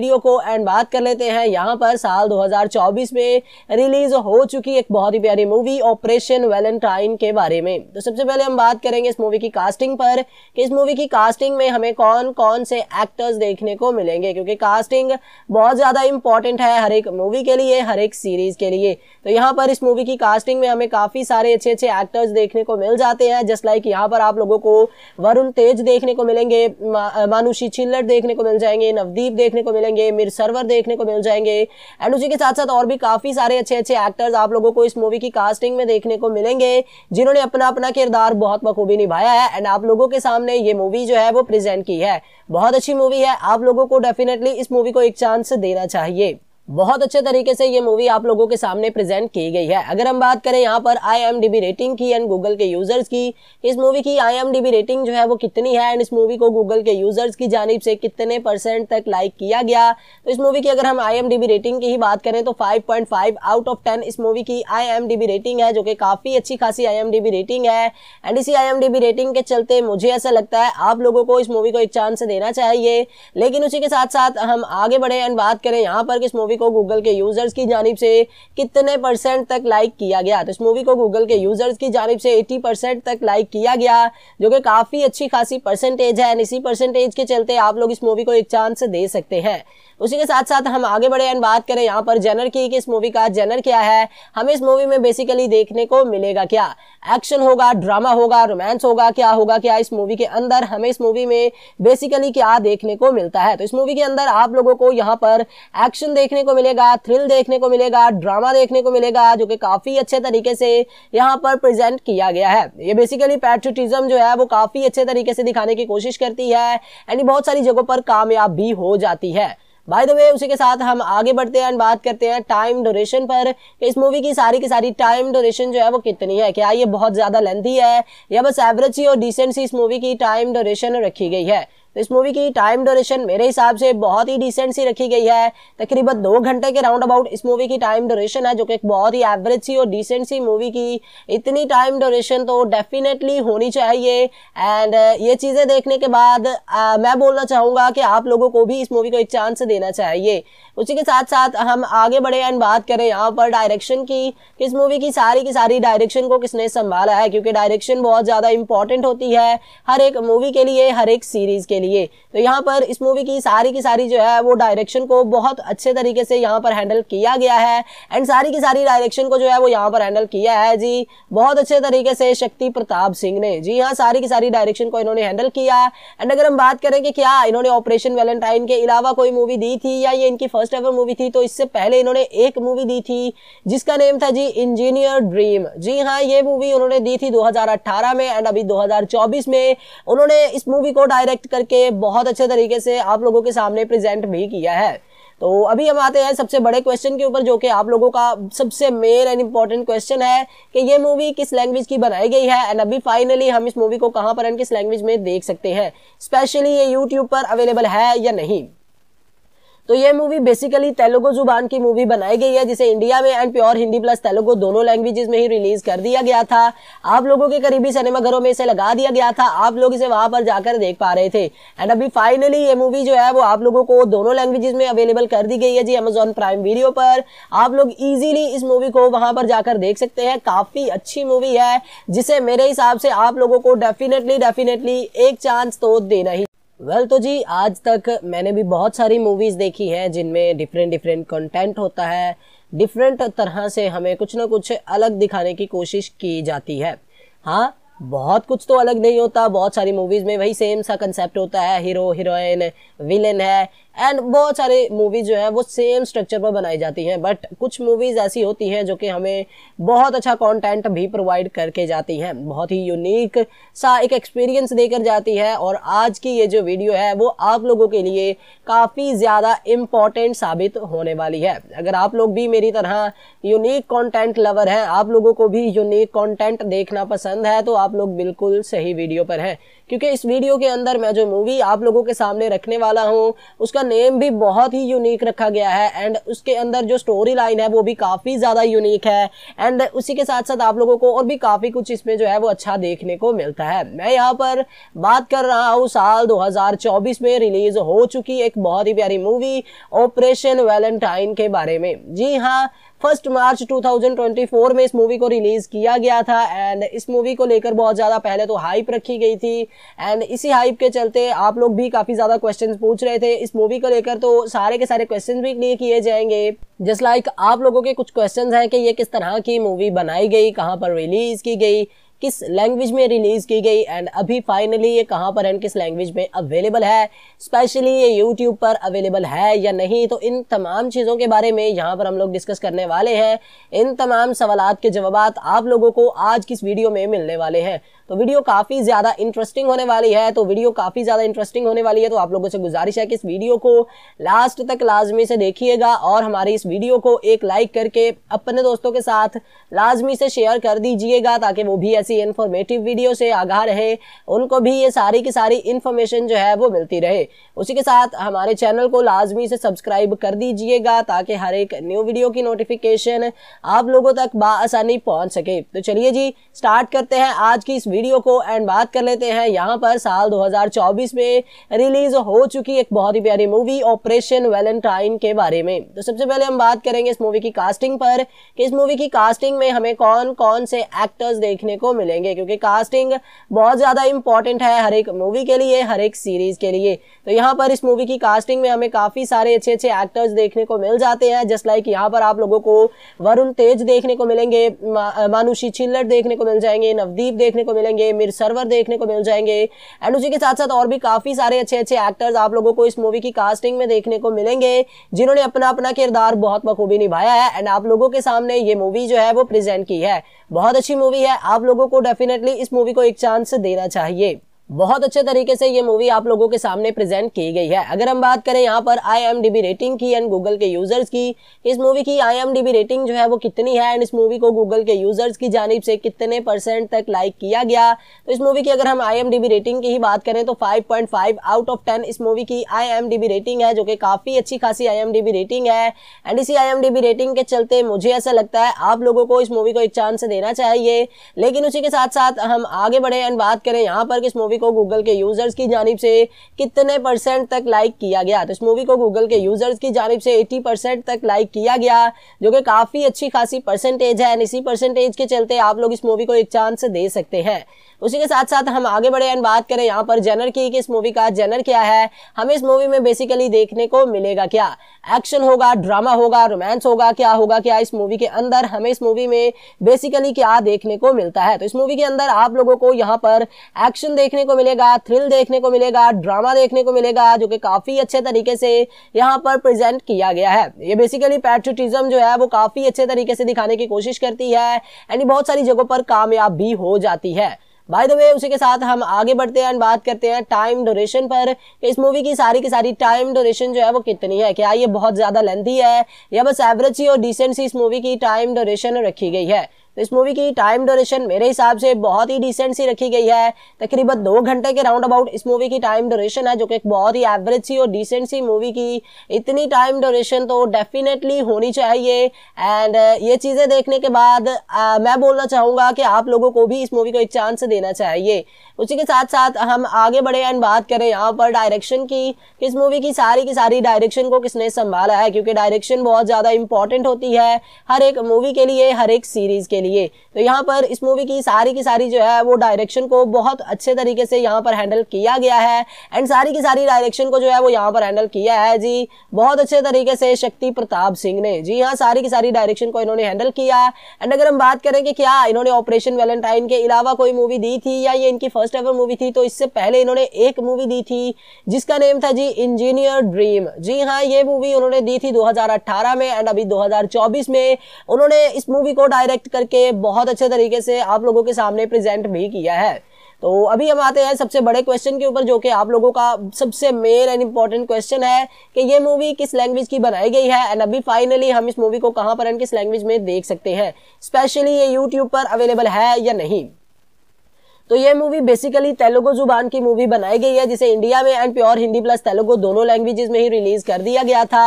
वीडियो को एंड बात कर लेते हैं यहाँ पर साल 2024 में रिलीज हो चुकी एक बहुत ही प्यारी मूवी ऑपरेशन वैलेंटाइन के बारे में तो सबसे पहले हम बात करेंगे इस मूवी की कास्टिंग पर कि इस मूवी की कास्टिंग में हमें कौन कौन से एक्टर्स देखने को मिलेंगे क्योंकि कास्टिंग बहुत ज़्यादा इंपॉर्टेंट है हर एक मूवी के लिए हर एक सीरीज के लिए तो यहाँ पर इस मूवी की कास्टिंग में हमें काफ़ी सारे अच्छे अच्छे एक्टर्स देखने को मिल जाते हैं जस्ट लाइक यहाँ पर आप लोगों को वरुण तेज देखने को मिलेंगे मानुषी चिल्लर देखने को मिल जाएंगे नवदीप देखने को मिलेंगे जाएंगे मेरे सर्वर देखने को मिल जाएंगे एंड उसी के साथ साथ और भी काफ़ी सारे अच्छे अच्छे एक्टर्स आप लोगों को इस मूवी की कास्टिंग में देखने को मिलेंगे जिन्होंने अपना अपना किरदार बहुत बखूबी निभाया है एंड आप लोगों के सामने ये मूवी जो है वो प्रेजेंट की है बहुत अच्छी मूवी है आप लोगों को डेफिनेटली इस मूवी को एक चांस देना चाहिए बहुत अच्छे तरीके से ये मूवी आप लोगों के सामने प्रेजेंट की गई है अगर हम बात करें यहाँ पर आई रेटिंग की एंड गूगल के यूजर्स की इस मूवी की आई रेटिंग जो है वो कितनी है एंड इस मूवी को गूगल के यूजर्स की जानब से कितने परसेंट तक लाइक किया गया तो इस मूवी की अगर हम आई रेटिंग की ही बात करें तो फाइव आउट ऑफ टेन इस मूवी की आई रेटिंग है जो कि काफ़ी अच्छी खासी आई रेटिंग है एंड इसी आई रेटिंग के चलते मुझे ऐसा लगता है आप लोगों को इस मूवी को एक चांस देना चाहिए लेकिन उसी के साथ साथ हम आगे बढ़े एंड बात करें यहाँ पर इस मूवी को गूगल के यूजर्स की जानब से कितने परसेंट तक लाइक किया गया तो इस मूवी को गूगल के यूजर्स की जानब से एटी परसेंट तक लाइक किया गया जो कि काफ़ी अच्छी खासी परसेंटेज है एंड इसी परसेंटेज के चलते आप लोग इस मूवी को एक चांस दे सकते हैं उसी के साथ साथ हम आगे बढ़े एंड बात करें यहाँ पर जनर की कि इस मूवी का जनर क्या है हमें इस मूवी में बेसिकली देखने को मिलेगा क्या एक्शन होगा ड्रामा होगा रोमांस होगा क्या होगा क्या इस मूवी के अंदर हमें इस मूवी में बेसिकली क्या देखने को मिलता है तो इस मूवी के अंदर आप लोगों को यहाँ पर एक्शन देखने को मिलेगा थ्रिल देखने को मिलेगा ड्रामा देखने को मिलेगा जो कि काफ़ी अच्छे तरीके से यहाँ पर प्रेजेंट किया गया है ये बेसिकली पैट्रोटिज्म जो है वो काफ़ी अच्छे तरीके से दिखाने की कोशिश करती है एंड बहुत सारी जगहों पर कामयाब भी हो जाती है बाय द वे उसी के साथ हम आगे बढ़ते हैं बात करते हैं टाइम डोरेशन पर कि इस मूवी की सारी की सारी टाइम डोरेशन जो है वो कितनी है क्या ये बहुत ज़्यादा लेंथी है या बस एवरेज सी और डिसेंट सी इस मूवी की टाइम डोरेशन रखी गई है तो इस मूवी की टाइम डोरेशन मेरे हिसाब से बहुत ही डिसेंट सी रखी गई है तकरीबन दो घंटे के राउंड अबाउट इस मूवी की टाइम डोरेशन है जो कि एक बहुत ही एवरेज सी और डिसेंट सी मूवी की इतनी टाइम डोरेशन तो डेफिनेटली होनी चाहिए एंड uh, ये चीज़ें देखने के बाद आ, uh, मैं बोलना चाहूँगा कि आप लोगों को भी इस मूवी को एक चांस देना चाहिए उसी के साथ साथ हम आगे बढ़े एंड बात करें यहाँ पर डायरेक्शन की इस मूवी की सारी की सारी डायरेक्शन को किसने संभाला है क्योंकि डायरेक्शन बहुत ज़्यादा इंपॉर्टेंट होती है हर एक मूवी के लिए हर एक सीरीज़ के लिए तो यहाँ पर इस मूवी की सारी की सारी जो है वो डायरेक्शन को बहुत अच्छे तरीके से यहाँ पर हैंडल किया गया है एंड सारी की सारी डायरेक्शन को जो है वो यहाँ पर हैंडल किया है जी बहुत अच्छे तरीके से शक्ति प्रताप सिंह ने जी हाँ सारी की सारी डायरेक्शन को इन्होंने हैंडल किया एंड अगर हम बात करें कि क्या इन्होंने ऑपरेशन वेलेंटाइन के अलावा कोई मूवी दी थी या ये इनकी फर्स्ट एवर मूवी थी तो इससे पहले इन्होंने एक मूवी दी थी जिसका नेम था जी इंजीनियर ड्रीम जी हाँ ये मूवी उन्होंने दी थी 2018 में एंड अभी 2024 में उन्होंने इस मूवी को डायरेक्ट करके करके बहुत अच्छे तरीके से आप लोगों के सामने प्रेजेंट भी किया है तो अभी हम आते हैं सबसे बड़े क्वेश्चन के ऊपर जो कि आप लोगों का सबसे मेन एंड इम्पॉर्टेंट क्वेश्चन है कि ये मूवी किस लैंग्वेज की बनाई गई है एंड अभी फाइनली हम इस मूवी को कहाँ पर एंड किस लैंग्वेज में देख सकते हैं स्पेशली ये यूट्यूब पर अवेलेबल है या नहीं तो ये मूवी बेसिकली तेलुगु जुबान की मूवी बनाई गई है जिसे इंडिया में and pure Hindi plus Telugu दोनों लैंग्वेजेस में ही रिलीज कर दिया गया था आप लोगों के करीबी सिनेमाघरों में इसे लगा दिया गया था आप लोग इसे वहां पर जाकर देख पा रहे थे एंड अभी फाइनली ये मूवी जो है वो आप लोगों को दोनों लैंग्वेजेस में अवेलेबल कर दी गई है जी अमेजोन प्राइम वीडियो पर आप लोग इजीली इस मूवी को वहां पर जाकर देख सकते हैं काफी अच्छी मूवी है जिसे मेरे हिसाब से आप लोगों को डेफिनेटली डेफिनेटली एक चांस तो देना ही वेल well, तो जी आज तक मैंने भी बहुत सारी मूवीज़ देखी हैं जिनमें डिफरेंट डिफरेंट कंटेंट होता है डिफरेंट तरह से हमें कुछ ना कुछ अलग दिखाने की कोशिश की जाती है हाँ बहुत कुछ तो अलग नहीं होता बहुत सारी मूवीज़ में वही सेम सा कंसेप्ट होता है हीरो हीरोइन विलेन है एंड बहुत सारे मूवीज जो है वो सेम स्ट्रक्चर पर बनाई जाती हैं बट कुछ मूवीज़ ऐसी होती हैं जो कि हमें बहुत अच्छा कंटेंट भी प्रोवाइड करके जाती हैं बहुत ही यूनिक सा एक एक्सपीरियंस देकर जाती है और आज की ये जो वीडियो है वो आप लोगों के लिए काफ़ी ज़्यादा इम्पॉर्टेंट साबित होने वाली है अगर आप लोग भी मेरी तरह यूनिक कॉन्टेंट लवर हैं आप लोगों को भी यूनिक कॉन्टेंट देखना पसंद है तो आप लोग बिल्कुल सही वीडियो पर हैं क्योंकि इस वीडियो के अंदर मैं जो मूवी आप लोगों के सामने रखने वाला हूँ उसका उसका नेम भी बहुत ही यूनिक रखा गया है एंड उसके अंदर जो स्टोरी लाइन है वो भी काफ़ी ज़्यादा यूनिक है एंड उसी के साथ साथ आप लोगों को और भी काफ़ी कुछ इसमें जो है वो अच्छा देखने को मिलता है मैं यहाँ पर बात कर रहा हूँ साल 2024 में रिलीज हो चुकी एक बहुत ही प्यारी मूवी ऑपरेशन वैलेंटाइन के बारे में जी हाँ फर्स्ट मार्च 2024 में इस मूवी को रिलीज किया गया था एंड इस मूवी को लेकर बहुत ज़्यादा पहले तो हाइप रखी गई थी एंड इसी हाइप के चलते आप लोग भी काफ़ी ज़्यादा क्वेश्चन पूछ रहे थे इस मूवी को लेकर तो सारे के सारे क्वेश्चन भी क्लियर किए जाएंगे जस्ट लाइक like, आप लोगों के कुछ क्वेश्चन हैं कि ये किस तरह की मूवी बनाई गई कहाँ पर रिलीज की गई किस लैंग्वेज में रिलीज की गई एंड अभी फाइनली ये कहाँ पर एंड किस लैंग्वेज में अवेलेबल है स्पेशली ये यूट्यूब पर अवेलेबल है या नहीं तो इन तमाम चीज़ों के बारे में यहाँ पर हम लोग डिस्कस करने वाले हैं इन तमाम सवाल के जवाब आप लोगों को आज किस वीडियो में मिलने वाले हैं तो वीडियो काफ़ी ज़्यादा इंटरेस्टिंग होने वाली है तो वीडियो काफ़ी ज़्यादा इंटरेस्टिंग होने वाली है तो आप लोगों से गुजारिश है कि इस वीडियो को लास्ट तक लाजमी से देखिएगा और हमारी इस वीडियो को एक लाइक करके अपने दोस्तों के साथ लाजमी से शेयर कर दीजिएगा ताकि वो भी ऐसी इन्फॉर्मेटिव वीडियो से आगाह रहे उनको भी ये सारी की सारी इन्फॉर्मेशन जो है वो मिलती रहे उसी के साथ हमारे चैनल को लाजमी से सब्सक्राइब कर दीजिएगा ताकि हर एक न्यू वीडियो की नोटिफिकेशन आप लोगों तक बासानी पहुंच सके तो चलिए जी स्टार्ट करते हैं आज की इस वीडियो वीडियो को एंड बात कर लेते हैं यहाँ पर साल 2024 में रिलीज हो चुकी एक बहुत ही प्यारी मूवी ऑपरेशन वैलेंटाइन के बारे में तो सबसे पहले हम बात करेंगे इस मूवी की कास्टिंग पर कि इस मूवी की कास्टिंग में हमें कौन कौन से एक्टर्स देखने को मिलेंगे क्योंकि कास्टिंग बहुत ज़्यादा इंपॉर्टेंट है हर एक मूवी के लिए हर एक सीरीज के लिए तो यहाँ पर इस मूवी की कास्टिंग में हमें काफ़ी सारे अच्छे अच्छे एक्टर्स देखने को मिल जाते हैं जस्ट लाइक यहाँ पर आप लोगों को वरुण तेज देखने को मिलेंगे मानुषी छिल्लर देखने को मिल जाएंगे नवदीप देखने को मिलेंगे मिलेंगे मेरे सर्वर देखने को मिल जाएंगे एंड उसी के साथ साथ और भी काफ़ी सारे अच्छे अच्छे एक्टर्स आप लोगों को इस मूवी की कास्टिंग में देखने को मिलेंगे जिन्होंने अपना अपना किरदार बहुत बखूबी निभाया है एंड आप लोगों के सामने ये मूवी जो है वो प्रेजेंट की है बहुत अच्छी मूवी है आप लोगों को डेफिनेटली इस मूवी को एक चांस देना चाहिए बहुत अच्छे तरीके से ये मूवी आप लोगों के सामने प्रेजेंट की गई है अगर हम बात करें यहाँ पर आई रेटिंग की एंड गूगल के यूजर्स की इस मूवी की आई रेटिंग जो है वो कितनी है एंड इस मूवी को गूगल के यूजर्स की जानब से कितने परसेंट तक लाइक किया गया तो इस मूवी की अगर हम आई रेटिंग की ही बात करें तो फाइव आउट ऑफ टेन इस मूवी की आई रेटिंग है जो कि काफ़ी अच्छी खासी आई रेटिंग है एंड इसी आई रेटिंग के चलते मुझे ऐसा लगता है आप लोगों को इस मूवी को एक चांस देना चाहिए लेकिन उसी के साथ साथ हम आगे बढ़े एंड बात करें यहाँ पर इस मूवी को गूगल के यूजर्स की जानब से कितने परसेंट तक लाइक किया गया तो इस मूवी को गूगल के यूजर्स की जानब से एट्टी परसेंट तक लाइक किया गया जो कि काफ़ी अच्छी खासी परसेंटेज है एंड इसी परसेंटेज के चलते आप लोग इस मूवी को एक चांस दे सकते हैं उसी के साथ साथ हम आगे बढ़े एंड बात करें यहाँ पर जेनर की कि इस मूवी का जेनर क्या है हमें इस मूवी में बेसिकली देखने को मिलेगा क्या एक्शन होगा ड्रामा होगा रोमांस होगा क्या होगा क्या इस मूवी के अंदर हमें इस मूवी में बेसिकली क्या देखने को मिलता है तो इस मूवी के अंदर आप लोगों को यहाँ पर एक्शन देखने को को मिलेगा थ्रिल देखने को मिलेगा ड्रामा देखने को मिलेगा जो कि काफी अच्छे तरीके से यहाँ पर प्रेजेंट किया गया है ये बेसिकली पैट्रियटिज्म जो है वो काफी अच्छे तरीके से दिखाने की कोशिश करती है एंड बहुत सारी जगहों पर कामयाब भी हो जाती है बाय द वे उसी के साथ हम आगे बढ़ते हैं एंड बात करते हैं टाइम ड्यूरेशन पर कि इस मूवी की सारी की सारी टाइम ड्यूरेशन जो है वो कितनी है क्या ये बहुत ज़्यादा लेंथी है या बस एवरेज ही और डिसेंट सी इस मूवी की टाइम ड्यूरेशन रखी गई है तो इस मूवी की टाइम डोरेशन मेरे हिसाब से बहुत ही डिसेंट सी रखी गई है तकरीबन दो घंटे के राउंड अबाउट इस मूवी की टाइम डोरेशन है जो कि एक बहुत ही एवरेज सी और डिसेंट सी मूवी की इतनी टाइम डोरेशन तो डेफिनेटली होनी चाहिए एंड uh, ये चीज़ें देखने के बाद आ, uh, मैं बोलना चाहूँगा कि आप लोगों को भी इस मूवी को एक चांस देना चाहिए उसी के साथ साथ हम आगे बढ़े एंड बात करें यहाँ पर डायरेक्शन की इस मूवी की सारी की सारी डायरेक्शन को किसने संभाला है क्योंकि डायरेक्शन बहुत ज़्यादा इंपॉर्टेंट होती है हर एक मूवी के लिए हर एक सीरीज़ के लिए तो यहाँ पर इस मूवी की सारी की सारी जो है वो डायरेक्शन को बहुत अच्छे तरीके से यहाँ पर हैंडल किया गया है एंड सारी की सारी डायरेक्शन को जो है वो यहाँ पर हैंडल किया है जी बहुत अच्छे तरीके से शक्ति प्रताप सिंह ने जी हाँ सारी की सारी डायरेक्शन को इन्होंने हैंडल किया एंड अगर हम बात करें कि क्या इन्होंने ऑपरेशन वेलेंटाइन के अलावा कोई मूवी दी थी या ये इनकी फर्स्ट फर्स्ट एवर मूवी थी तो इससे पहले इन्होंने एक मूवी दी थी जिसका नेम था जी इंजीनियर ड्रीम जी हाँ ये मूवी उन्होंने दी थी 2018 में एंड अभी 2024 में उन्होंने इस मूवी को डायरेक्ट करके बहुत अच्छे तरीके से आप लोगों के सामने प्रेजेंट भी किया है तो अभी हम आते हैं सबसे बड़े क्वेश्चन के ऊपर जो कि आप लोगों का सबसे मेन एंड इम्पॉर्टेंट क्वेश्चन है कि ये मूवी किस लैंग्वेज की बनाई गई है एंड अभी फाइनली हम इस मूवी को कहां पर एंड किस लैंग्वेज में देख सकते हैं स्पेशली ये यूट्यूब पर अवेलेबल है या नहीं तो ये मूवी बेसिकली तेलुगु जुबान की मूवी बनाई गई है जिसे इंडिया में and pure Hindi plus Telugu दोनों लैंग्वेजेस में ही रिलीज कर दिया गया था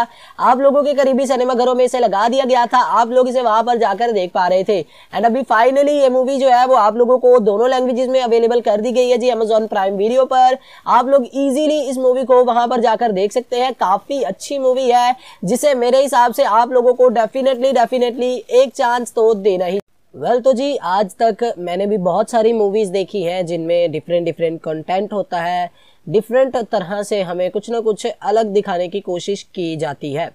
आप लोगों के करीबी सिनेमाघरों में इसे लगा दिया गया था आप लोग इसे वहां पर जाकर देख पा रहे थे एंड अभी फाइनली ये मूवी जो है वो आप लोगों को दोनों लैंग्वेजेस में अवेलेबल कर दी गई है जी अमेजोन प्राइम वीडियो पर आप लोग इजीली इस मूवी को वहां पर जाकर देख सकते हैं काफी अच्छी मूवी है जिसे मेरे हिसाब से आप लोगों को डेफिनेटली डेफिनेटली एक चांस तो देना ही वेल well, तो जी आज तक मैंने भी बहुत सारी मूवीज़ देखी हैं जिनमें डिफरेंट डिफरेंट कंटेंट होता है डिफरेंट तरह से हमें कुछ ना कुछ अलग दिखाने की कोशिश की जाती है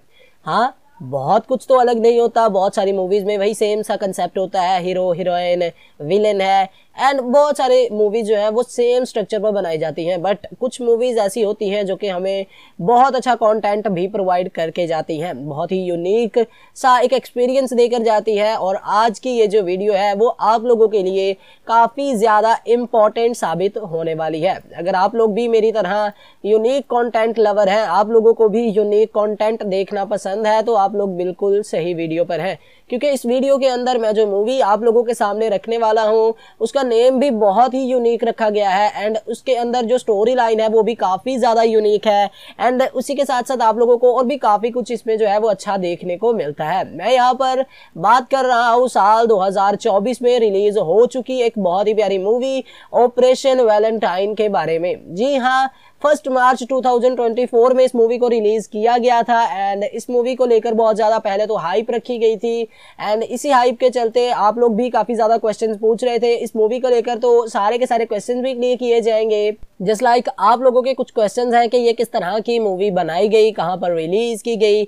हाँ बहुत कुछ तो अलग नहीं होता बहुत सारी मूवीज़ में वही सेम सा कंसेप्ट होता है हीरो हीरोइन विलेन है एंड बहुत सारे मूवीज़ जो है वो सेम स्ट्रक्चर पर बनाई जाती हैं बट कुछ मूवीज़ ऐसी होती हैं जो कि हमें बहुत अच्छा कंटेंट भी प्रोवाइड करके जाती हैं बहुत ही यूनिक सा एक एक्सपीरियंस देकर जाती है और आज की ये जो वीडियो है वो आप लोगों के लिए काफ़ी ज़्यादा इम्पॉर्टेंट साबित होने वाली है अगर आप लोग भी मेरी तरह यूनिक कॉन्टेंट लवर हैं आप लोगों को भी यूनिक कॉन्टेंट देखना पसंद है तो आप आप लोग बिल्कुल सही वीडियो पर हैं क्योंकि इस वीडियो के अंदर मैं जो मूवी आप लोगों के सामने रखने वाला हूं उसका नेम भी बहुत ही यूनिक रखा गया है एंड उसके अंदर जो स्टोरी लाइन है वो भी काफ़ी ज़्यादा यूनिक है एंड उसी के साथ साथ आप लोगों को और भी काफ़ी कुछ इसमें जो है वो अच्छा देखने को मिलता है मैं यहाँ पर बात कर रहा हूँ साल दो में रिलीज हो चुकी एक बहुत ही प्यारी मूवी ऑपरेशन वैलेंटाइन के बारे में जी हाँ फर्स्ट मार्च 2024 में इस मूवी को रिलीज किया गया था एंड इस मूवी को लेकर बहुत ज़्यादा पहले तो हाइप रखी गई थी एंड इसी हाइप के चलते आप लोग भी काफ़ी ज़्यादा क्वेश्चन पूछ रहे थे इस मूवी को लेकर तो सारे के सारे क्वेश्चन भी क्लियर किए जाएंगे जस्ट लाइक like आप लोगों के कुछ क्वेश्चन हैं कि ये किस तरह की मूवी बनाई गई कहाँ पर रिलीज की गई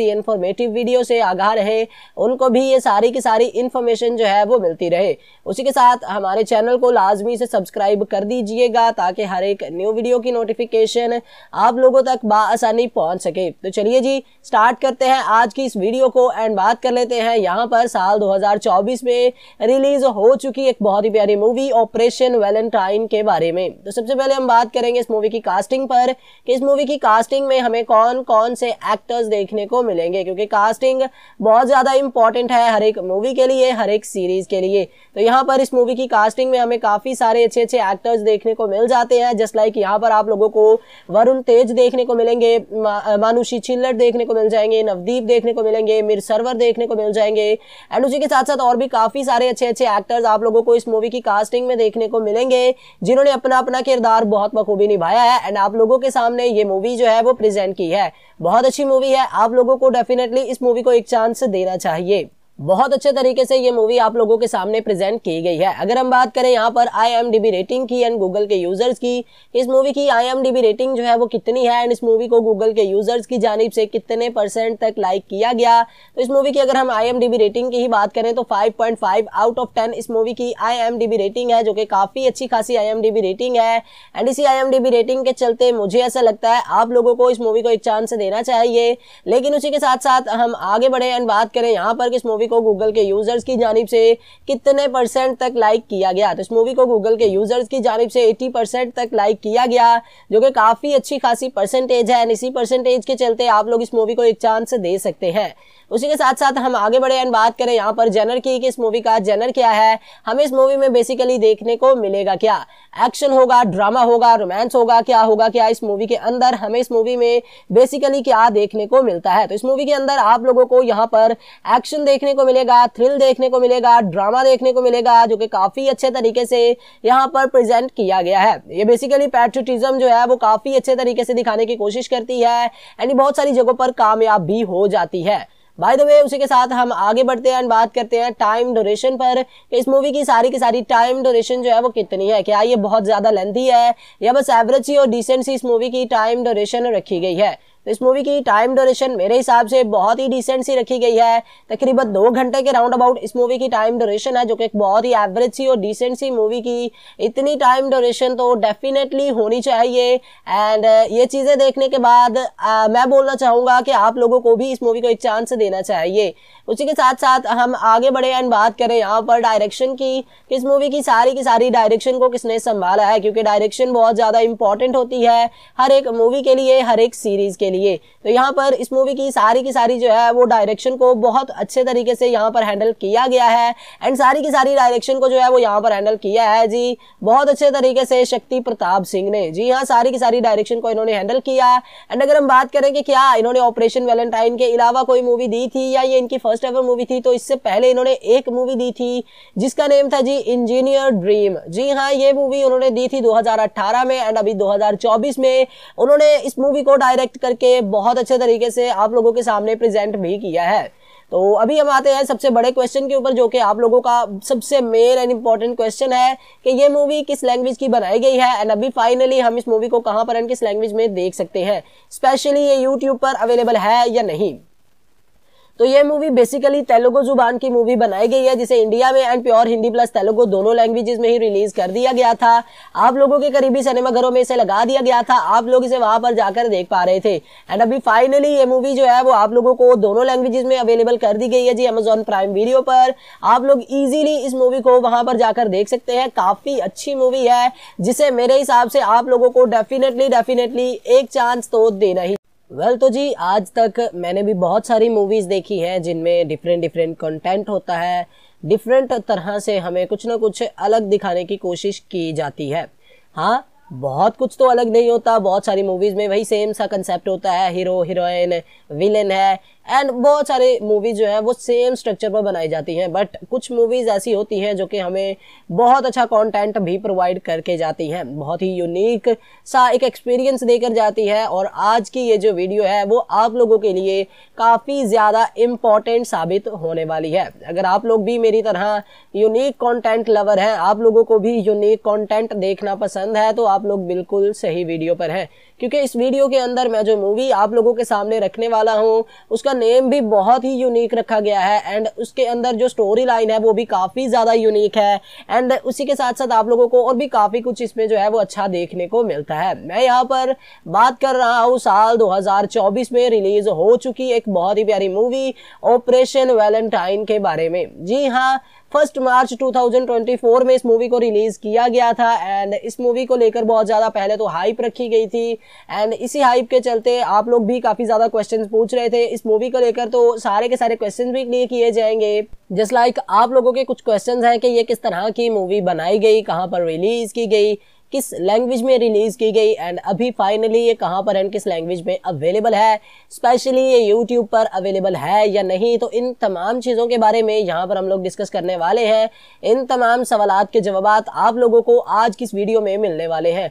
ऐसी इन्फॉर्मेटिव वीडियो से आगाह रहे उनको भी ये सारी की सारी इन्फॉर्मेशन जो है वो मिलती रहे उसी के साथ हमारे चैनल को लाजमी से सब्सक्राइब कर दीजिएगा ताकि हर एक न्यू वीडियो की नोटिफिकेशन आप लोगों तक बसानी पहुँच सके तो चलिए जी स्टार्ट करते हैं आज की इस वीडियो को एंड बात कर लेते हैं यहाँ पर साल दो में रिलीज हो चुकी एक बहुत ही प्यारी मूवी ऑपरेशन वैलेंटाइन के बारे में तो सबसे पहले हम बात करेंगे इस मूवी की कास्टिंग पर कि इस मूवी की कास्टिंग में हमें कौन कौन से एक्टर्स देखने को मिलेंगे क्योंकि कास्टिंग बहुत ज़्यादा इंपॉर्टेंट है हर एक मूवी के लिए हर एक सीरीज के लिए तो यहाँ पर इस मूवी की कास्टिंग में हमें काफ़ी सारे अच्छे अच्छे एक्टर्स देखने को मिल जाते हैं जस्ट लाइक यहाँ पर आप लोगों को वरुण तेज देखने को मिलेंगे मानुषी छिल्लर देखने को मिल जाएंगे नवदीप देखने को मिलेंगे मिर सरवर देखने को मिल जाएंगे एंड उसी के साथ साथ और भी काफ़ी सारे अच्छे अच्छे एक्टर्स आप लोगों को इस मूवी की कास्टिंग में देखने को मिलेंगे जिन्होंने अपना अपना किरदार बहुत बखूबी निभाया है एंड आप लोगों के सामने ये मूवी जो है वो प्रेजेंट की है बहुत अच्छी मूवी है आप लोगों को डेफिनेटली इस मूवी को एक चांस देना चाहिए बहुत अच्छे तरीके से ये मूवी आप लोगों के सामने प्रेजेंट की गई है अगर हम बात करें यहाँ पर आई रेटिंग की एंड गूगल के यूजर्स की इस मूवी की आई रेटिंग जो है वो कितनी है एंड इस मूवी को गूगल के यूजर्स की जानब से कितने परसेंट तक लाइक किया गया तो इस मूवी की अगर हम आई रेटिंग की ही बात करें तो फाइव आउट ऑफ टेन इस मूवी की आई रेटिंग है जो कि काफ़ी अच्छी खासी आई रेटिंग है एंड इसी आई रेटिंग के चलते मुझे ऐसा लगता है आप लोगों को इस मूवी को एक चांस देना चाहिए लेकिन उसी के साथ साथ हम आगे बढ़े एंड बात करें यहाँ पर इस मूवी को गूगल के यूजर्स की जानब से कितने परसेंट तक लाइक किया गया तो इस मूवी को गूगल के यूजर्स की जानब से 80 परसेंट तक लाइक किया गया जो कि काफ़ी अच्छी खासी परसेंटेज है एंड इसी परसेंटेज के चलते आप लोग इस मूवी को एक चांस दे सकते हैं उसी के साथ साथ हम आगे बढ़े एंड बात करें यहाँ पर जेनर की कि इस मूवी का जेनर क्या है हमें इस मूवी में बेसिकली देखने को मिलेगा क्या एक्शन होगा ड्रामा होगा रोमांस होगा क्या होगा क्या इस मूवी के अंदर हमें इस मूवी में बेसिकली क्या देखने को मिलता है तो इस मूवी के अंदर आप लोगों को यहाँ पर एक्शन देखने को मिलेगा थ्रिल देखने को मिलेगा ड्रामा देखने को मिलेगा जो कि काफ़ी अच्छे तरीके से यहाँ पर प्रेजेंट किया गया है ये बेसिकली पैट्रिटिज्म जो है वो काफ़ी अच्छे तरीके से दिखाने की कोशिश करती है एंड बहुत सारी जगहों पर कामयाब भी हो जाती है बाय द वे उसी के साथ हम आगे बढ़ते हैं बात करते हैं टाइम डोरेशन पर कि इस मूवी की सारी की सारी टाइम डोरेशन जो है वो कितनी है क्या ये बहुत ज़्यादा लेंथी है या बस एवरेज सी और डिसेंट सी इस मूवी की टाइम डोरेशन रखी गई है तो इस मूवी की टाइम ड्यूरेशन मेरे हिसाब से बहुत ही डिसेंट सी रखी गई है तकरीबन दो घंटे के राउंड अबाउट इस मूवी की टाइम ड्यूरेशन है जो कि एक बहुत ही एवरेज सी और डिसेंट सी मूवी की इतनी टाइम ड्यूरेशन तो डेफिनेटली होनी चाहिए एंड uh, ये चीज़ें देखने के बाद आ, uh, मैं बोलना चाहूँगा कि आप लोगों को भी इस मूवी को एक चांस देना चाहिए उसी के साथ साथ हम आगे बढ़े एंड बात करें यहाँ पर डायरेक्शन की इस मूवी की सारी की सारी डायरेक्शन को किसने संभाला है क्योंकि डायरेक्शन बहुत ज़्यादा इंपॉर्टेंट होती है हर एक मूवी के लिए हर एक सीरीज़ के लिए लिए तो यहाँ पर इस मूवी की सारी की सारी जो है वो डायरेक्शन को बहुत अच्छे तरीके से यहाँ पर हैंडल किया गया है एंड सारी की सारी डायरेक्शन को जो है वो यहाँ पर हैंडल किया है जी बहुत अच्छे तरीके से शक्ति प्रताप सिंह ने जी हाँ सारी की सारी डायरेक्शन को इन्होंने हैंडल किया एंड अगर हम बात करें कि क्या इन्होंने ऑपरेशन वैलेंटाइन के अलावा कोई मूवी दी थी या ये इनकी फर्स्ट एवर मूवी थी तो इससे पहले इन्होंने एक मूवी दी थी जिसका नेम था जी इंजीनियर ड्रीम जी हाँ ये मूवी उन्होंने दी थी 2018 में एंड अभी 2024 में उन्होंने इस मूवी को डायरेक्ट करके करके बहुत अच्छे तरीके से आप लोगों के सामने प्रेजेंट भी किया है तो अभी हम आते हैं सबसे बड़े क्वेश्चन के ऊपर जो कि आप लोगों का सबसे मेन एंड इम्पॉर्टेंट क्वेश्चन है कि ये मूवी किस लैंग्वेज की बनाई गई है एंड अभी फाइनली हम इस मूवी को कहाँ पर एंड किस लैंग्वेज में देख सकते हैं स्पेशली ये यूट्यूब पर अवेलेबल है या नहीं तो ये मूवी बेसिकली तेलुगु जुबान की मूवी बनाई गई है जिसे इंडिया में and pure Hindi plus Telugu दोनों लैंग्वेजेस में ही रिलीज कर दिया गया था आप लोगों के करीबी सिनेमाघरों में इसे लगा दिया गया था आप लोग इसे वहां पर जाकर देख पा रहे थे एंड अभी फाइनली ये मूवी जो है वो आप लोगों को दोनों लैंग्वेजेस में अवेलेबल कर दी गई है जी अमेजोन प्राइम वीडियो पर आप लोग इजिली इस मूवी को वहां पर जाकर देख सकते हैं काफी अच्छी मूवी है जिसे मेरे हिसाब से आप लोगों को डेफिनेटली डेफिनेटली एक चांस तो देना ही वेल well, तो जी आज तक मैंने भी बहुत सारी मूवीज़ देखी हैं जिनमें डिफरेंट डिफरेंट कंटेंट होता है डिफरेंट तरह से हमें कुछ ना कुछ अलग दिखाने की कोशिश की जाती है हाँ बहुत कुछ तो अलग नहीं होता बहुत सारी मूवीज़ में वही सेम सा कंसेप्ट होता है हीरो हीरोइन विलेन है एंड बहुत सारे मूवी जो है वो सेम स्ट्रक्चर पर बनाई जाती हैं बट कुछ मूवीज़ ऐसी होती हैं जो कि हमें बहुत अच्छा कंटेंट भी प्रोवाइड करके जाती हैं बहुत ही यूनिक सा एक एक्सपीरियंस देकर जाती है और आज की ये जो वीडियो है वो आप लोगों के लिए काफ़ी ज़्यादा इम्पॉर्टेंट साबित होने वाली है अगर आप लोग भी मेरी तरह यूनिक कॉन्टेंट लवर हैं आप लोगों को भी यूनिक कॉन्टेंट देखना पसंद है तो आप लोग बिल्कुल सही वीडियो पर हैं क्योंकि इस वीडियो के अंदर मैं जो मूवी आप लोगों के सामने रखने वाला हूँ उसका नेम भी बहुत ही यूनिक रखा गया है एंड उसके अंदर जो स्टोरी लाइन है वो भी काफ़ी ज़्यादा यूनिक है एंड उसी के साथ साथ आप लोगों को और भी काफ़ी कुछ इसमें जो है वो अच्छा देखने को मिलता है मैं यहाँ पर बात कर रहा हूँ साल 2024 में रिलीज हो चुकी एक बहुत ही प्यारी मूवी ऑपरेशन वैलेंटाइन के बारे में जी हाँ फर्स्ट मार्च 2024 में इस मूवी को रिलीज किया गया था एंड इस मूवी को लेकर बहुत ज़्यादा पहले तो हाइप रखी गई थी एंड इसी हाइप के चलते आप लोग भी काफ़ी ज़्यादा क्वेश्चन पूछ रहे थे इस मूवी को लेकर तो सारे के सारे क्वेश्चन भी क्लियर किए जाएंगे जस्ट लाइक like आप लोगों के कुछ क्वेश्चन हैं कि ये किस तरह की मूवी बनाई गई कहाँ पर रिलीज की गई किस लैंग्वेज में रिलीज़ की गई एंड अभी फाइनली ये कहाँ पर एंड किस लैंग्वेज में अवेलेबल है स्पेशली ये यूट्यूब पर अवेलेबल है या नहीं तो इन तमाम चीज़ों के बारे में यहाँ पर हम लोग डिस्कस करने वाले हैं इन तमाम सवाल के जवाब आप लोगों को आज किस वीडियो में मिलने वाले हैं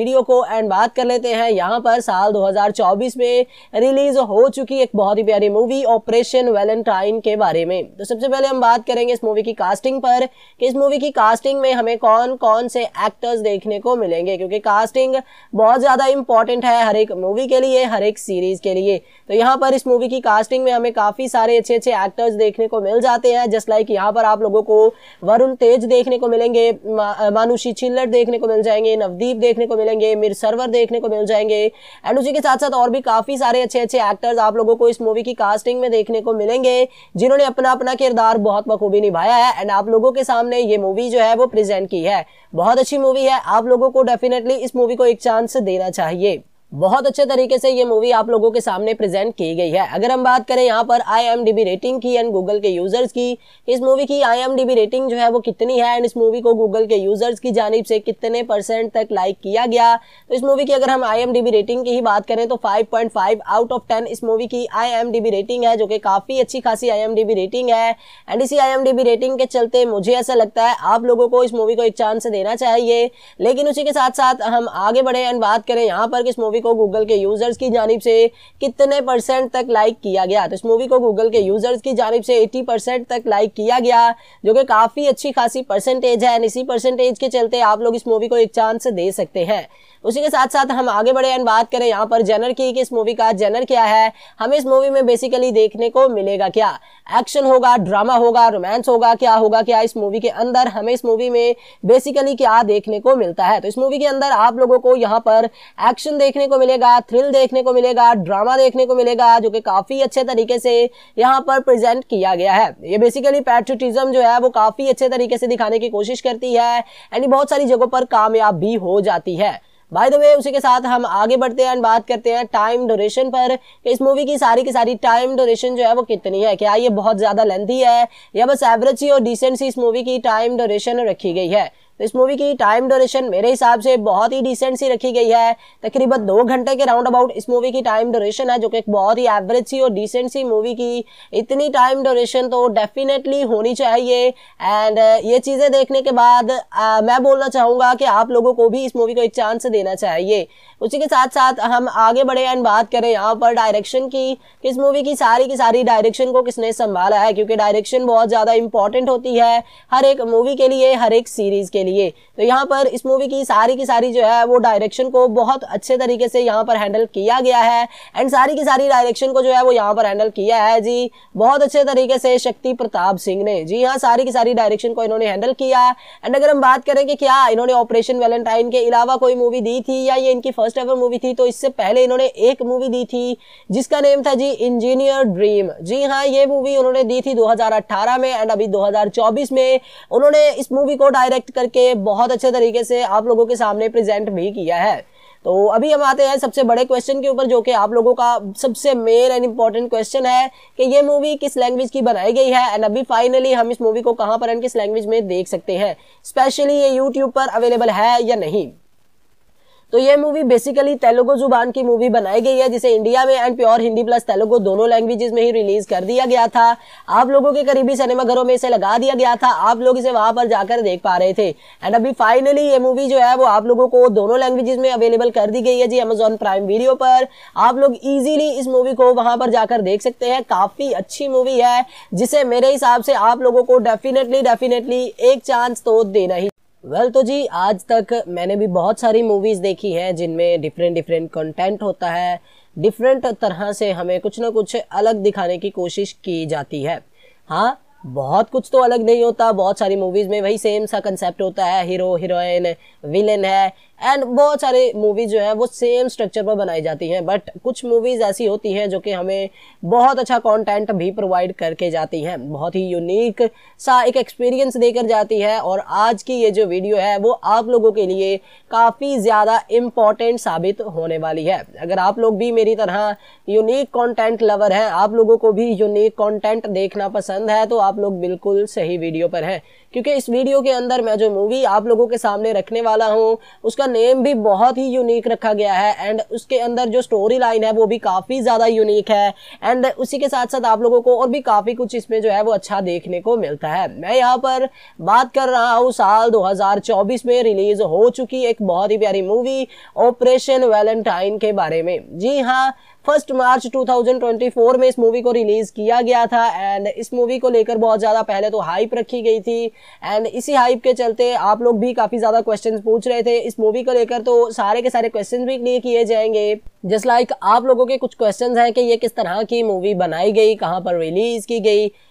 वीडियो को एंड बात कर लेते हैं यहाँ पर साल 2024 में रिलीज हो चुकी एक बहुत ही प्यारी मूवी ऑपरेशन वैलेंटाइन के बारे में तो सबसे पहले हम बात करेंगे इस मूवी की कास्टिंग पर कि इस मूवी की कास्टिंग में हमें कौन कौन से एक्टर्स देखने को मिलेंगे क्योंकि कास्टिंग बहुत ज़्यादा इंपॉर्टेंट है हर एक मूवी के लिए हर एक सीरीज के लिए तो यहाँ पर इस मूवी की कास्टिंग में हमें काफ़ी सारे अच्छे अच्छे एक्टर्स देखने को मिल जाते हैं जस्ट लाइक यहाँ पर आप लोगों को वरुण तेज देखने को मिलेंगे मानुषी छिल्लर देखने को मिल जाएंगे नवदीप देखने को मिलेंगे मिलेंगे मेरे सर्वर देखने को मिल जाएंगे एंड उसी के साथ साथ और भी काफ़ी सारे अच्छे अच्छे एक्टर्स आप लोगों को इस मूवी की कास्टिंग में देखने को मिलेंगे जिन्होंने अपना अपना किरदार बहुत बखूबी निभाया है एंड आप लोगों के सामने ये मूवी जो है वो प्रेजेंट की है बहुत अच्छी मूवी है आप लोगों को डेफिनेटली इस मूवी को एक चांस देना चाहिए बहुत अच्छे तरीके से ये मूवी आप लोगों के सामने प्रेजेंट की गई है अगर हम बात करें यहाँ पर आई रेटिंग की एंड गूगल के यूजर्स की इस मूवी की आई रेटिंग जो है वो कितनी है एंड इस मूवी को गूगल के यूजर्स की जानब से कितने परसेंट तक लाइक किया गया तो इस मूवी की अगर हम आई रेटिंग की ही बात करें तो फाइव आउट ऑफ टेन इस मूवी की आई रेटिंग है जो कि काफ़ी अच्छी खासी आई रेटिंग है एंड इसी आई रेटिंग के चलते मुझे ऐसा लगता है आप लोगों को इस मूवी को एक चांस देना चाहिए लेकिन उसी के साथ साथ हम आगे बढ़े एंड बात करें यहाँ पर इस मूवी मूवी को गूगल के यूजर्स की जानब से कितने परसेंट तक लाइक किया गया तो इस मूवी को गूगल के यूजर्स की जानब से 80 परसेंट तक लाइक किया गया जो कि काफ़ी अच्छी खासी परसेंटेज है इसी परसेंटेज के चलते आप लोग इस मूवी को एक चांस दे सकते हैं उसी के साथ साथ हम आगे बढ़े एंड बात करें यहाँ पर जेनर की कि इस मूवी का जेनर क्या है हमें इस मूवी में बेसिकली देखने को मिलेगा क्या एक्शन होगा ड्रामा होगा रोमांस होगा क्या होगा क्या इस मूवी के अंदर हमें इस मूवी में बेसिकली क्या देखने को मिलता है तो इस मूवी के अंदर आप लोगों को यहाँ पर एक्शन देखने को मिलेगा थ्रिल देखने को मिलेगा ड्रामा देखने को मिलेगा जो कि काफ़ी अच्छे तरीके से यहाँ पर प्रेजेंट किया गया है ये बेसिकली पैट्रिटिज्म जो है वो काफ़ी अच्छे तरीके से दिखाने की कोशिश करती है एंड बहुत सारी जगहों पर कामयाब भी हो जाती है बाय द वे उसी के साथ हम आगे बढ़ते हैं बात करते हैं टाइम ड्यूरेशन पर कि इस मूवी की सारी की सारी टाइम ड्यूरेशन जो है वो कितनी है क्या ये बहुत ज़्यादा लेंथी है या बस एवरेज ही और डिसेंट सी इस मूवी की टाइम ड्यूरेशन रखी गई है तो इस मूवी की टाइम डोरेशन मेरे हिसाब से बहुत ही डिसेंट सी रखी गई है तकरीबन दो घंटे के राउंड अबाउट इस मूवी की टाइम डोरेशन है जो कि एक बहुत ही एवरेज सी और डिसेंट सी मूवी की इतनी टाइम डोरेशन तो डेफिनेटली होनी चाहिए एंड uh, ये चीज़ें देखने के बाद आ, uh, मैं बोलना चाहूँगा कि आप लोगों को भी इस मूवी को एक चांस देना चाहिए उसी के साथ साथ हम आगे बढ़े एंड बात करें यहाँ पर डायरेक्शन की किस मूवी की सारी की सारी डायरेक्शन को किसने संभाला है क्योंकि डायरेक्शन बहुत ज़्यादा इंपॉर्टेंट होती है हर एक मूवी के लिए हर एक सीरीज़ के लिए तो यहाँ पर इस मूवी की सारी की सारी जो है वो डायरेक्शन को बहुत अच्छे तरीके से यहाँ पर हैंडल किया गया है एंड सारी की सारी डायरेक्शन को जो है वो यहाँ पर हैंडल किया है जी बहुत अच्छे तरीके से शक्ति प्रताप सिंह ने जी हाँ सारी की सारी डायरेक्शन को इन्होंने हैंडल किया एंड अगर हम बात करें कि क्या इन्होंने ऑपरेशन वेलेंटाइन के अलावा कोई मूवी दी थी या ये इनकी फर्स्ट फर्स्ट एवर मूवी थी तो इससे पहले इन्होंने एक मूवी दी थी जिसका नेम था जी इंजीनियर ड्रीम जी हाँ ये मूवी उन्होंने दी थी 2018 में एंड अभी 2024 में उन्होंने इस मूवी को डायरेक्ट करके बहुत अच्छे तरीके से आप लोगों के सामने प्रेजेंट भी किया है तो अभी हम आते हैं सबसे बड़े क्वेश्चन के ऊपर जो कि आप लोगों का सबसे मेन एंड इम्पॉर्टेंट क्वेश्चन है कि ये मूवी किस लैंग्वेज की बनाई गई है एंड अभी फाइनली हम इस मूवी को कहां पर एंड किस लैंग्वेज में देख सकते हैं स्पेशली ये यूट्यूब पर अवेलेबल है या नहीं तो ये मूवी बेसिकली तेलुगु जुबान की मूवी बनाई गई है जिसे इंडिया में and pure Hindi plus Telugu दोनों लैंग्वेजेस में ही रिलीज कर दिया गया था आप लोगों के करीबी सिनेमाघरों में इसे लगा दिया गया था आप लोग इसे वहां पर जाकर देख पा रहे थे एंड अभी फाइनली ये मूवी जो है वो आप लोगों को दोनों लैंग्वेजेस में अवेलेबल कर दी गई है जी अमेजोन प्राइम वीडियो पर आप लोग ईजिली इस मूवी को वहां पर जाकर देख सकते हैं काफी अच्छी मूवी है जिसे मेरे हिसाब से आप लोगों को डेफिनेटली डेफिनेटली एक चांस तो देना ही वेल तो जी आज तक मैंने भी बहुत सारी मूवीज़ देखी हैं जिनमें डिफरेंट डिफरेंट कंटेंट होता है डिफरेंट तरह से हमें कुछ ना कुछ अलग दिखाने की कोशिश की जाती है हाँ बहुत कुछ तो अलग नहीं होता बहुत सारी मूवीज़ में वही सेम सा कंसेप्ट होता है हीरो हीरोइन विलेन है एंड बहुत सारे मूवीज जो है वो सेम स्ट्रक्चर पर बनाई जाती हैं बट कुछ मूवीज़ ऐसी होती हैं जो कि हमें बहुत अच्छा कंटेंट भी प्रोवाइड करके जाती हैं बहुत ही यूनिक सा एक एक्सपीरियंस देकर जाती है और आज की ये जो वीडियो है वो आप लोगों के लिए काफ़ी ज़्यादा इम्पॉर्टेंट साबित होने वाली है अगर आप लोग भी मेरी तरह यूनिक कॉन्टेंट लवर हैं आप लोगों को भी यूनिक कॉन्टेंट देखना पसंद है तो आप लोग बिल्कुल सही वीडियो पर हैं क्योंकि इस वीडियो के अंदर मैं जो मूवी आप लोगों के सामने रखने वाला हूँ उसका नेम भी बहुत ही यूनिक रखा गया है एंड उसके अंदर जो स्टोरी लाइन है वो भी काफ़ी ज़्यादा यूनिक है एंड उसी के साथ साथ आप लोगों को और भी काफ़ी कुछ इसमें जो है वो अच्छा देखने को मिलता है मैं यहाँ पर बात कर रहा हूँ साल दो में रिलीज हो चुकी एक बहुत ही प्यारी मूवी ऑपरेशन वैलेंटाइन के बारे में जी हाँ फर्स्ट मार्च 2024 में इस मूवी को रिलीज किया गया था एंड इस मूवी को लेकर बहुत ज़्यादा पहले तो हाइप रखी गई थी एंड इसी हाइप के चलते आप लोग भी काफ़ी ज़्यादा क्वेश्चन पूछ रहे थे इस मूवी को लेकर तो सारे के सारे क्वेश्चन भी क्लियर किए जाएंगे जस्ट लाइक like आप लोगों के कुछ क्वेश्चन हैं कि ये किस तरह की मूवी बनाई गई कहाँ पर रिलीज की गई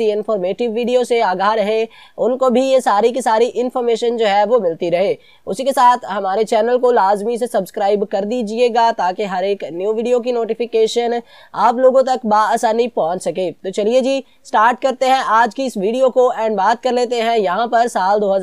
ऐसी इन्फॉर्मेटिव वीडियो से आगाह रहे उनको भी ये सारी की सारी इन्फॉर्मेशन जो है वो मिलती रहे उसी के साथ हमारे चैनल को लाजमी से सब्सक्राइब कर दीजिएगा ताकि हर एक न्यू वीडियो की नोटिफिकेशन आप लोगों तक बसानी पहुँच सके तो चलिए जी स्टार्ट करते हैं आज की इस वीडियो को एंड बात कर लेते हैं यहाँ पर साल दो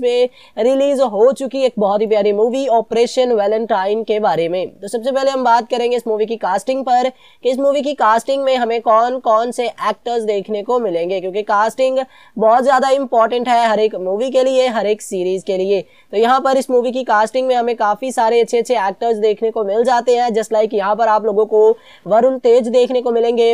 में रिलीज हो चुकी एक बहुत ही प्यारी मूवी ऑपरेशन वैलेंटाइन के बारे में तो सबसे पहले हम बात करेंगे इस मूवी की कास्टिंग पर कि इस मूवी की कास्टिंग में हमें कौन कौन से एक्टर्स देखने को मिलेंगे क्योंकि कास्टिंग बहुत ज़्यादा इंपॉर्टेंट है हर एक मूवी के लिए हर एक सीरीज के लिए तो यहाँ पर इस मूवी की कास्टिंग में हमें काफ़ी सारे अच्छे अच्छे एक्टर्स देखने को मिल जाते हैं जस्ट लाइक यहाँ पर आप लोगों को वरुण तेज देखने को मिलेंगे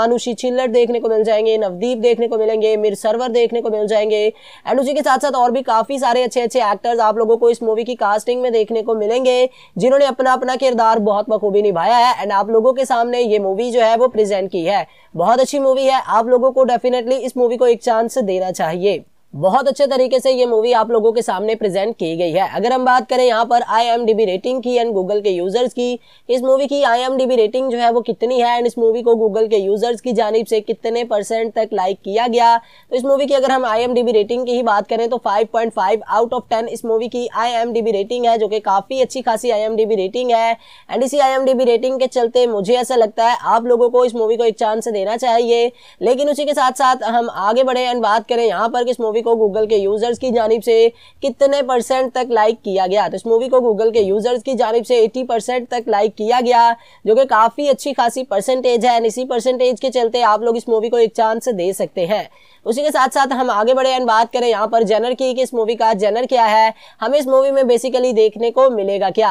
मानुषी छिल्लर देखने को मिल जाएंगे नवदीप देखने को मिलेंगे मिर सरवर देखने को मिल जाएंगे एंड उसी के साथ साथ और भी काफ़ी सारे अच्छे अच्छे एक्टर्स आप लोगों को इस मूवी की कास्टिंग में देखने को मिलेंगे जिन्होंने अपना अपना किरदार बहुत बखूबी निभाया है एंड आप लोगों के सामने ये मूवी जो है वो प्रेजेंट की है बहुत अच्छी मूवी है आप लोगों लोगों को डेफिनेटली इस मूवी को एक चांस देना चाहिए बहुत अच्छे तरीके से ये मूवी आप लोगों के सामने प्रेजेंट की गई है अगर हम बात करें यहाँ पर आई रेटिंग की एंड गूगल के यूजर्स की इस मूवी की आई रेटिंग जो है वो कितनी है एंड इस मूवी को गूगल के यूजर्स की जानब से कितने परसेंट तक लाइक किया गया तो इस मूवी की अगर हम आई रेटिंग की ही बात करें तो फाइव आउट ऑफ टेन इस मूवी की आई रेटिंग है जो कि काफ़ी अच्छी खासी आई रेटिंग है एंड इसी आई रेटिंग के चलते मुझे ऐसा लगता है आप लोगों को इस मूवी को एक चांस देना चाहिए लेकिन उसी के साथ साथ हम आगे बढ़े एंड बात करें यहाँ पर इस मूवी मूवी को गूगल के यूजर्स की जानब से कितने परसेंट तक लाइक किया गया तो इस मूवी को गूगल के यूजर्स की जानब से 80 परसेंट तक लाइक किया गया जो कि काफ़ी अच्छी खासी परसेंटेज है इसी परसेंटेज के चलते आप लोग इस मूवी को एक चांस दे सकते हैं उसी के साथ साथ हम आगे बढ़े एंड बात करें यहाँ पर जेनर की कि इस मूवी का जेनर क्या है हमें इस मूवी में बेसिकली देखने को मिलेगा क्या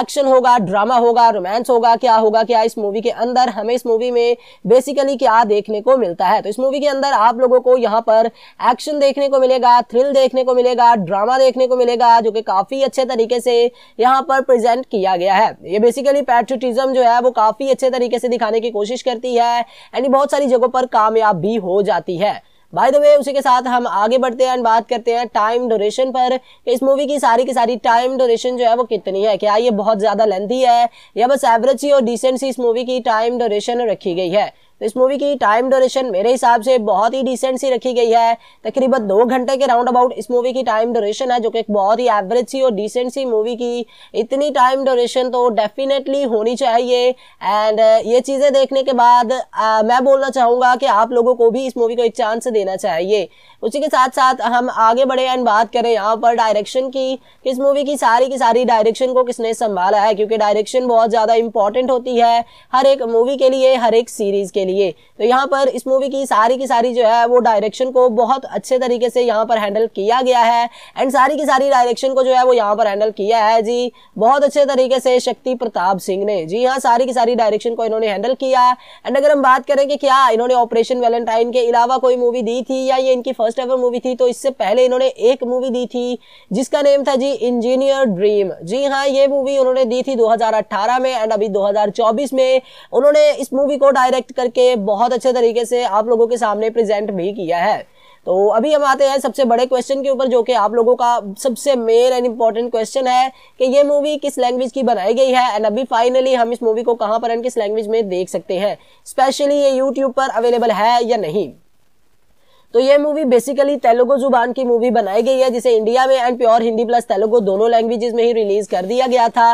एक्शन होगा ड्रामा होगा रोमांस होगा क्या होगा क्या इस मूवी के अंदर हमें इस मूवी में बेसिकली क्या देखने को मिलता है तो इस मूवी के अंदर आप लोगों को यहाँ पर एक्शन देखने को मिलेगा थ्रिल देखने को मिलेगा ड्रामा देखने को मिलेगा जो कि काफ़ी अच्छे तरीके से यहाँ पर प्रेजेंट किया गया है ये बेसिकली पैट्रिटिज्म जो है वो काफ़ी अच्छे तरीके से दिखाने की कोशिश करती है एंड बहुत सारी जगहों पर कामयाब भी हो जाती है बाय द वे उसी के साथ हम आगे बढ़ते हैं बात करते हैं टाइम ड्यूरेशन पर इस मूवी की सारी की सारी टाइम ड्यूरेशन जो है वो कितनी है क्या ये बहुत ज़्यादा लेंथी है या बस एवरेज सी और डिसेंट सी इस मूवी की टाइम ड्यूरेशन रखी गई है तो इस मूवी की टाइम डोरेशन मेरे हिसाब से बहुत ही डिसेंट सी रखी गई है तकरीबन दो घंटे के राउंड अबाउट इस मूवी की टाइम डोरेशन है जो कि एक बहुत ही एवरेज सी और डिसेंट सी मूवी की इतनी टाइम डोरेशन तो डेफिनेटली होनी चाहिए एंड uh, ये चीज़ें देखने के बाद आ, uh, मैं बोलना चाहूँगा कि आप लोगों को भी इस मूवी को एक चांस देना चाहिए उसी के साथ साथ हम आगे बढ़े एंड बात करें यहाँ पर डायरेक्शन की कि इस मूवी की सारी की सारी डायरेक्शन को किसने संभाला है क्योंकि डायरेक्शन बहुत ज़्यादा इंपॉर्टेंट होती है हर एक मूवी के लिए हर एक सीरीज़ के लिए लिए तो यहाँ पर इस मूवी की सारी की सारी जो है वो डायरेक्शन को बहुत अच्छे तरीके से यहाँ पर हैंडल किया गया है एंड सारी की सारी डायरेक्शन को जो है वो यहाँ पर हैंडल किया है जी बहुत अच्छे तरीके से शक्ति प्रताप सिंह ने जी हाँ सारी की सारी डायरेक्शन को इन्होंने हैंडल किया एंड अगर हम बात करें कि क्या इन्होंने ऑपरेशन वैलेंटाइन के अलावा कोई मूवी दी थी या ये इनकी फर्स्ट एवर मूवी थी तो इससे पहले इन्होंने एक मूवी दी थी जिसका नेम था जी इंजीनियर ड्रीम जी हाँ ये मूवी उन्होंने दी थी 2018 में एंड अभी 2024 में उन्होंने इस मूवी को डायरेक्ट करके करके बहुत अच्छे तरीके से आप लोगों के सामने प्रेजेंट भी किया है तो अभी हम आते हैं सबसे बड़े क्वेश्चन के ऊपर जो कि आप लोगों का सबसे मेन एंड इम्पॉर्टेंट क्वेश्चन है कि ये मूवी किस लैंग्वेज की बनाई गई है एंड अभी फाइनली हम इस मूवी को कहाँ पर एंड किस लैंग्वेज में देख सकते हैं स्पेशली ये यूट्यूब पर अवेलेबल है या नहीं तो ये मूवी बेसिकली तेलुगु जुबान की मूवी बनाई गई है जिसे इंडिया में and pure Hindi plus Telugu दोनों लैंग्वेजेस में ही रिलीज कर दिया गया था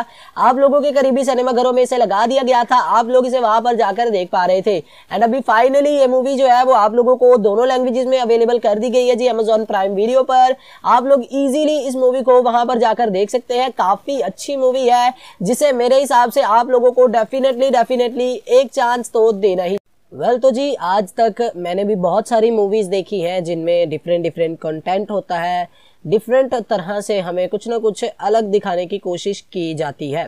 आप लोगों के करीबी सिनेमाघरों में इसे लगा दिया गया था आप लोग इसे वहां पर जाकर देख पा रहे थे एंड अभी फाइनली ये मूवी जो है वो आप लोगों को दोनों लैंग्वेजेस में अवेलेबल कर दी गई है जी अमेजोन प्राइम वीडियो पर आप लोग ईजिली इस मूवी को वहां पर जाकर देख सकते हैं काफी अच्छी मूवी है जिसे मेरे हिसाब से आप लोगों को डेफिनेटली डेफिनेटली एक चांस तो देना ही वेल well, तो जी आज तक मैंने भी बहुत सारी मूवीज़ देखी हैं जिनमें डिफरेंट डिफरेंट कंटेंट होता है डिफरेंट तरह से हमें कुछ ना कुछ अलग दिखाने की कोशिश की जाती है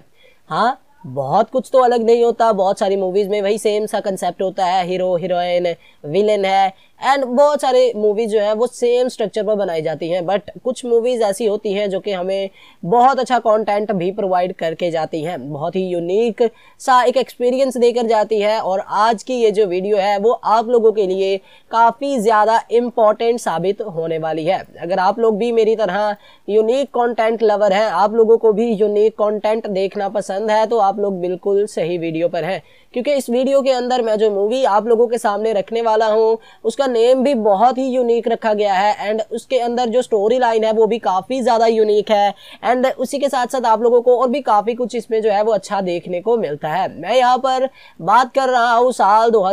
हाँ बहुत कुछ तो अलग नहीं होता बहुत सारी मूवीज़ में वही सेम सा कंसेप्ट होता है हीरो हीरोइन विलेन है एंड बहुत सारे मूवीज जो है वो सेम स्ट्रक्चर पर बनाई जाती हैं बट कुछ मूवीज ऐसी होती हैं जो कि हमें बहुत अच्छा कंटेंट भी प्रोवाइड करके जाती हैं बहुत ही यूनिक सा एक एक्सपीरियंस देकर जाती है और आज की ये जो वीडियो है वो आप लोगों के लिए काफ़ी ज़्यादा इम्पॉर्टेंट साबित होने वाली है अगर आप लोग भी मेरी तरह यूनिक कॉन्टेंट लवर हैं आप लोगों को भी यूनिक कॉन्टेंट देखना पसंद है तो आप लोग बिल्कुल सही वीडियो पर हैं क्योंकि इस वीडियो के अंदर मैं जो मूवी आप लोगों के सामने रखने वाला हूँ उसका नेम भी बहुत ही यूनिक रखा गया है एंड उसके अंदर जो स्टोरी लाइन है वो भी काफ़ी ज़्यादा यूनिक है एंड उसी के साथ साथ आप लोगों को और भी काफ़ी कुछ इसमें जो है वो अच्छा देखने को मिलता है मैं यहाँ पर बात कर रहा हूँ साल दो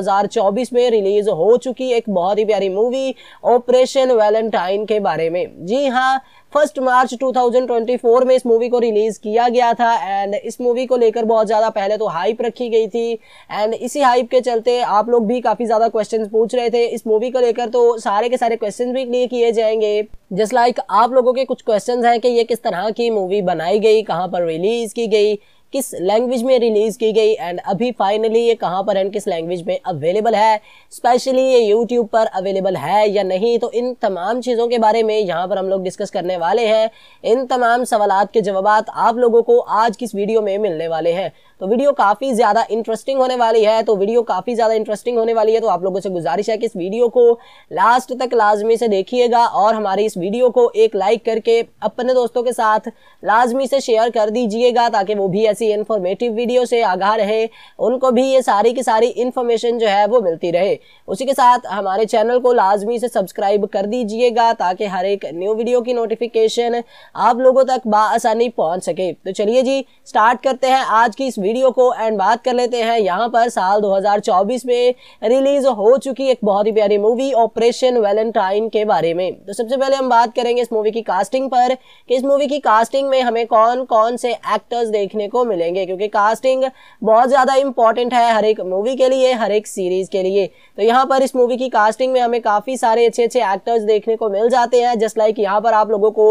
में रिलीज हो चुकी एक बहुत ही प्यारी मूवी ऑपरेशन वैलेंटाइन के बारे में जी हाँ फर्स्ट मार्च 2024 में इस मूवी को रिलीज किया गया था एंड इस मूवी को लेकर बहुत ज़्यादा पहले तो हाइप रखी गई थी एंड इसी हाइप के चलते आप लोग भी काफ़ी ज़्यादा क्वेश्चन पूछ रहे थे इस मूवी को लेकर तो सारे के सारे क्वेश्चन भी क्लियर किए जाएंगे जस्ट लाइक like आप लोगों के कुछ क्वेश्चन हैं कि ये किस तरह की मूवी बनाई गई कहाँ पर रिलीज की गई किस लैंग्वेज में रिलीज की गई एंड अभी फाइनली ये कहाँ पर एंड किस लैंग्वेज में अवेलेबल है स्पेशली ये यूट्यूब पर अवेलेबल है या नहीं तो इन तमाम चीज़ों के बारे में यहाँ पर हम लोग डिस्कस करने वाले हैं इन तमाम सवाल के जवाब आप लोगों को आज किस वीडियो में मिलने वाले हैं तो वीडियो काफ़ी ज़्यादा इंटरेस्टिंग होने वाली है तो वीडियो काफ़ी ज़्यादा इंटरेस्टिंग होने वाली है तो आप लोगों से गुजारिश है कि इस वीडियो को लास्ट तक लाजमी से देखिएगा और हमारे इस वीडियो को एक लाइक करके अपने दोस्तों के साथ लाजमी से शेयर कर दीजिएगा ताकि वो भी ऐसी इन्फॉर्मेटिव वीडियो से आगा रहे उनको भी ये सारी की सारी इन्फॉर्मेशन जो है वो मिलती रहे उसी के साथ हमारे चैनल को लाजमी से सब्सक्राइब कर दीजिएगा ताकि हर एक न्यू वीडियो की नोटिफिकेशन आप लोगों तक बासानी पहुंच सके तो चलिए जी स्टार्ट करते हैं आज की इस वीडियो को एंड बात कर लेते हैं यहाँ पर साल 2024 में रिलीज हो चुकी एक बहुत ही प्यारी मूवी ऑपरेशन वैलेंटाइन के बारे में तो सबसे पहले हम बात करेंगे इस मूवी की कास्टिंग पर कि इस मूवी की कास्टिंग में हमें कौन कौन से एक्टर्स देखने को मिलेंगे क्योंकि कास्टिंग बहुत ज़्यादा इंपॉर्टेंट है हर एक मूवी के लिए हर एक सीरीज के लिए तो यहाँ पर इस मूवी की कास्टिंग में हमें काफ़ी सारे अच्छे अच्छे एक्टर्स देखने को मिल जाते हैं जस्ट लाइक यहाँ पर आप लोगों को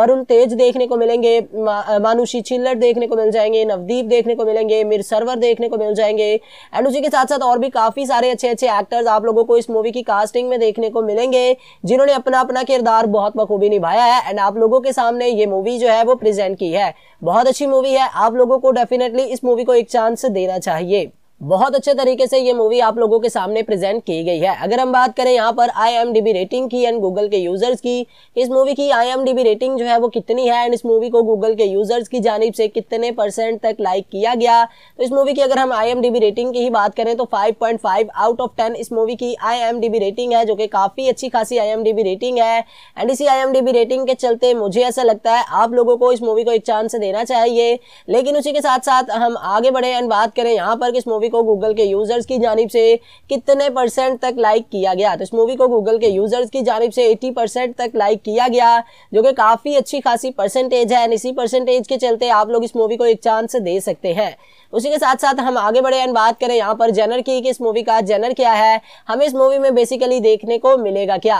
वरुण तेज देखने को मिलेंगे मानुषी छिल्लर देखने को मिल जाएंगे नवदीप देखने को मिलेंगे मिलेंगे मिर सर्वर देखने को मिल जाएंगे एंड उसी के साथ साथ और भी काफ़ी सारे अच्छे अच्छे एक्टर्स आप लोगों को इस मूवी की कास्टिंग में देखने को मिलेंगे जिन्होंने अपना अपना किरदार बहुत बखूबी निभाया है एंड आप लोगों के सामने ये मूवी जो है वो प्रेजेंट की है बहुत अच्छी मूवी है आप लोगों को डेफिनेटली इस मूवी को एक चांस देना चाहिए बहुत अच्छे तरीके से ये मूवी आप लोगों के सामने प्रेजेंट की गई है अगर हम बात करें यहाँ पर आई रेटिंग की एंड गूगल के यूजर्स की इस मूवी की आई रेटिंग जो है वो कितनी है एंड इस मूवी को गूगल के यूजर्स की जानब से कितने परसेंट तक लाइक किया गया तो इस मूवी की अगर हम आई रेटिंग की ही बात करें तो फाइव आउट ऑफ टेन इस मूवी की आई रेटिंग है जो कि काफ़ी अच्छी खासी आई रेटिंग है एंड इसी आई रेटिंग के चलते मुझे ऐसा लगता है आप लोगों को इस मूवी को एक चांस देना चाहिए लेकिन उसी के साथ साथ हम आगे बढ़े एंड बात करें यहाँ पर इस मूवी मूवी को गूगल के यूजर्स की जानब से कितने परसेंट तक लाइक किया गया तो इस मूवी को गूगल के यूजर्स की जानब से एटी परसेंट तक लाइक किया गया जो कि काफ़ी अच्छी खासी परसेंटेज है इसी परसेंटेज के चलते आप लोग इस मूवी को एक चांस दे सकते हैं उसी के साथ साथ हम आगे बढ़े एंड बात करें यहाँ पर जनर की कि इस मूवी का जनर क्या है हमें इस मूवी में बेसिकली देखने को मिलेगा क्या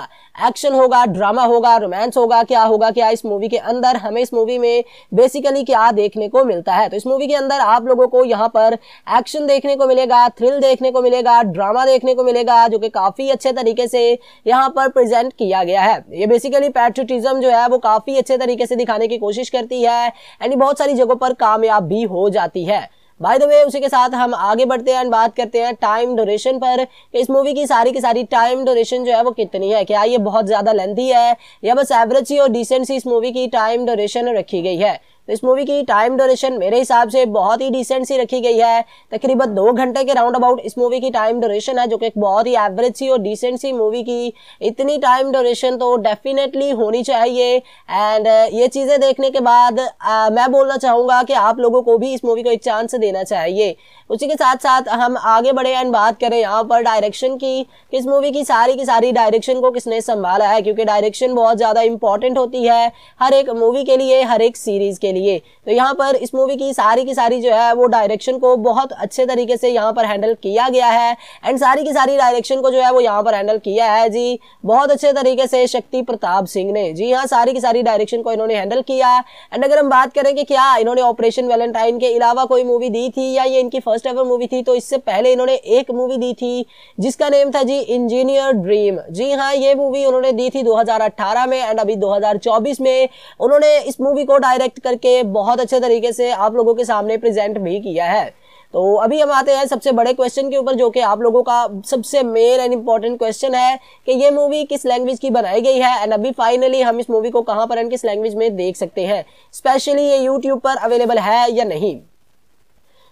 एक्शन होगा ड्रामा होगा रोमांस होगा क्या होगा क्या इस मूवी के अंदर हमें इस मूवी में बेसिकली क्या देखने को मिलता है तो इस मूवी के अंदर आप लोगों को यहाँ पर एक्शन देखने को मिलेगा थ्रिल देखने को मिलेगा ड्रामा देखने को मिलेगा जो कि काफ़ी अच्छे तरीके से यहाँ पर प्रेजेंट किया गया है ये बेसिकली पैट्रिटिज्म जो है वो काफ़ी अच्छे तरीके से दिखाने की कोशिश करती है एंड बहुत सारी जगहों पर कामयाब भी हो जाती है बाय द वे उसी के साथ हम आगे बढ़ते हैं बात करते हैं टाइम डोरेशन पर इस मूवी की सारी की सारी टाइम डोरेशन जो है वो कितनी है क्या ये बहुत ज़्यादा लेंथी है या बस एवरेज सी और डिसेंट सी इस मूवी की टाइम डोरेशन रखी गई है तो इस मूवी की टाइम ड्यूरेशन मेरे हिसाब से बहुत ही डिसेंट सी रखी गई है तकरीबन दो घंटे के राउंड अबाउट इस मूवी की टाइम ड्यूरेशन है जो कि एक बहुत ही एवरेज सी और डिसेंट सी मूवी की इतनी टाइम ड्यूरेशन तो डेफिनेटली होनी चाहिए एंड uh, ये चीज़ें देखने के बाद आ, uh, मैं बोलना चाहूँगा कि आप लोगों को भी इस मूवी को एक चांस देना चाहिए उसी के साथ साथ हम आगे बढ़े एंड बात करें यहाँ पर डायरेक्शन की इस मूवी की सारी की सारी डायरेक्शन को किसने संभाला है क्योंकि डायरेक्शन बहुत ज़्यादा इंपॉर्टेंट होती है हर एक मूवी के लिए हर एक सीरीज़ के लिए लिए तो यहाँ पर इस मूवी की सारी की सारी जो है वो डायरेक्शन को बहुत अच्छे तरीके से यहाँ पर हैंडल किया गया है एंड सारी की सारी डायरेक्शन को जो है वो यहाँ पर हैंडल किया है जी बहुत अच्छे तरीके से शक्ति प्रताप सिंह ने जी हाँ सारी की सारी डायरेक्शन को इन्होंने हैंडल किया है एंड अगर हम बात करें कि क्या इन्होंने ऑपरेशन वैलेंटाइन के अलावा कोई मूवी दी थी या ये इनकी फर्स्ट एवर मूवी थी तो इससे पहले इन्होंने एक मूवी दी थी जिसका नेम था जी इंजीनियर ड्रीम जी हाँ ये मूवी उन्होंने दी थी 2018 में एंड अभी 2024 में उन्होंने इस मूवी को डायरेक्ट करके करके बहुत अच्छे तरीके से आप लोगों के सामने प्रेजेंट भी किया है तो अभी हम आते हैं सबसे बड़े क्वेश्चन के ऊपर जो कि आप लोगों का सबसे मेन एंड इम्पॉर्टेंट क्वेश्चन है कि ये मूवी किस लैंग्वेज की बनाई गई है एंड अभी फाइनली हम इस मूवी को कहाँ पर एंड किस लैंग्वेज में देख सकते हैं स्पेशली ये यूट्यूब पर अवेलेबल है या नहीं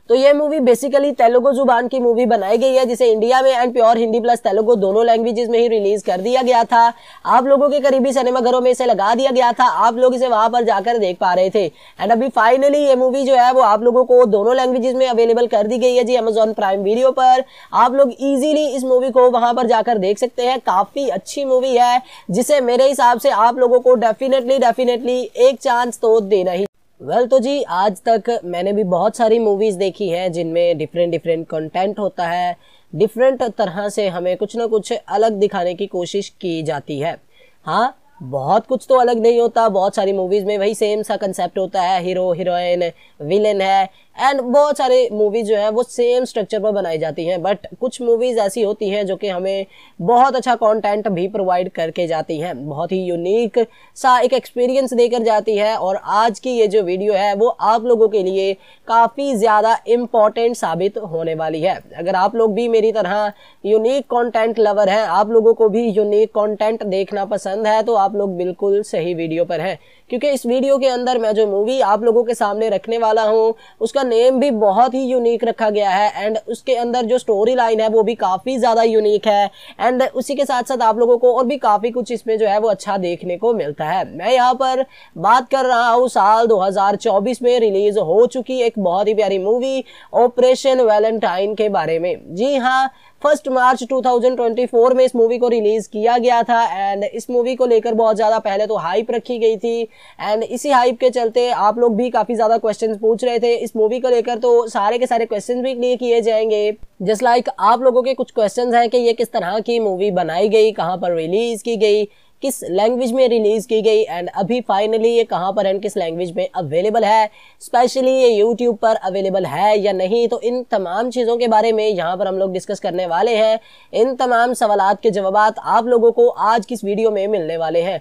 तो ये मूवी बेसिकली तेलुगु जुबान की मूवी बनाई गई है जिसे इंडिया में and pure Hindi plus Telugu दोनों लैंग्वेजेस में ही रिलीज कर दिया गया था आप लोगों के करीबी सिनेमाघरों में इसे लगा दिया गया था आप लोग इसे वहां पर जाकर देख पा रहे थे एंड अभी फाइनली ये मूवी जो है वो आप लोगों को दोनों लैंग्वेजेस में अवेलेबल कर दी गई है जी अमेजोन प्राइम वीडियो पर आप लोग ईजिली इस मूवी को वहां पर जाकर देख सकते हैं काफी अच्छी मूवी है जिसे मेरे हिसाब से आप लोगों को डेफिनेटली डेफिनेटली एक चांस तो देना ही वेल well, तो जी आज तक मैंने भी बहुत सारी मूवीज़ देखी हैं जिनमें डिफरेंट डिफरेंट कंटेंट होता है डिफरेंट तरह से हमें कुछ ना कुछ अलग दिखाने की कोशिश की जाती है हाँ बहुत कुछ तो अलग नहीं होता बहुत सारी मूवीज़ में वही सेम सा कंसेप्ट होता है हीरो हीरोइन विलेन है एंड बहुत सारे मूवीज जो है वो सेम स्ट्रक्चर पर बनाई जाती हैं बट कुछ मूवीज ऐसी होती हैं जो कि हमें बहुत अच्छा कंटेंट भी प्रोवाइड करके जाती हैं बहुत ही यूनिक सा एक एक्सपीरियंस देकर जाती है और आज की ये जो वीडियो है वो आप लोगों के लिए काफ़ी ज़्यादा इम्पॉर्टेंट साबित होने वाली है अगर आप लोग भी मेरी तरह यूनिक कॉन्टेंट लवर हैं आप लोगों को भी यूनिक कॉन्टेंट देखना पसंद है तो आप लोग बिल्कुल सही वीडियो पर हैं क्योंकि इस वीडियो के अंदर मैं जो मूवी आप लोगों के सामने रखने वाला हूँ उसका नेम भी बहुत ही यूनिक रखा गया है एंड उसके अंदर जो स्टोरी लाइन है वो भी काफ़ी ज़्यादा यूनिक है एंड उसी के साथ साथ आप लोगों को और भी काफ़ी कुछ इसमें जो है वो अच्छा देखने को मिलता है मैं यहाँ पर बात कर रहा हूँ साल 2024 में रिलीज हो चुकी एक बहुत ही प्यारी मूवी ऑपरेशन वैलेंटाइन के बारे में जी हाँ फर्स्ट मार्च 2024 में इस मूवी को रिलीज किया गया था एंड इस मूवी को लेकर बहुत ज़्यादा पहले तो हाइप रखी गई थी एंड इसी हाइप के चलते आप लोग भी काफ़ी ज़्यादा क्वेश्चन पूछ रहे थे इस मूवी को लेकर तो सारे के सारे क्वेश्चन भी क्लियर किए जाएंगे जस्ट लाइक like आप लोगों के कुछ क्वेश्चन हैं कि ये किस तरह की मूवी बनाई गई कहाँ पर रिलीज की गई किस लैंग्वेज में रिलीज की गई एंड अभी फाइनली ये कहाँ पर एंड किस लैंग्वेज में अवेलेबल है स्पेशली ये यूट्यूब पर अवेलेबल है या नहीं तो इन तमाम चीज़ों के बारे में यहाँ पर हम लोग डिस्कस करने वाले हैं इन तमाम सवाल के जवाब आप लोगों को आज किस वीडियो में मिलने वाले हैं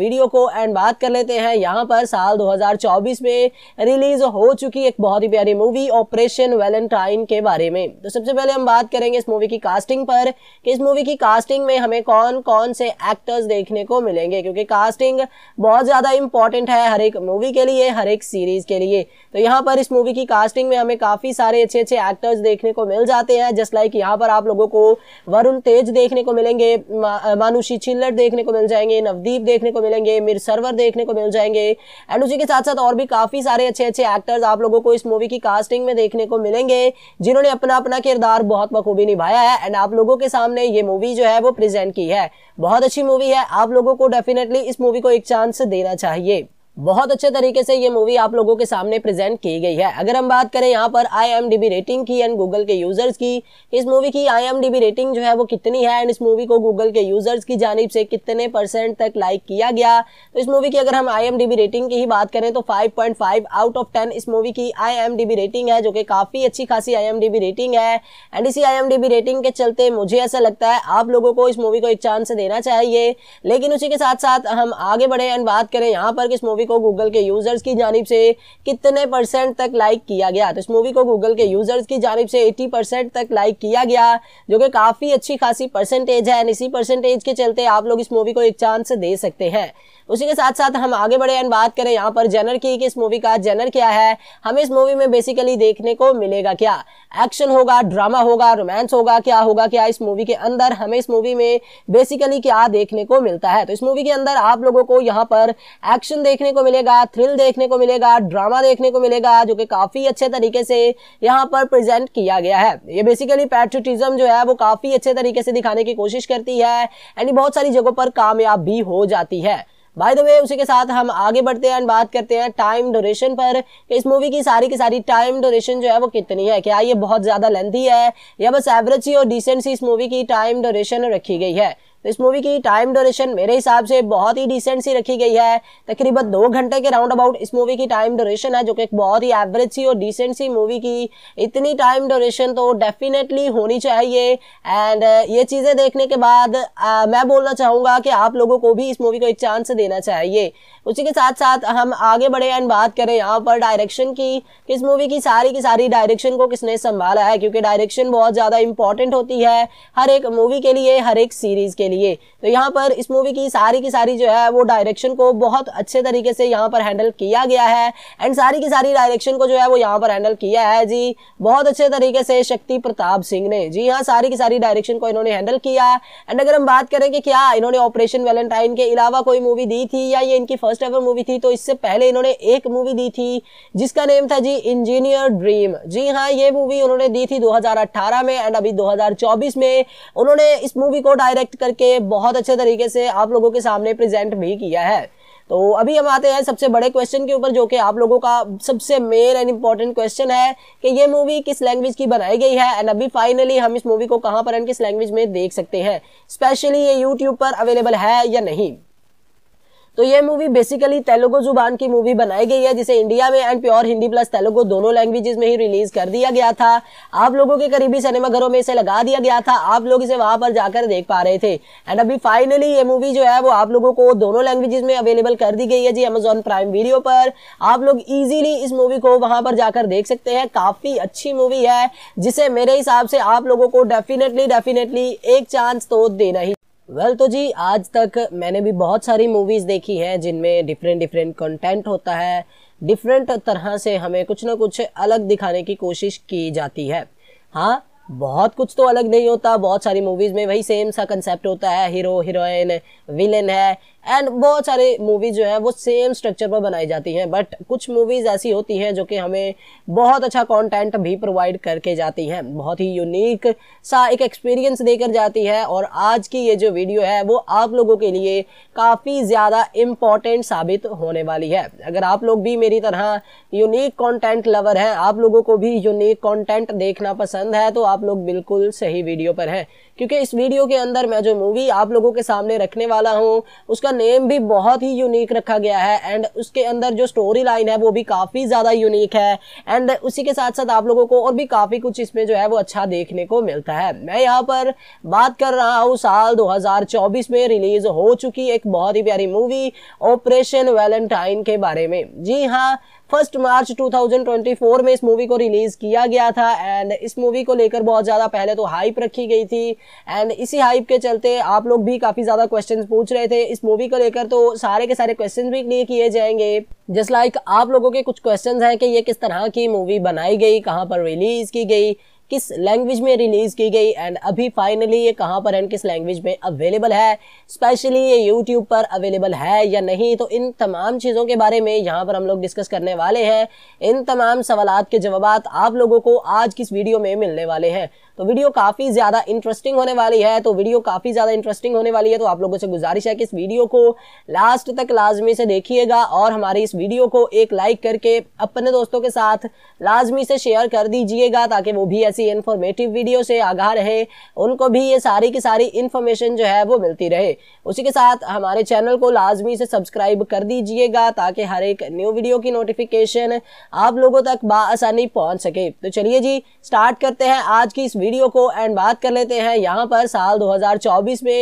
वीडियो को एंड बात कर लेते हैं यहाँ पर साल 2024 में रिलीज हो चुकी एक बहुत ही प्यारी मूवी ऑपरेशन वैलेंटाइन के बारे में तो सबसे पहले हम बात करेंगे इस मूवी की कास्टिंग पर कि इस मूवी की कास्टिंग में हमें कौन कौन से एक्टर्स देखने को मिलेंगे क्योंकि कास्टिंग बहुत ज़्यादा इंपॉर्टेंट है हर एक मूवी के लिए हर एक सीरीज के लिए तो यहाँ पर इस मूवी की कास्टिंग में हमें काफ़ी सारे अच्छे अच्छे एक्टर्स देखने को मिल जाते हैं जस्ट लाइक यहाँ पर आप लोगों को वरुण तेज देखने को मिलेंगे मानुषी चिल्लर देखने को मिल जाएंगे नवदीप देखने को मिल मिलेंगे मिर सर्वर देखने को मिल जाएंगे एंड उसी के साथ साथ और भी काफ़ी सारे अच्छे अच्छे एक्टर्स आप लोगों को इस मूवी की कास्टिंग में देखने को मिलेंगे जिन्होंने अपना अपना किरदार बहुत बखूबी निभाया है एंड आप लोगों के सामने ये मूवी जो है वो प्रेजेंट की है बहुत अच्छी मूवी है आप लोगों को डेफिनेटली इस मूवी को एक चांस देना चाहिए बहुत अच्छे तरीके से ये मूवी आप लोगों के सामने प्रेजेंट की गई है अगर हम बात करें यहाँ पर आई रेटिंग की एंड गूगल के यूजर्स की इस मूवी की आई रेटिंग जो है वो कितनी है एंड इस मूवी को गूगल के यूजर्स की जानब से कितने परसेंट तक लाइक किया गया तो इस मूवी की अगर हम आई रेटिंग की ही बात करें तो फाइव आउट ऑफ टेन इस मूवी की आई रेटिंग है जो कि काफ़ी अच्छी खासी आई रेटिंग है एंड इसी आई रेटिंग के चलते मुझे ऐसा लगता है आप लोगों को इस मूवी को एक चांस देना चाहिए लेकिन उसी के साथ साथ हम आगे बढ़े एंड बात करें यहाँ पर इस मूवी मूवी को गूगल के यूजर्स की जानब से कितने परसेंट तक लाइक किया गया तो इस मूवी को गूगल के यूजर्स की जानब से एटी परसेंट तक लाइक किया गया जो कि काफ़ी अच्छी खासी परसेंटेज है एंड इसी परसेंटेज के चलते आप लोग इस मूवी को एक चांस दे सकते हैं उसी के साथ साथ हम आगे बढ़े एंड बात करें यहाँ पर जेनर की कि इस मूवी का जेनर क्या है हमें इस मूवी में बेसिकली देखने को मिलेगा क्या एक्शन होगा ड्रामा होगा रोमांस होगा क्या होगा क्या इस मूवी के अंदर हमें इस मूवी में बेसिकली क्या देखने को मिलता है तो इस मूवी के अंदर आप लोगों को यहाँ पर एक्शन देखने देखने को मिलेगा थ्रिल देखने को मिलेगा ड्रामा देखने को मिलेगा जो कि काफ़ी अच्छे तरीके से यहाँ पर प्रेजेंट किया गया है ये बेसिकली पैट्रियटिज्म जो है वो काफ़ी अच्छे तरीके से दिखाने की कोशिश करती है एंड बहुत सारी जगहों पर कामयाब भी हो जाती है बाय द वे उसी के साथ हम आगे बढ़ते हैं बात करते हैं टाइम ड्यूरेशन पर इस मूवी की सारी की सारी टाइम ड्यूरेशन जो है वो कितनी है क्या ये बहुत ज़्यादा लेंथी है या बस एवरेज ही और डिसेंट सी इस मूवी की टाइम ड्यूरेशन रखी गई है तो इस मूवी की टाइम ड्यूरेशन मेरे हिसाब से बहुत ही डिसेंट सी रखी गई है तकरीबन दो घंटे के राउंड अबाउट इस मूवी की टाइम ड्यूरेशन है जो कि एक बहुत ही एवरेज सी और डिसेंट सी मूवी की इतनी टाइम ड्यूरेशन तो डेफिनेटली होनी चाहिए एंड uh, ये चीज़ें देखने के बाद आ, uh, मैं बोलना चाहूँगा कि आप लोगों को भी इस मूवी को एक चांस देना चाहिए उसी के साथ साथ हम आगे बढ़े एंड बात करें यहाँ पर डायरेक्शन की किस मूवी की सारी की सारी डायरेक्शन को किसने संभाला है क्योंकि डायरेक्शन बहुत ज़्यादा इंपॉर्टेंट होती है हर एक मूवी के लिए हर एक सीरीज़ के लिए तो यहाँ पर इस मूवी की सारी की सारी जो है वो डायरेक्शन को बहुत अच्छे तरीके से यहाँ पर हैंडल किया गया है एंड सारी की सारी डायरेक्शन को जो है वो यहाँ पर हैंडल किया है जी बहुत अच्छे तरीके से शक्ति प्रताप सिंह ने जी हाँ सारी की सारी डायरेक्शन को इन्होंने हैंडल किया एंड अगर हम बात करें कि क्या इन्होंने ऑपरेशन वैलेंटाइन के अलावा कोई मूवी दी थी या ये इनकी फर्स्ट फर्स्ट एवर मूवी थी तो इससे पहले इन्होंने एक मूवी दी थी जिसका नेम था जी इंजीनियर ड्रीम जी हाँ ये मूवी उन्होंने दी थी 2018 में एंड अभी 2024 में उन्होंने इस मूवी को डायरेक्ट करके बहुत अच्छे तरीके से आप लोगों के सामने प्रेजेंट भी किया है तो अभी हम आते हैं सबसे बड़े क्वेश्चन के ऊपर जो कि आप लोगों का सबसे मेन एंड इम्पॉर्टेंट क्वेश्चन है कि ये मूवी किस लैंग्वेज की बनाई गई है एंड अभी फाइनली हम इस मूवी को कहां पर एंड किस लैंग्वेज में देख सकते हैं स्पेशली ये यूट्यूब पर अवेलेबल है या नहीं तो ये मूवी बेसिकली तेलुगु जुबान की मूवी बनाई गई है जिसे इंडिया में and pure Hindi plus Telugu दोनों लैंग्वेजेस में ही रिलीज कर दिया गया था आप लोगों के करीबी सिनेमाघरों में इसे लगा दिया गया था आप लोग इसे वहां पर जाकर देख पा रहे थे एंड अभी फाइनली ये मूवी जो है वो आप लोगों को दोनों लैंग्वेजेस में अवेलेबल कर दी गई है जी अमेजोन प्राइम वीडियो पर आप लोग इजीली इस मूवी को वहां पर जाकर देख सकते हैं काफी अच्छी मूवी है जिसे मेरे हिसाब से आप लोगों को डेफिनेटली डेफिनेटली एक चांस तो देना ही वेल well, तो जी आज तक मैंने भी बहुत सारी मूवीज़ देखी हैं जिनमें डिफरेंट डिफरेंट कंटेंट होता है डिफरेंट तरह से हमें कुछ ना कुछ अलग दिखाने की कोशिश की जाती है हाँ बहुत कुछ तो अलग नहीं होता बहुत सारी मूवीज़ में वही सेम सा कंसेप्ट होता है हीरो हीरोइन विलेन है एंड बहुत सारे मूवीज़ जो है वो सेम स्ट्रक्चर पर बनाई जाती हैं बट कुछ मूवीज़ ऐसी होती हैं जो कि हमें बहुत अच्छा कंटेंट भी प्रोवाइड करके जाती हैं बहुत ही यूनिक सा एक एक्सपीरियंस देकर जाती है और आज की ये जो वीडियो है वो आप लोगों के लिए काफ़ी ज़्यादा इम्पॉर्टेंट साबित होने वाली है अगर आप लोग भी मेरी तरह यूनिक कॉन्टेंट लवर हैं आप लोगों को भी यूनिक कॉन्टेंट देखना पसंद है तो आप आप लोग बिल्कुल सही वीडियो पर हैं क्योंकि इस वीडियो के अंदर मैं जो मूवी आप लोगों के सामने रखने वाला हूं उसका नेम भी बहुत ही यूनिक रखा गया है एंड उसके अंदर जो स्टोरी लाइन है वो भी काफ़ी ज़्यादा यूनिक है एंड उसी के साथ साथ आप लोगों को और भी काफ़ी कुछ इसमें जो है वो अच्छा देखने को मिलता है मैं यहाँ पर बात कर रहा हूँ साल दो में रिलीज हो चुकी एक बहुत ही प्यारी मूवी ऑपरेशन वैलेंटाइन के बारे में जी हाँ फर्स्ट मार्च 2024 में इस मूवी को रिलीज किया गया था एंड इस मूवी को लेकर बहुत ज़्यादा पहले तो हाइप रखी गई थी एंड इसी हाइप के चलते आप लोग भी काफ़ी ज़्यादा क्वेश्चन पूछ रहे थे इस मूवी को लेकर तो सारे के सारे क्वेश्चन भी क्लियर किए जाएंगे जस्ट लाइक like, आप लोगों के कुछ क्वेश्चन हैं कि ये किस तरह की मूवी बनाई गई कहाँ पर रिलीज की गई किस लैंग्वेज में रिलीज की गई एंड अभी फाइनली ये कहाँ पर एंड किस लैंग्वेज में अवेलेबल है स्पेशली ये यूट्यूब पर अवेलेबल है या नहीं तो इन तमाम चीज़ों के बारे में यहाँ पर हम लोग डिस्कस करने वाले हैं इन तमाम सवाल के जवाब आप लोगों को आज किस वीडियो में मिलने वाले हैं तो वीडियो काफ़ी ज़्यादा इंटरेस्टिंग होने वाली है तो वीडियो काफ़ी ज़्यादा इंटरेस्टिंग होने वाली है तो आप लोगों से गुजारिश है कि इस वीडियो को लास्ट तक लाजमी से देखिएगा और हमारी इस वीडियो को एक लाइक करके अपने दोस्तों के साथ लाजमी से शेयर कर दीजिएगा ताकि वो भी ऐसी ऐसी इन्फॉर्मेटिव वीडियो से आगाह रहे उनको भी ये सारी की सारी इन्फॉर्मेशन जो है वो मिलती रहे उसी के साथ हमारे चैनल को लाजमी से सब्सक्राइब कर दीजिएगा ताकि हर एक न्यू वीडियो की नोटिफिकेशन आप लोगों तक बसानी पहुँच सके तो चलिए जी स्टार्ट करते हैं आज की इस वीडियो को एंड बात कर लेते हैं यहाँ पर साल दो में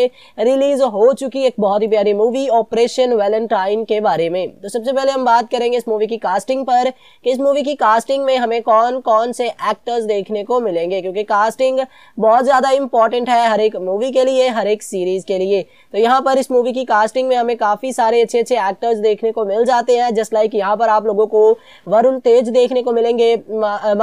रिलीज हो चुकी एक बहुत ही प्यारी मूवी ऑपरेशन वैलेंटाइन के बारे में तो सबसे पहले हम बात करेंगे इस मूवी की कास्टिंग पर कि इस मूवी की कास्टिंग में हमें कौन कौन से एक्टर्स देखने को मिलेंगे क्योंकि कास्टिंग बहुत ज़्यादा इंपॉर्टेंट है हर एक मूवी के लिए हर एक सीरीज के लिए तो यहाँ पर इस मूवी की कास्टिंग में हमें काफ़ी सारे अच्छे अच्छे एक्टर्स देखने को मिल जाते हैं जस्ट लाइक यहाँ पर आप लोगों को वरुण तेज देखने को मिलेंगे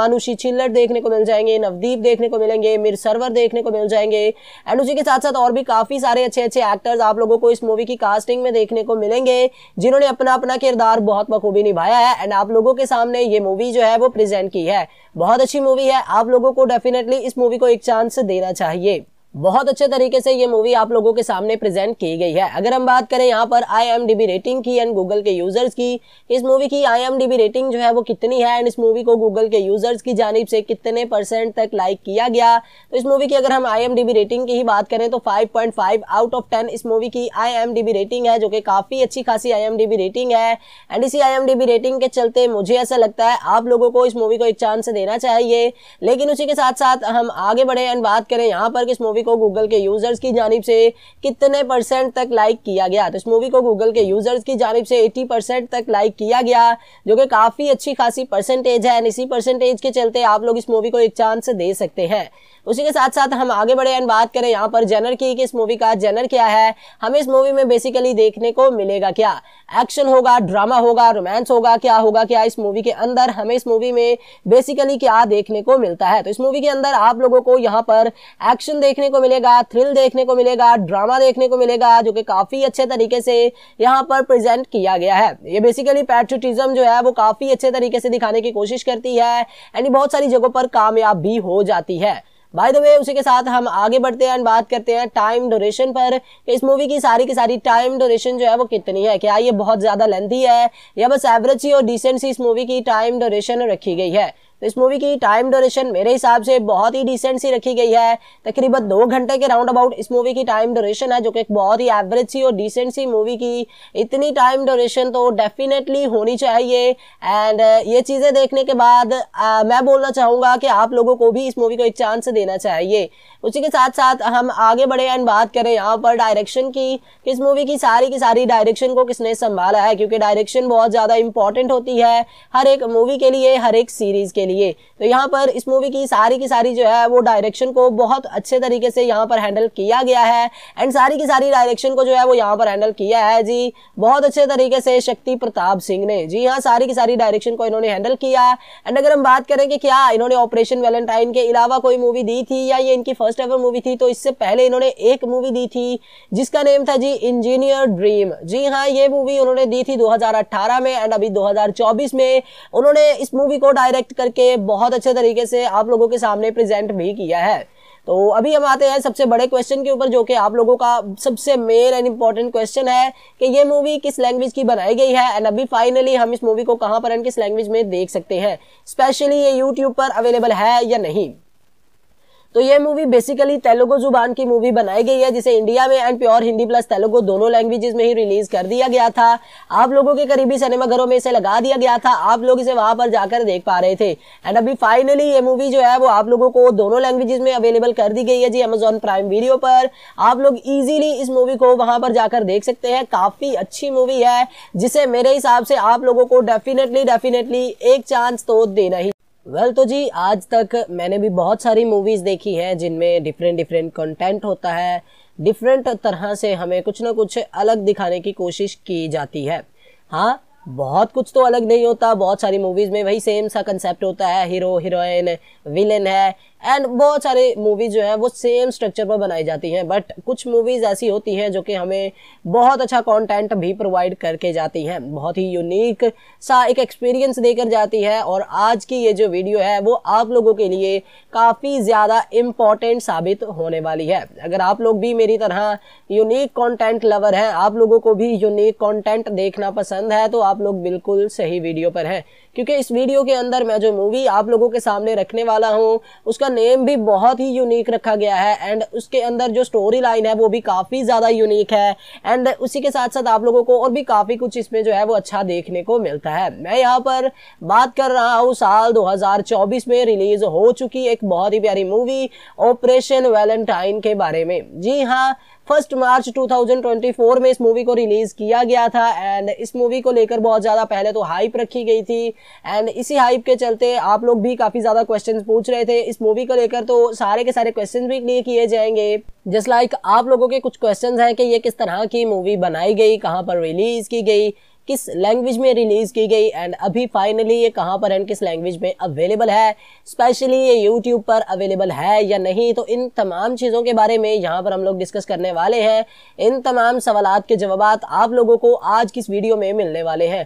मानुषी छिल्लर देखने को मिल जाएंगे नवदीप देखने को मिलेंगे मिर सरवर देखने को मिल जाएंगे एंड उसी के साथ साथ और भी काफ़ी सारे अच्छे अच्छे एक्टर्स आप लोगों को इस मूवी की कास्टिंग में देखने को मिलेंगे जिन्होंने अपना अपना किरदार बहुत बखूबी निभाया है एंड आप लोगों के सामने ये मूवी जो है वो प्रेजेंट की है बहुत अच्छी मूवी है आप लोगों लोगों को डेफिनेटली इस मूवी को एक चांस देना चाहिए बहुत अच्छे तरीके से ये मूवी आप लोगों के सामने प्रेजेंट की गई है अगर हम बात करें यहाँ पर आई रेटिंग की एंड गूगल के यूजर्स की इस मूवी की आई रेटिंग जो है वो कितनी है एंड इस मूवी को गूगल के यूजर्स की जानब से कितने परसेंट तक लाइक किया गया तो इस मूवी की अगर हम आई रेटिंग की ही बात करें तो फाइव आउट ऑफ टेन इस मूवी की आई रेटिंग है जो कि काफ़ी अच्छी खासी आई रेटिंग है एंड इसी आई रेटिंग के चलते मुझे ऐसा लगता है आप लोगों को इस मूवी को एक चांस देना चाहिए लेकिन उसी के साथ साथ हम आगे बढ़े एंड बात करें यहाँ पर इस मूवी मूवी को गूगल के यूजर्स की जानब से कितने परसेंट तक लाइक किया गया तो इस मूवी को गूगल के यूजर्स की जानब से एटी परसेंट तक लाइक किया गया जो कि काफ़ी अच्छी खासी परसेंटेज है एंड इसी परसेंटेज के चलते आप लोग इस मूवी को एक चांस दे सकते हैं उसी के साथ साथ हम आगे बढ़े एंड बात करें यहाँ पर जेनर की कि इस मूवी का जेनर क्या है हमें इस मूवी में बेसिकली देखने को मिलेगा क्या एक्शन होगा ड्रामा होगा रोमांस होगा क्या होगा क्या इस मूवी के अंदर हमें इस मूवी में बेसिकली क्या देखने को मिलता है तो इस मूवी के अंदर आप लोगों को यहाँ पर एक्शन देखने को मिलेगा थ्रिल देखने को मिलेगा ड्रामा देखने को मिलेगा जो कि काफ़ी अच्छे तरीके से यहाँ पर प्रेजेंट किया गया है ये बेसिकली पैट्रिटिज्म जो है वो काफ़ी अच्छे तरीके से दिखाने की कोशिश करती है एंड बहुत सारी जगहों पर कामयाब भी हो जाती है बाय द वे उसी के साथ हम आगे बढ़ते हैं बात करते हैं टाइम डोरेशन पर इस मूवी की सारी की सारी टाइम डोरेशन जो है वो कितनी है क्या ये बहुत ज़्यादा लेंथी है या बस एवरेज सी और डिसेंट सी इस मूवी की टाइम डोरेशन रखी गई है तो इस मूवी की टाइम डोरेशन मेरे हिसाब से बहुत ही डिसेंट सी रखी गई है तकरीबन दो घंटे के राउंड अबाउट इस मूवी की टाइम ड्यूरेशन है जो कि एक बहुत ही एवरेज सी और डिसेंट सी मूवी की इतनी टाइम डोरेशन तो डेफिनेटली होनी चाहिए एंड uh, ये चीज़ें देखने के बाद आ, uh, मैं बोलना चाहूँगा कि आप लोगों को भी इस मूवी को एक चांस देना चाहिए उसी के साथ साथ हम आगे बढ़े एंड बात करें यहाँ पर डायरेक्शन की इस मूवी की सारी की सारी डायरेक्शन को किसने संभाला है क्योंकि डायरेक्शन बहुत ज़्यादा इंपॉर्टेंट होती है हर एक मूवी के लिए हर एक सीरीज़ के लिए तो यहाँ पर इस मूवी की सारी की सारी जो है वो डायरेक्शन को बहुत अच्छे तरीके से यहाँ पर हैंडल किया गया है एंड सारी की सारी डायरेक्शन को जो है वो यहाँ पर हैंडल किया है जी बहुत अच्छे तरीके से शक्ति प्रताप सिंह ने जी हाँ सारी की सारी डायरेक्शन को इन्होंने हैंडल किया एंड अगर हम बात करें कि क्या इन्होंने ऑपरेशन वेलेंटाइन के अलावा कोई मूवी दी थी या ये इनकी फर्स्ट एवर मूवी थी तो इससे पहले इन्होंने एक मूवी दी थी जिसका नेम था जी इंजीनियर ड्रीम जी हाँ ये मूवी उन्होंने दी थी 2018 में एंड अभी 2024 में उन्होंने इस मूवी को डायरेक्ट करके के बहुत अच्छे तरीके से आप लोगों के सामने प्रेजेंट भी किया है तो अभी हम आते हैं सबसे बड़े क्वेश्चन के ऊपर जो कि आप लोगों का सबसे मेन एंड इम्पॉर्टेंट क्वेश्चन है कि ये मूवी किस लैंग्वेज की बनाई गई है एंड अभी फाइनली हम इस मूवी को कहाँ पर एंड किस लैंग्वेज में देख सकते हैं स्पेशली ये यूट्यूब पर अवेलेबल है या नहीं तो ये मूवी बेसिकली तेलुगु जुबान की मूवी बनाई गई है जिसे इंडिया में and pure Hindi plus Telugu दोनों लैंग्वेजेस में ही रिलीज कर दिया गया था आप लोगों के करीबी सिनेमाघरों में इसे लगा दिया गया था आप लोग इसे वहां पर जाकर देख पा रहे थे एंड अभी फाइनली ये मूवी जो है वो आप लोगों को दोनों लैंग्वेजेस में अवेलेबल कर दी गई है जी अमेजोन प्राइम वीडियो पर आप लोग ईजिली इस मूवी को वहां पर जाकर देख सकते हैं काफी अच्छी मूवी है जिसे मेरे हिसाब से आप लोगों को डेफिनेटली डेफिनेटली एक चांस तो देना ही वेल well, तो जी आज तक मैंने भी बहुत सारी मूवीज़ देखी हैं जिनमें डिफरेंट डिफरेंट कंटेंट होता है डिफरेंट तरह से हमें कुछ ना कुछ अलग दिखाने की कोशिश की जाती है हाँ बहुत कुछ तो अलग नहीं होता बहुत सारी मूवीज़ में वही सेम सा कंसेप्ट होता है हीरो हीरोइन विलेन है एंड बहुत सारे मूवीज जो है वो सेम स्ट्रक्चर पर बनाई जाती हैं बट कुछ मूवीज़ ऐसी होती हैं जो कि हमें बहुत अच्छा कंटेंट भी प्रोवाइड करके जाती हैं बहुत ही यूनिक सा एक एक्सपीरियंस देकर जाती है और आज की ये जो वीडियो है वो आप लोगों के लिए काफ़ी ज़्यादा इम्पॉर्टेंट साबित होने वाली है अगर आप लोग भी मेरी तरह यूनिक कॉन्टेंट लवर हैं आप लोगों को भी यूनिक कॉन्टेंट देखना पसंद है तो आप लोग बिल्कुल सही वीडियो पर हैं क्योंकि इस वीडियो के अंदर मैं जो मूवी आप लोगों के सामने रखने वाला हूँ उसका उसका नेम भी बहुत ही यूनिक रखा गया है एंड उसके अंदर जो स्टोरी लाइन है वो भी काफ़ी ज़्यादा यूनिक है एंड उसी के साथ साथ आप लोगों को और भी काफ़ी कुछ इसमें जो है वो अच्छा देखने को मिलता है मैं यहाँ पर बात कर रहा हूँ साल 2024 में रिलीज हो चुकी एक बहुत ही प्यारी मूवी ऑपरेशन वैलेंटाइन के बारे में जी हाँ फर्स्ट मार्च 2024 में इस मूवी को रिलीज किया गया था एंड इस मूवी को लेकर बहुत ज़्यादा पहले तो हाइप रखी गई थी एंड इसी हाइप के चलते आप लोग भी काफ़ी ज़्यादा क्वेश्चन पूछ रहे थे इस मूवी को लेकर तो सारे के सारे क्वेश्चन भी क्लियर किए जाएंगे जस्ट लाइक like, आप लोगों के कुछ क्वेश्चन हैं कि ये किस तरह की मूवी बनाई गई कहाँ पर रिलीज की गई किस लैंग्वेज में रिलीज़ की गई एंड अभी फाइनली ये कहाँ पर एंड किस लैंग्वेज में अवेलेबल है स्पेशली ये यूट्यूब पर अवेलेबल है या नहीं तो इन तमाम चीज़ों के बारे में यहाँ पर हम लोग डिस्कस करने वाले हैं इन तमाम सवाल के जवाब आप लोगों को आज किस वीडियो में मिलने वाले हैं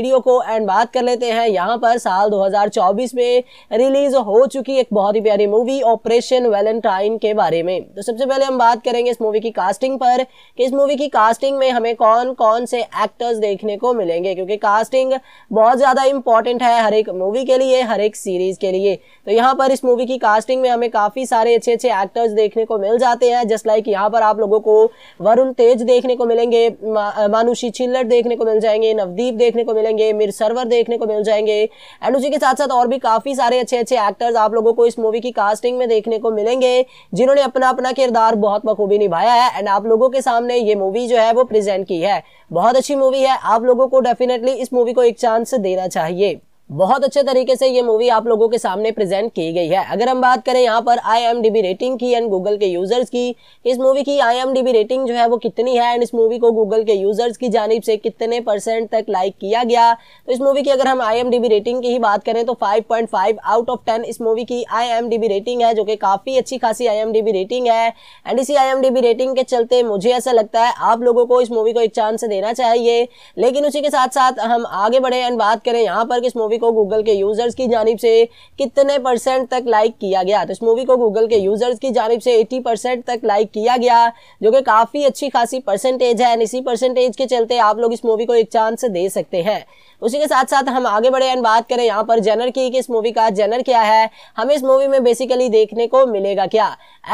वीडियो को एंड बात कर लेते हैं यहाँ पर साल 2024 में रिलीज हो चुकी एक बहुत ही प्यारी मूवी ऑपरेशन वैलेंटाइन के बारे में तो सबसे पहले हम बात करेंगे इस मूवी की कास्टिंग पर कि इस मूवी की कास्टिंग में हमें कौन कौन से एक्टर्स देखने को मिलेंगे क्योंकि कास्टिंग बहुत ज़्यादा इंपॉर्टेंट है हर एक मूवी के लिए हर एक सीरीज के लिए तो यहाँ पर इस मूवी की कास्टिंग में हमें काफ़ी सारे अच्छे अच्छे एक्टर्स देखने को मिल जाते हैं जस्ट लाइक यहाँ पर आप लोगों को वरुण तेज देखने को मिलेंगे मानुषी छिल्लर देखने को मिल जाएंगे नवदीप देखने को मिलेंगे जाएंगे मेरे सर्वर देखने को मिल जाएंगे एंड उसी के साथ साथ और भी काफ़ी सारे अच्छे अच्छे एक्टर्स आप लोगों को इस मूवी की कास्टिंग में देखने को मिलेंगे जिन्होंने अपना अपना किरदार बहुत बखूबी निभाया है एंड आप लोगों के सामने ये मूवी जो है वो प्रेजेंट की है बहुत अच्छी मूवी है आप लोगों को डेफिनेटली इस मूवी को एक चांस देना चाहिए बहुत अच्छे तरीके से ये मूवी आप लोगों के सामने प्रेजेंट की गई है अगर हम बात करें यहाँ पर आई रेटिंग की एंड गूगल के यूजर्स की इस मूवी की आई रेटिंग जो है वो कितनी है एंड इस मूवी को गूगल के यूजर्स की जानब से कितने परसेंट तक लाइक किया गया तो इस मूवी की अगर हम आई रेटिंग की ही बात करें तो 5.5 आउट ऑफ 10 इस मूवी की आई रेटिंग है जो कि काफ़ी अच्छी खासी आई रेटिंग है एंड इसी आई रेटिंग के चलते मुझे ऐसा लगता है आप लोगों को इस मूवी को एक चांस देना चाहिए लेकिन उसी के साथ साथ हम आगे बढ़े एंड बात करें यहाँ पर इस मूवी को गूगल के यूजर्स की जानब से कितने परसेंट तक लाइक किया गया तो इस मूवी को गूगल के यूजर्स की जानब से एटी परसेंट तक लाइक किया गया जो कि काफ़ी अच्छी खासी परसेंटेज है एंड इसी परसेंटेज के चलते आप लोग इस मूवी को एक चांस दे सकते हैं उसी के साथ साथ हम आगे बढ़े एंड बात करें यहाँ पर जेनर की कि इस मूवी का जेनर क्या है हमें इस मूवी में बेसिकली देखने को मिलेगा क्या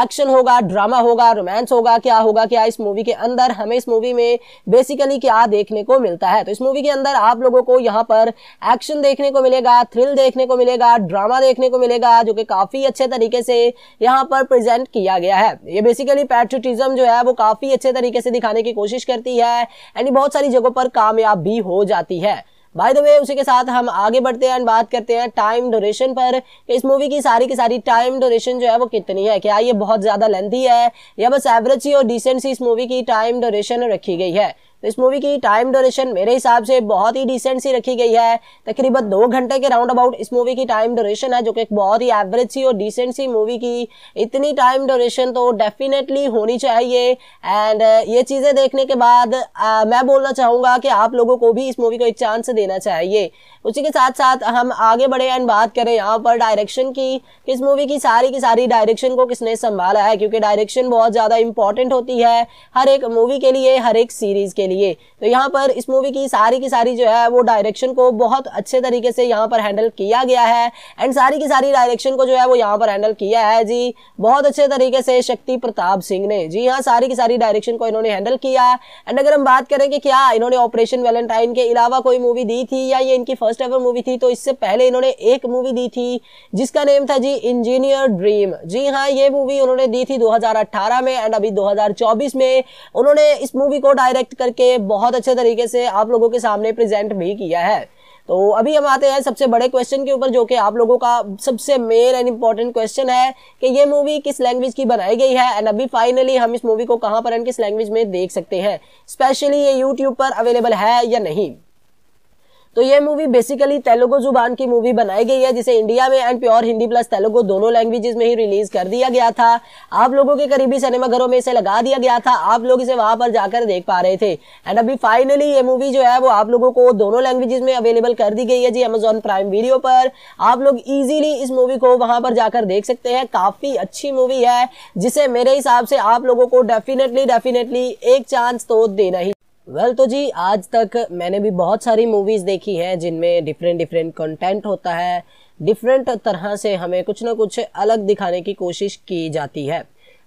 एक्शन होगा ड्रामा होगा रोमांस होगा क्या होगा क्या इस मूवी के अंदर हमें इस मूवी में बेसिकली क्या देखने को मिलता है तो इस मूवी के अंदर आप लोगों को यहाँ पर एक्शन देखने को मिलेगा थ्रिल देखने को मिलेगा ड्रामा देखने को मिलेगा जो कि काफ़ी अच्छे तरीके से यहाँ पर प्रेजेंट किया गया है ये बेसिकली पैट्रोटिज्म जो है वो काफ़ी अच्छे तरीके से दिखाने की कोशिश करती है एंड बहुत सारी जगहों पर कामयाब भी हो जाती है बाय द वे उसी के साथ हम आगे बढ़ते हैं बात करते हैं टाइम डोरेशन पर इस मूवी की सारी की सारी टाइम डोरेशन जो है वो कितनी है क्या ये बहुत ज़्यादा लेंथी है या बस एवरेज सी और डिसेंट सी इस मूवी की टाइम डोरेशन रखी गई है तो इस मूवी की टाइम डोरेशन मेरे हिसाब से बहुत ही डिसेंट सी रखी गई है तकरीबन दो घंटे के राउंड अबाउट इस मूवी की टाइम डोरेशन है जो कि एक बहुत ही एवरेज सी और डिसेंट सी मूवी की इतनी टाइम डोरेशन तो डेफिनेटली होनी चाहिए एंड uh, ये चीज़ें देखने के बाद आ, uh, मैं बोलना चाहूँगा कि आप लोगों को भी इस मूवी को एक चांस देना चाहिए उसी के साथ साथ हम आगे बढ़े एंड बात करें यहाँ पर डायरेक्शन की इस मूवी की सारी की सारी डायरेक्शन को किसने संभाला है क्योंकि डायरेक्शन बहुत ज़्यादा इंपॉर्टेंट होती है हर एक मूवी के लिए हर एक सीरीज़ के लिए तो यहाँ पर इस मूवी की सारी की सारी जो है वो डायरेक्शन को बहुत अच्छे तरीके से यहाँ पर हैंडल किया गया है एंड सारी की सारी डायरेक्शन को जो है वो यहाँ पर हैंडल किया है जी बहुत अच्छे तरीके से शक्ति प्रताप सिंह ने जी हाँ सारी की सारी डायरेक्शन को इन्होंने हैंडल किया एंड अगर हम बात करें कि क्या इन्होंने ऑपरेशन वेलेंटाइन के अलावा कोई मूवी दी थी या ये इनकी फर्स्ट फर्स्ट एवर मूवी थी तो इससे पहले इन्होंने एक मूवी दी थी जिसका नेम था जी इंजीनियर ड्रीम जी हाँ ये मूवी उन्होंने दी थी 2018 में एंड अभी 2024 में उन्होंने इस मूवी को डायरेक्ट करके बहुत अच्छे तरीके से आप लोगों के सामने प्रेजेंट भी किया है तो अभी हम आते हैं सबसे बड़े क्वेश्चन के ऊपर जो कि आप लोगों का सबसे मेन एंड इम्पॉर्टेंट क्वेश्चन है कि ये मूवी किस लैंग्वेज की बनाई गई है एंड अभी फाइनली हम इस मूवी को कहां पर एंड किस लैंग्वेज में देख सकते हैं स्पेशली ये यूट्यूब पर अवेलेबल है या नहीं तो ये मूवी बेसिकली तेलुगु जुबान की मूवी बनाई गई है जिसे इंडिया में and pure Hindi plus Telugu दोनों लैंग्वेजेस में ही रिलीज कर दिया गया था आप लोगों के करीबी सिनेमाघरों में इसे लगा दिया गया था आप लोग इसे वहां पर जाकर देख पा रहे थे एंड अभी फाइनली ये मूवी जो है वो आप लोगों को दोनों लैंग्वेजेस में अवेलेबल कर दी गई है जी अमेजोन प्राइम वीडियो पर आप लोग इजीली इस मूवी को वहां पर जाकर देख सकते हैं काफी अच्छी मूवी है जिसे मेरे हिसाब से आप लोगों को डेफिनेटली डेफिनेटली एक चांस तो देना ही वेल well, तो जी आज तक मैंने भी बहुत सारी मूवीज़ देखी हैं जिनमें डिफरेंट डिफरेंट कंटेंट होता है डिफरेंट तरह से हमें कुछ ना कुछ अलग दिखाने की कोशिश की जाती है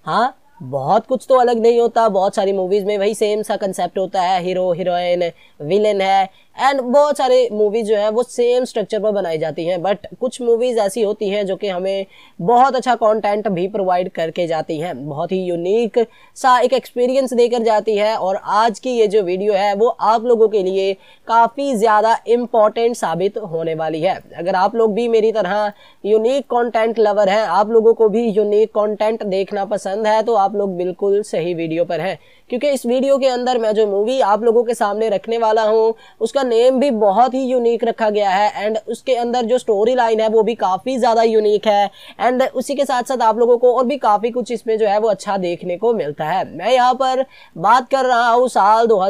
हाँ बहुत कुछ तो अलग नहीं होता बहुत सारी मूवीज़ में वही सेम सा कंसेप्ट होता है हीरो हीरोइन विलेन है एंड बहुत सारे मूवीज़ जो है वो सेम स्ट्रक्चर पर बनाई जाती हैं बट कुछ मूवीज़ ऐसी होती हैं जो कि हमें बहुत अच्छा कंटेंट भी प्रोवाइड करके जाती हैं बहुत ही यूनिक सा एक एक्सपीरियंस देकर जाती है और आज की ये जो वीडियो है वो आप लोगों के लिए काफ़ी ज़्यादा इम्पॉर्टेंट साबित होने वाली है अगर आप लोग भी मेरी तरह यूनिक कॉन्टेंट लवर हैं आप लोगों को भी यूनिक कॉन्टेंट देखना पसंद है तो आप आप लोग बिल्कुल सही वीडियो पर हैं क्योंकि इस वीडियो के अंदर मैं जो मूवी आप लोगों के सामने रखने वाला हूं उसका नेम भी बहुत ही यूनिक रखा गया है एंड उसके अंदर जो स्टोरी लाइन है वो भी काफ़ी ज़्यादा यूनिक है एंड उसी के साथ साथ आप लोगों को और भी काफ़ी कुछ इसमें जो है वो अच्छा देखने को मिलता है मैं यहाँ पर बात कर रहा हूँ साल दो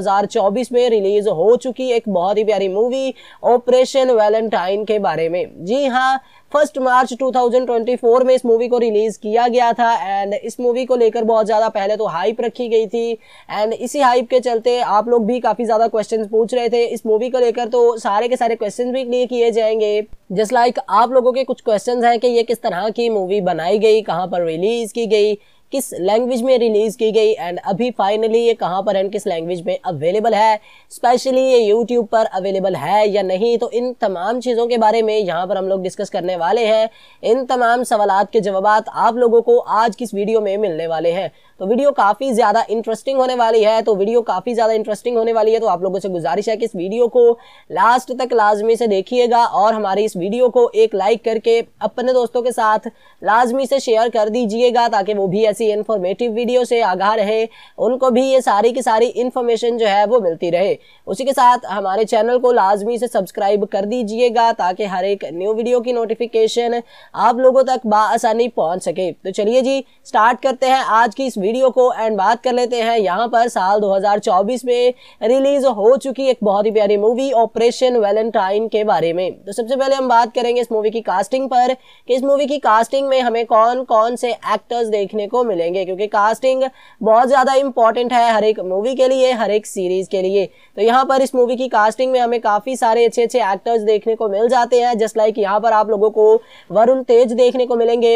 में रिलीज हो चुकी एक बहुत ही प्यारी मूवी ऑपरेशन वैलेंटाइन के बारे में जी हाँ फर्स्ट मार्च 2024 में इस मूवी को रिलीज किया गया था एंड इस मूवी को लेकर बहुत ज़्यादा पहले तो हाइप रखी गई थी एंड इसी हाइप के चलते आप लोग भी काफ़ी ज़्यादा क्वेश्चन पूछ रहे थे इस मूवी को लेकर तो सारे के सारे क्वेश्चन भी क्लियर किए जाएंगे जस्ट लाइक like आप लोगों के कुछ क्वेश्चन हैं कि ये किस तरह की मूवी बनाई गई कहाँ पर रिलीज की गई किस लैंग्वेज में रिलीज की गई एंड अभी फाइनली ये कहाँ पर एंड किस लैंग्वेज में अवेलेबल है स्पेशली ये यूट्यूब पर अवेलेबल है या नहीं तो इन तमाम चीज़ों के बारे में यहाँ पर हम लोग डिस्कस करने वाले हैं इन तमाम सवाल के जवाब आप लोगों को आज किस वीडियो में मिलने वाले हैं तो वीडियो काफ़ी ज़्यादा इंटरेस्टिंग होने वाली है तो वीडियो काफ़ी ज़्यादा इंटरेस्टिंग होने वाली है तो आप लोगों से गुजारिश है कि इस वीडियो को लास्ट तक लाजमी से देखिएगा और हमारी इस वीडियो को एक लाइक करके अपने दोस्तों के साथ लाजमी से शेयर कर दीजिएगा ताकि वो भी ऐसे ऐसी इन्फॉर्मेटिव वीडियो से आगाह रहे उनको भी ये सारी की सारी इन्फॉर्मेशन जो है वो मिलती रहे उसी के साथ हमारे चैनल को लाजमी से सब्सक्राइब कर दीजिएगा ताकि हर एक न्यू वीडियो की नोटिफिकेशन आप लोगों तक बसानी पहुँच सके तो चलिए जी स्टार्ट करते हैं आज की इस वीडियो को एंड बात कर लेते हैं यहाँ पर साल दो में रिलीज हो चुकी एक बहुत ही प्यारी मूवी ऑपरेशन वैलेंटाइन के बारे में तो सबसे पहले हम बात करेंगे इस मूवी की कास्टिंग पर कि इस मूवी की कास्टिंग में हमें कौन कौन से एक्टर्स देखने को मिलेंगे क्योंकि कास्टिंग बहुत ज़्यादा इंपॉर्टेंट है हर एक मूवी के लिए हर एक सीरीज के लिए तो यहाँ पर इस मूवी की कास्टिंग में हमें काफ़ी सारे अच्छे अच्छे एक्टर्स देखने को मिल जाते हैं जस्ट लाइक यहाँ पर आप लोगों को वरुण तेज देखने को मिलेंगे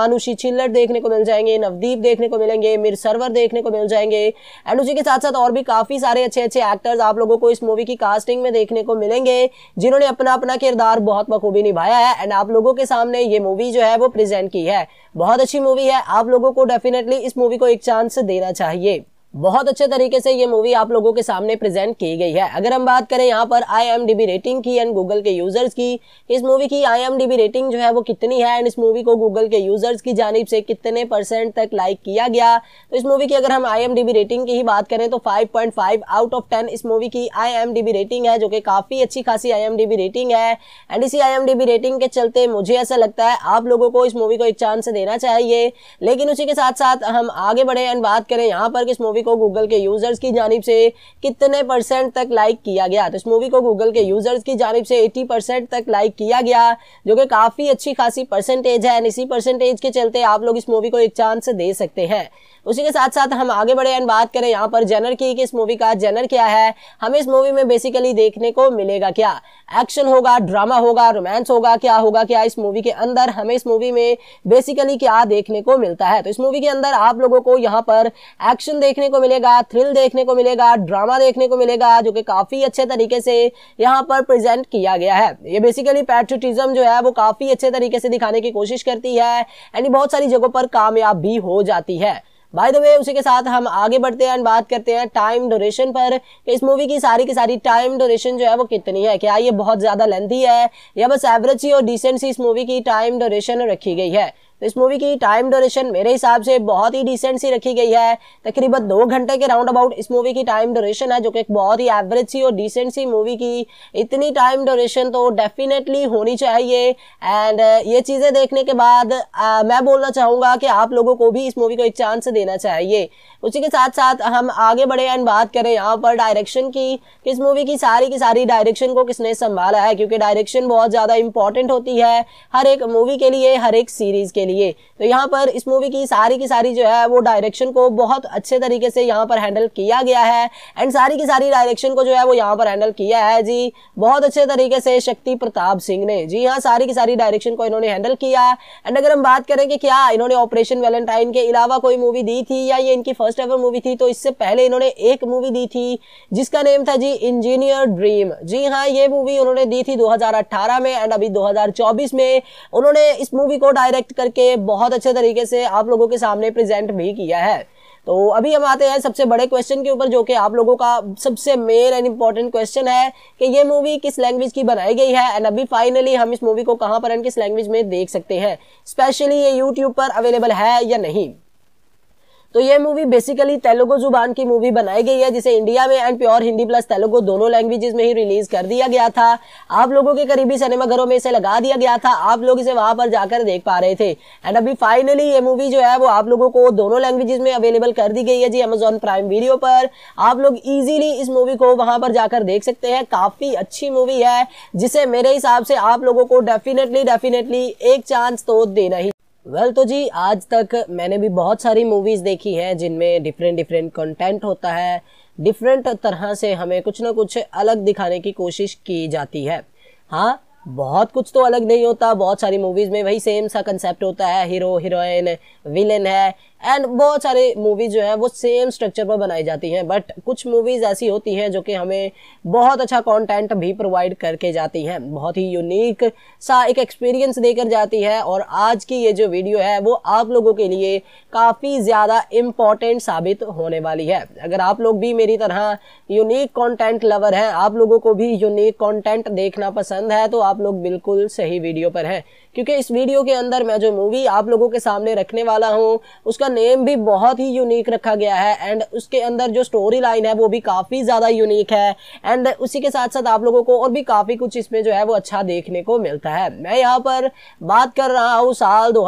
मानुषी छिल्लर देखने को मिल जाएंगे नवदीप देखने को मिलेंगे मिर सरवर देखने को मिल जाएंगे एंड उसी के साथ साथ और भी काफ़ी सारे अच्छे अच्छे एक्टर्स आप लोगों को इस मूवी की कास्टिंग में देखने को मिलेंगे जिन्होंने अपना अपना किरदार बहुत बखूबी निभाया है एंड आप लोगों के सामने ये मूवी जो है वो प्रेजेंट की है बहुत अच्छी मूवी है आप लोगों को डेफिनेटली इस मूवी को एक चांस देना चाहिए बहुत अच्छे तरीके से ये मूवी आप लोगों के सामने प्रेजेंट की गई है अगर हम बात करें यहाँ पर आई रेटिंग की एंड गूगल के यूजर्स की इस मूवी की आई रेटिंग जो है वो कितनी है एंड इस मूवी को गूगल के यूजर्स की जानब से कितने परसेंट तक लाइक किया गया तो इस मूवी की अगर हम आई रेटिंग की ही बात करें तो फाइव आउट ऑफ टेन इस मूवी की आई रेटिंग है जो कि काफ़ी अच्छी खासी आई रेटिंग है एंड इसी आई रेटिंग के चलते मुझे ऐसा लगता है आप लोगों को इस मूवी को एक चांस देना चाहिए लेकिन उसी के साथ साथ हम आगे बढ़े एंड बात करें यहाँ पर इस मूवी को गूगल के यूजर्स की जानब से कितने परसेंट तक लाइक किया गया तो इस मूवी को गूगल के यूजर्स की जानब से एट्टी परसेंट तक लाइक किया गया जो कि काफ़ी अच्छी खासी परसेंटेज है इसी परसेंटेज के चलते आप लोग इस मूवी को एक चांस दे सकते हैं उसी के साथ साथ हम आगे बढ़े एंड बात करें यहाँ पर जेनर की इस मूवी का जेनर क्या है हमें इस मूवी में बेसिकली देखने को मिलेगा क्या एक्शन होगा ड्रामा होगा रोमांस होगा क्या होगा क्या इस मूवी के अंदर हमें इस मूवी में बेसिकली क्या देखने को मिलता है तो इस मूवी के अंदर आप लोगों को यहाँ पर एक्शन देखने को मिलेगा थ्रिल देखने को मिलेगा ड्रामा देखने को मिलेगा जो कि काफ़ी अच्छे तरीके से यहाँ पर प्रेजेंट किया गया है ये बेसिकली पैट्रिटिज्म जो है वो काफ़ी अच्छे तरीके से दिखाने की कोशिश करती है एंड बहुत सारी जगहों पर कामयाब भी हो जाती है बाय द वे उसी के साथ हम आगे बढ़ते हैं बात करते हैं टाइम डोरेशन पर कि इस मूवी की सारी की सारी टाइम डोरेशन जो है वो कितनी है क्या ये बहुत ज़्यादा लेंथी है या बस एवरेज सी और डिसेंट सी इस मूवी की टाइम डोरेशन रखी गई है तो इस मूवी की टाइम ड्यूरेशन मेरे हिसाब से बहुत ही डिसेंट सी रखी गई है तकरीबन दो घंटे के राउंड अबाउट इस मूवी की टाइम ड्यूरेशन है जो कि एक बहुत ही एवरेज सी और डिसेंट सी मूवी की इतनी टाइम ड्यूरेशन तो डेफिनेटली होनी चाहिए एंड uh, ये चीज़ें देखने के बाद आ, uh, मैं बोलना चाहूँगा कि आप लोगों को भी इस मूवी को एक चांस देना चाहिए उसी के साथ साथ हम आगे बढ़े एंड बात करें यहाँ पर डायरेक्शन की किस मूवी की सारी की सारी डायरेक्शन को किसने संभाला है क्योंकि डायरेक्शन बहुत ज़्यादा इंपॉर्टेंट होती है हर एक मूवी के लिए हर एक सीरीज़ के लिए लिए तो यहाँ पर इस मूवी की सारी की सारी जो है वो डायरेक्शन को बहुत अच्छे तरीके से यहाँ पर हैंडल किया गया है एंड सारी की सारी डायरेक्शन को जो है वो यहाँ पर हैंडल किया है जी बहुत अच्छे तरीके से शक्ति प्रताप सिंह ने जी हाँ सारी की सारी डायरेक्शन को इन्होंने हैंडल किया एंड अगर हम बात करें कि क्या इन्होंने ऑपरेशन वैलेंटाइन के अलावा कोई मूवी दी थी या ये इनकी फर्स्ट एवर मूवी थी तो इससे पहले इन्होंने एक मूवी दी थी जिसका नेम था जी इंजीनियर ड्रीम जी हाँ ये मूवी उन्होंने दी थी 2018 में एंड अभी 2024 में उन्होंने इस मूवी को डायरेक्ट करके करके बहुत अच्छे तरीके से आप लोगों के सामने प्रेजेंट भी किया है तो अभी हम आते हैं सबसे बड़े क्वेश्चन के ऊपर जो कि आप लोगों का सबसे मेन एंड इम्पॉर्टेंट क्वेश्चन है कि ये मूवी किस लैंग्वेज की बनाई गई है एंड अभी फाइनली हम इस मूवी को कहाँ पर एंड किस लैंग्वेज में देख सकते हैं स्पेशली ये यूट्यूब पर अवेलेबल है या नहीं तो ये मूवी बेसिकली तेलुगु जुबान की मूवी बनाई गई है जिसे इंडिया में and pure Hindi plus Telugu दोनों लैंग्वेजेस में ही रिलीज कर दिया गया था आप लोगों के करीबी सिनेमाघरों में इसे लगा दिया गया था आप लोग इसे वहां पर जाकर देख पा रहे थे एंड अभी फाइनली ये मूवी जो है वो आप लोगों को दोनों लैंग्वेजेस में अवेलेबल कर दी गई है जी अमेजोन प्राइम वीडियो पर आप लोग इजीली इस मूवी को वहां पर जाकर देख सकते हैं काफी अच्छी मूवी है जिसे मेरे हिसाब से आप लोगों को डेफिनेटली डेफिनेटली एक चांस तो देना ही वेल well, तो जी आज तक मैंने भी बहुत सारी मूवीज़ देखी हैं जिनमें डिफरेंट डिफरेंट कंटेंट होता है डिफरेंट तरह से हमें कुछ ना कुछ अलग दिखाने की कोशिश की जाती है हाँ बहुत कुछ तो अलग नहीं होता बहुत सारी मूवीज़ में वही सेम सा कंसेप्ट होता है हीरो हीरोइन विलेन है एंड बहुत सारे मूवी जो है वो सेम स्ट्रक्चर पर बनाई जाती हैं बट कुछ मूवीज़ ऐसी होती हैं जो कि हमें बहुत अच्छा कॉन्टेंट भी प्रोवाइड करके जाती हैं बहुत ही यूनिक सा एक एक्सपीरियंस देकर जाती है और आज की ये जो वीडियो है वो आप लोगों के लिए काफ़ी ज़्यादा इम्पॉर्टेंट साबित होने वाली है अगर आप लोग भी मेरी तरह यूनिक कॉन्टेंट लवर हैं आप लोगों को भी यूनिक कॉन्टेंट देखना पसंद है तो आप लोग बिल्कुल सही वीडियो पर हैं क्योंकि इस वीडियो के अंदर मैं जो मूवी आप लोगों के सामने रखने वाला हूँ उसका नेम भी बहुत ही यूनिक रखा गया है एंड उसके अंदर जो स्टोरी लाइन है वो भी काफ़ी ज़्यादा यूनिक है एंड उसी के साथ साथ आप लोगों को और भी काफ़ी कुछ इसमें जो है वो अच्छा देखने को मिलता है मैं यहाँ पर बात कर रहा हूँ साल दो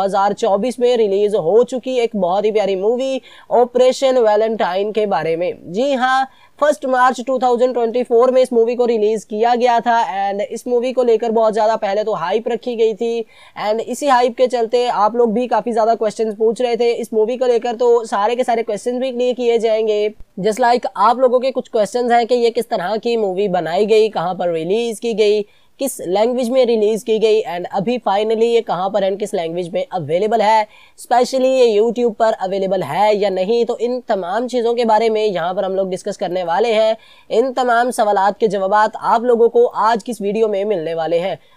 में रिलीज हो चुकी एक बहुत ही प्यारी मूवी ऑपरेशन वैलेंटाइन के बारे में जी हाँ फर्स्ट मार्च 2024 में इस मूवी को रिलीज किया गया था एंड इस मूवी को लेकर बहुत ज़्यादा पहले तो हाइप रखी गई थी एंड इसी हाइप के चलते आप लोग भी काफ़ी ज़्यादा क्वेश्चन पूछ रहे थे इस मूवी को लेकर तो सारे के सारे क्वेश्चन भी क्लियर किए जाएंगे जस्ट लाइक like आप लोगों के कुछ क्वेश्चन हैं कि ये किस तरह की मूवी बनाई गई कहाँ पर रिलीज की गई किस लैंग्वेज में रिलीज़ की गई एंड अभी फाइनली ये कहाँ पर एंड किस लैंग्वेज में अवेलेबल है स्पेशली ये यूट्यूब पर अवेलेबल है या नहीं तो इन तमाम चीज़ों के बारे में यहाँ पर हम लोग डिस्कस करने वाले हैं इन तमाम सवाल के जवाब आप लोगों को आज किस वीडियो में मिलने वाले हैं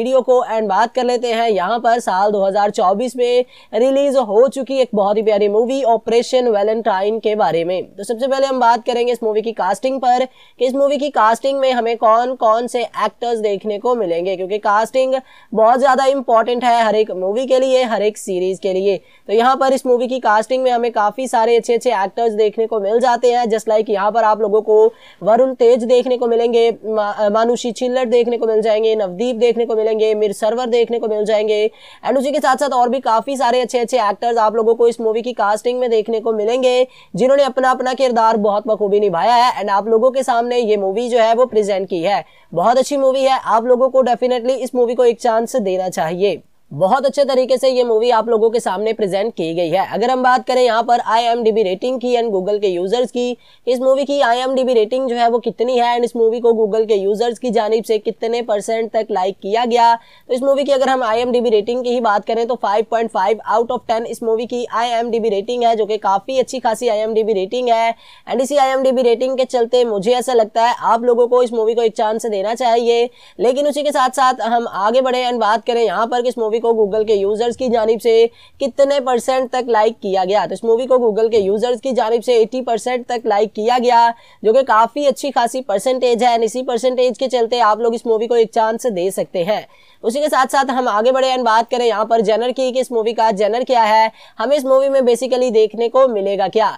वीडियो को एंड बात कर लेते हैं यहाँ पर साल 2024 में रिलीज हो चुकी एक बहुत ही प्यारी मूवी ऑपरेशन वैलेंटाइन के बारे में तो सबसे पहले हम बात करेंगे इस मूवी की कास्टिंग पर कि इस मूवी की कास्टिंग में हमें कौन कौन से एक्टर्स देखने को मिलेंगे क्योंकि कास्टिंग बहुत ज़्यादा इंपॉर्टेंट है हर एक मूवी के लिए हर एक सीरीज के लिए तो यहाँ पर इस मूवी की कास्टिंग में हमें काफ़ी सारे अच्छे अच्छे एक्टर्स देखने को मिल जाते हैं जस्ट लाइक यहाँ पर आप लोगों को वरुण तेज देखने को मिलेंगे मानुषी छिल्लर देखने को मिल जाएंगे नवदीप देखने को मिलेंगे मिलेंगे मेरे सर्वर देखने को मिल जाएंगे एंड उसी के साथ साथ और भी काफ़ी सारे अच्छे अच्छे एक्टर्स आप लोगों को इस मूवी की कास्टिंग में देखने को मिलेंगे जिन्होंने अपना अपना किरदार बहुत बखूबी निभाया है एंड आप लोगों के सामने ये मूवी जो है वो प्रेजेंट की है बहुत अच्छी मूवी है आप लोगों को डेफिनेटली इस मूवी को एक चांस देना चाहिए बहुत अच्छे तरीके से ये मूवी आप लोगों के सामने प्रेजेंट की गई है अगर हम बात करें यहाँ पर आई रेटिंग की एंड गूगल के यूजर्स की इस मूवी की आई रेटिंग जो है वो कितनी है एंड इस मूवी को गूगल के यूजर्स की जानब से कितने परसेंट तक लाइक किया गया तो इस मूवी की अगर हम आई रेटिंग की ही बात करें तो फाइव आउट ऑफ टेन इस मूवी की आई रेटिंग है जो कि काफ़ी अच्छी खासी आई रेटिंग है एंड इसी आई रेटिंग के चलते मुझे ऐसा लगता है आप लोगों को इस मूवी को एक चांस देना चाहिए लेकिन उसी के साथ साथ हम आगे बढ़े एंड बात करें यहाँ पर इस मूवी मूवी को गूगल के यूजर्स की जानब से कितने परसेंट तक लाइक किया गया तो इस मूवी को गूगल के यूजर्स की जानब से एटी परसेंट तक लाइक किया गया जो कि काफ़ी अच्छी खासी परसेंटेज है एंड इसी परसेंटेज के चलते आप लोग इस मूवी को एक चांस दे सकते हैं उसी के साथ साथ हम आगे बढ़े एंड बात करें यहाँ पर जेनर की कि इस मूवी का जेनर क्या है हमें इस मूवी में बेसिकली देखने को मिलेगा क्या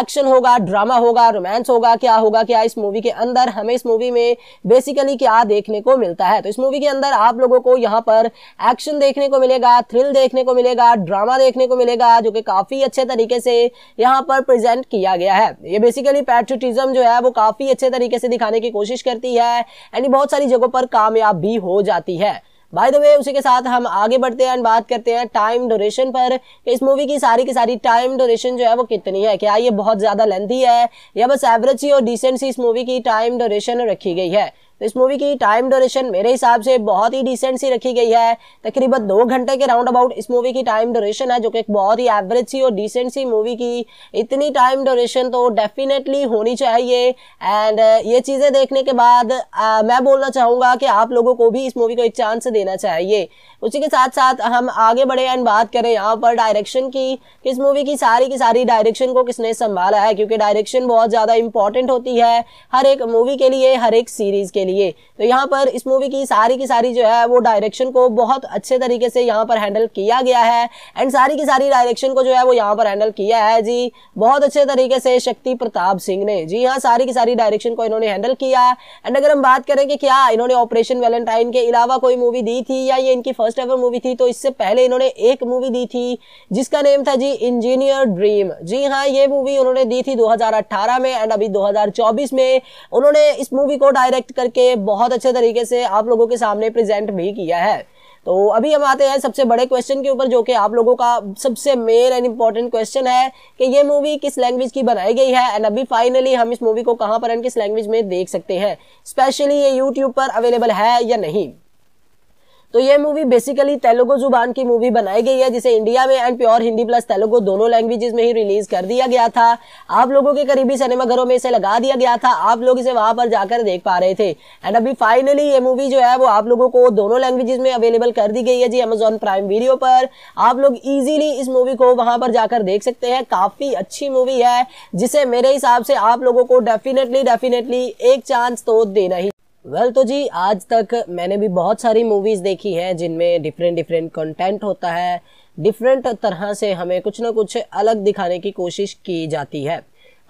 एक्शन होगा ड्रामा होगा रोमांस होगा क्या होगा क्या इस मूवी के अंदर हमें इस मूवी में बेसिकली क्या देखने को मिलता है तो इस मूवी के अंदर आप लोगों को यहाँ पर एक्शन देखने को मिलेगा थ्रिल देखने को मिलेगा ड्रामा देखने को मिलेगा जो कि काफ़ी अच्छे तरीके से यहाँ पर प्रेजेंट किया गया है ये बेसिकली पैट्रिटिज्म जो है वो काफ़ी अच्छे तरीके से दिखाने की कोशिश करती है एंड बहुत सारी जगहों पर कामयाब भी हो जाती है बाय द वे उसी के साथ हम आगे बढ़ते हैं बात करते हैं टाइम डोरेशन पर इस मूवी की सारी की सारी टाइम डोरेशन जो है वो कितनी है क्या ये बहुत ज़्यादा लेंथी है या बस एवरेज ही और डिसेंट सी इस मूवी की टाइम डोरेशन रखी गई है तो इस मूवी की टाइम ड्यूरेशन मेरे हिसाब से बहुत ही डिसेंट सी रखी गई है तकरीबन दो घंटे के राउंड अबाउट इस मूवी की टाइम ड्यूरेशन है जो कि बहुत ही एवरेज सी और डिसेंट सी मूवी की इतनी टाइम ड्यूरेशन तो डेफिनेटली होनी चाहिए एंड uh, ये चीज़ें देखने के बाद आ, uh, मैं बोलना चाहूँगा कि आप लोगों को भी इस मूवी को एक चांस देना चाहिए उसी के साथ साथ हम आगे बढ़े एंड बात करें यहाँ पर डायरेक्शन की इस मूवी की सारी की सारी डायरेक्शन को किसने संभाला है क्योंकि डायरेक्शन बहुत ज़्यादा इंपॉर्टेंट होती है हर एक मूवी के लिए हर एक सीरीज़ के लिए लिए तो यहाँ पर इस मूवी की सारी की सारी जो है वो डायरेक्शन को बहुत अच्छे तरीके से यहाँ पर हैंडल किया गया है एंड सारी की सारी डायरेक्शन को जो है वो यहाँ पर हैंडल किया है जी बहुत अच्छे तरीके से शक्ति प्रताप सिंह ने जी हाँ सारी की सारी डायरेक्शन को इन्होंने हैंडल किया एंड अगर हम बात करें कि क्या इन्होंने ऑपरेशन वेलेंटाइन के अलावा कोई मूवी दी थी या ये इनकी फर्स्ट एवर मूवी थी तो इससे पहले इन्होंने एक मूवी दी थी जिसका नेम था जी इंजीनियर ड्रीम जी हाँ ये मूवी उन्होंने दी थी 2018 में एंड अभी 2024 में उन्होंने इस मूवी को डायरेक्ट करके करके बहुत अच्छे तरीके से आप लोगों के सामने प्रेजेंट भी किया है तो अभी हम आते हैं सबसे बड़े क्वेश्चन के ऊपर जो कि आप लोगों का सबसे मेन एंड इम्पॉर्टेंट क्वेश्चन है कि ये मूवी किस लैंग्वेज की बनाई गई है एंड अभी फाइनली हम इस मूवी को कहां पर एंड किस लैंग्वेज में देख सकते हैं स्पेशली ये यूट्यूब पर अवेलेबल है या नहीं तो ये मूवी बेसिकली तेलुगु जुबान की मूवी बनाई गई है जिसे इंडिया में and pure Hindi plus Telugu दोनों लैंग्वेजेस में ही रिलीज कर दिया गया था आप लोगों के करीबी सिनेमाघरों में इसे लगा दिया गया था आप लोग इसे वहां पर जाकर देख पा रहे थे एंड अभी फाइनली ये मूवी जो है वो आप लोगों को दोनों लैंग्वेजेस में अवेलेबल कर दी गई है जी अमेजोन प्राइम वीडियो पर आप लोग इजीली इस मूवी को वहां पर जाकर देख सकते हैं काफी अच्छी मूवी है जिसे मेरे हिसाब से आप लोगों को डेफिनेटली डेफिनेटली एक चांस तो देना ही वेल well, तो जी आज तक मैंने भी बहुत सारी मूवीज़ देखी हैं जिनमें डिफरेंट डिफरेंट कंटेंट होता है डिफरेंट तरह से हमें कुछ ना कुछ अलग दिखाने की कोशिश की जाती है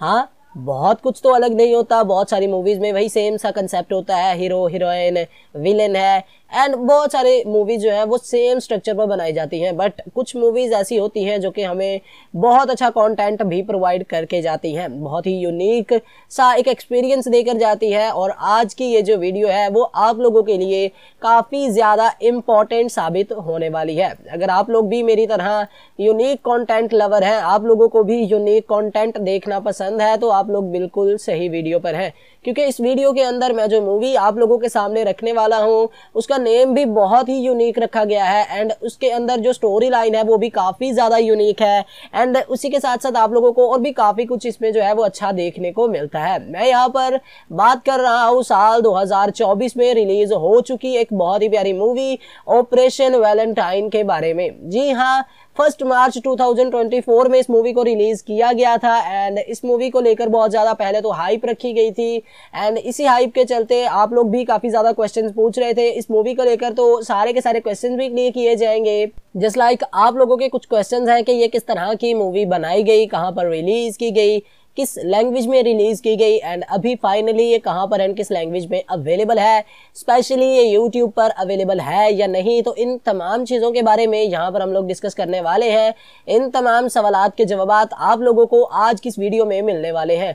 हाँ बहुत कुछ तो अलग नहीं होता बहुत सारी मूवीज़ में वही सेम सा कंसेप्ट होता है हीरो हीरोइन विलेन है एंड बहुत सारे मूवी जो है वो सेम स्ट्रक्चर पर बनाई जाती हैं बट कुछ मूवीज़ ऐसी होती हैं जो कि हमें बहुत अच्छा कंटेंट भी प्रोवाइड करके जाती हैं बहुत ही यूनिक सा एक एक्सपीरियंस देकर जाती है और आज की ये जो वीडियो है वो आप लोगों के लिए काफ़ी ज़्यादा इम्पॉर्टेंट साबित होने वाली है अगर आप लोग भी मेरी तरह यूनिक कॉन्टेंट लवर हैं आप लोगों को भी यूनिक कॉन्टेंट देखना पसंद है तो आप लोग बिल्कुल सही वीडियो पर हैं क्योंकि इस वीडियो के अंदर मैं जो मूवी आप लोगों के सामने रखने वाला हूँ उसका नेम भी बहुत ही यूनिक रखा गया है एंड उसके अंदर जो स्टोरी लाइन है वो भी काफ़ी ज़्यादा यूनिक है एंड उसी के साथ साथ आप लोगों को और भी काफ़ी कुछ इसमें जो है वो अच्छा देखने को मिलता है मैं यहाँ पर बात कर रहा हूँ साल दो में रिलीज हो चुकी एक बहुत ही प्यारी मूवी ऑपरेशन वैलेंटाइन के बारे में जी हाँ फर्स्ट मार्च 2024 में इस मूवी को रिलीज किया गया था एंड इस मूवी को लेकर बहुत ज़्यादा पहले तो हाइप रखी गई थी एंड इसी हाइप के चलते आप लोग भी काफ़ी ज़्यादा क्वेश्चन पूछ रहे थे इस मूवी को लेकर तो सारे के सारे क्वेश्चन भी क्लियर किए जाएंगे जस्ट लाइक like आप लोगों के कुछ क्वेश्चन हैं कि ये किस तरह की मूवी बनाई गई कहाँ पर रिलीज की गई किस लैंग्वेज में रिलीज़ की गई एंड अभी फाइनली ये कहाँ पर एंड किस लैंग्वेज में अवेलेबल है स्पेशली ये यूट्यूब पर अवेलेबल है या नहीं तो इन तमाम चीज़ों के बारे में यहाँ पर हम लोग डिस्कस करने वाले हैं इन तमाम सवाल के जवाब आप लोगों को आज किस वीडियो में मिलने वाले हैं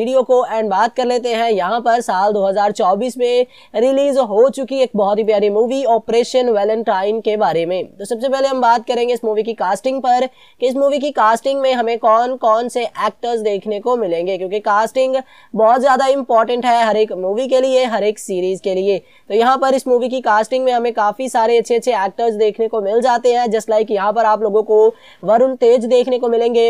वीडियो को एंड बात कर लेते हैं यहाँ पर साल 2024 में रिलीज हो चुकी एक बहुत ही प्यारी मूवी ऑपरेशन वैलेंटाइन के बारे में तो सबसे पहले हम बात करेंगे इस मूवी की कास्टिंग पर कि इस मूवी की कास्टिंग में हमें कौन कौन से एक्टर्स देखने को मिलेंगे क्योंकि कास्टिंग बहुत ज़्यादा इंपॉर्टेंट है हर एक मूवी के लिए हर एक सीरीज के लिए तो यहाँ पर इस मूवी की कास्टिंग में हमें काफ़ी सारे अच्छे अच्छे एक्टर्स देखने को मिल जाते हैं जस्ट लाइक यहाँ पर आप लोगों को वरुण तेज देखने को मिलेंगे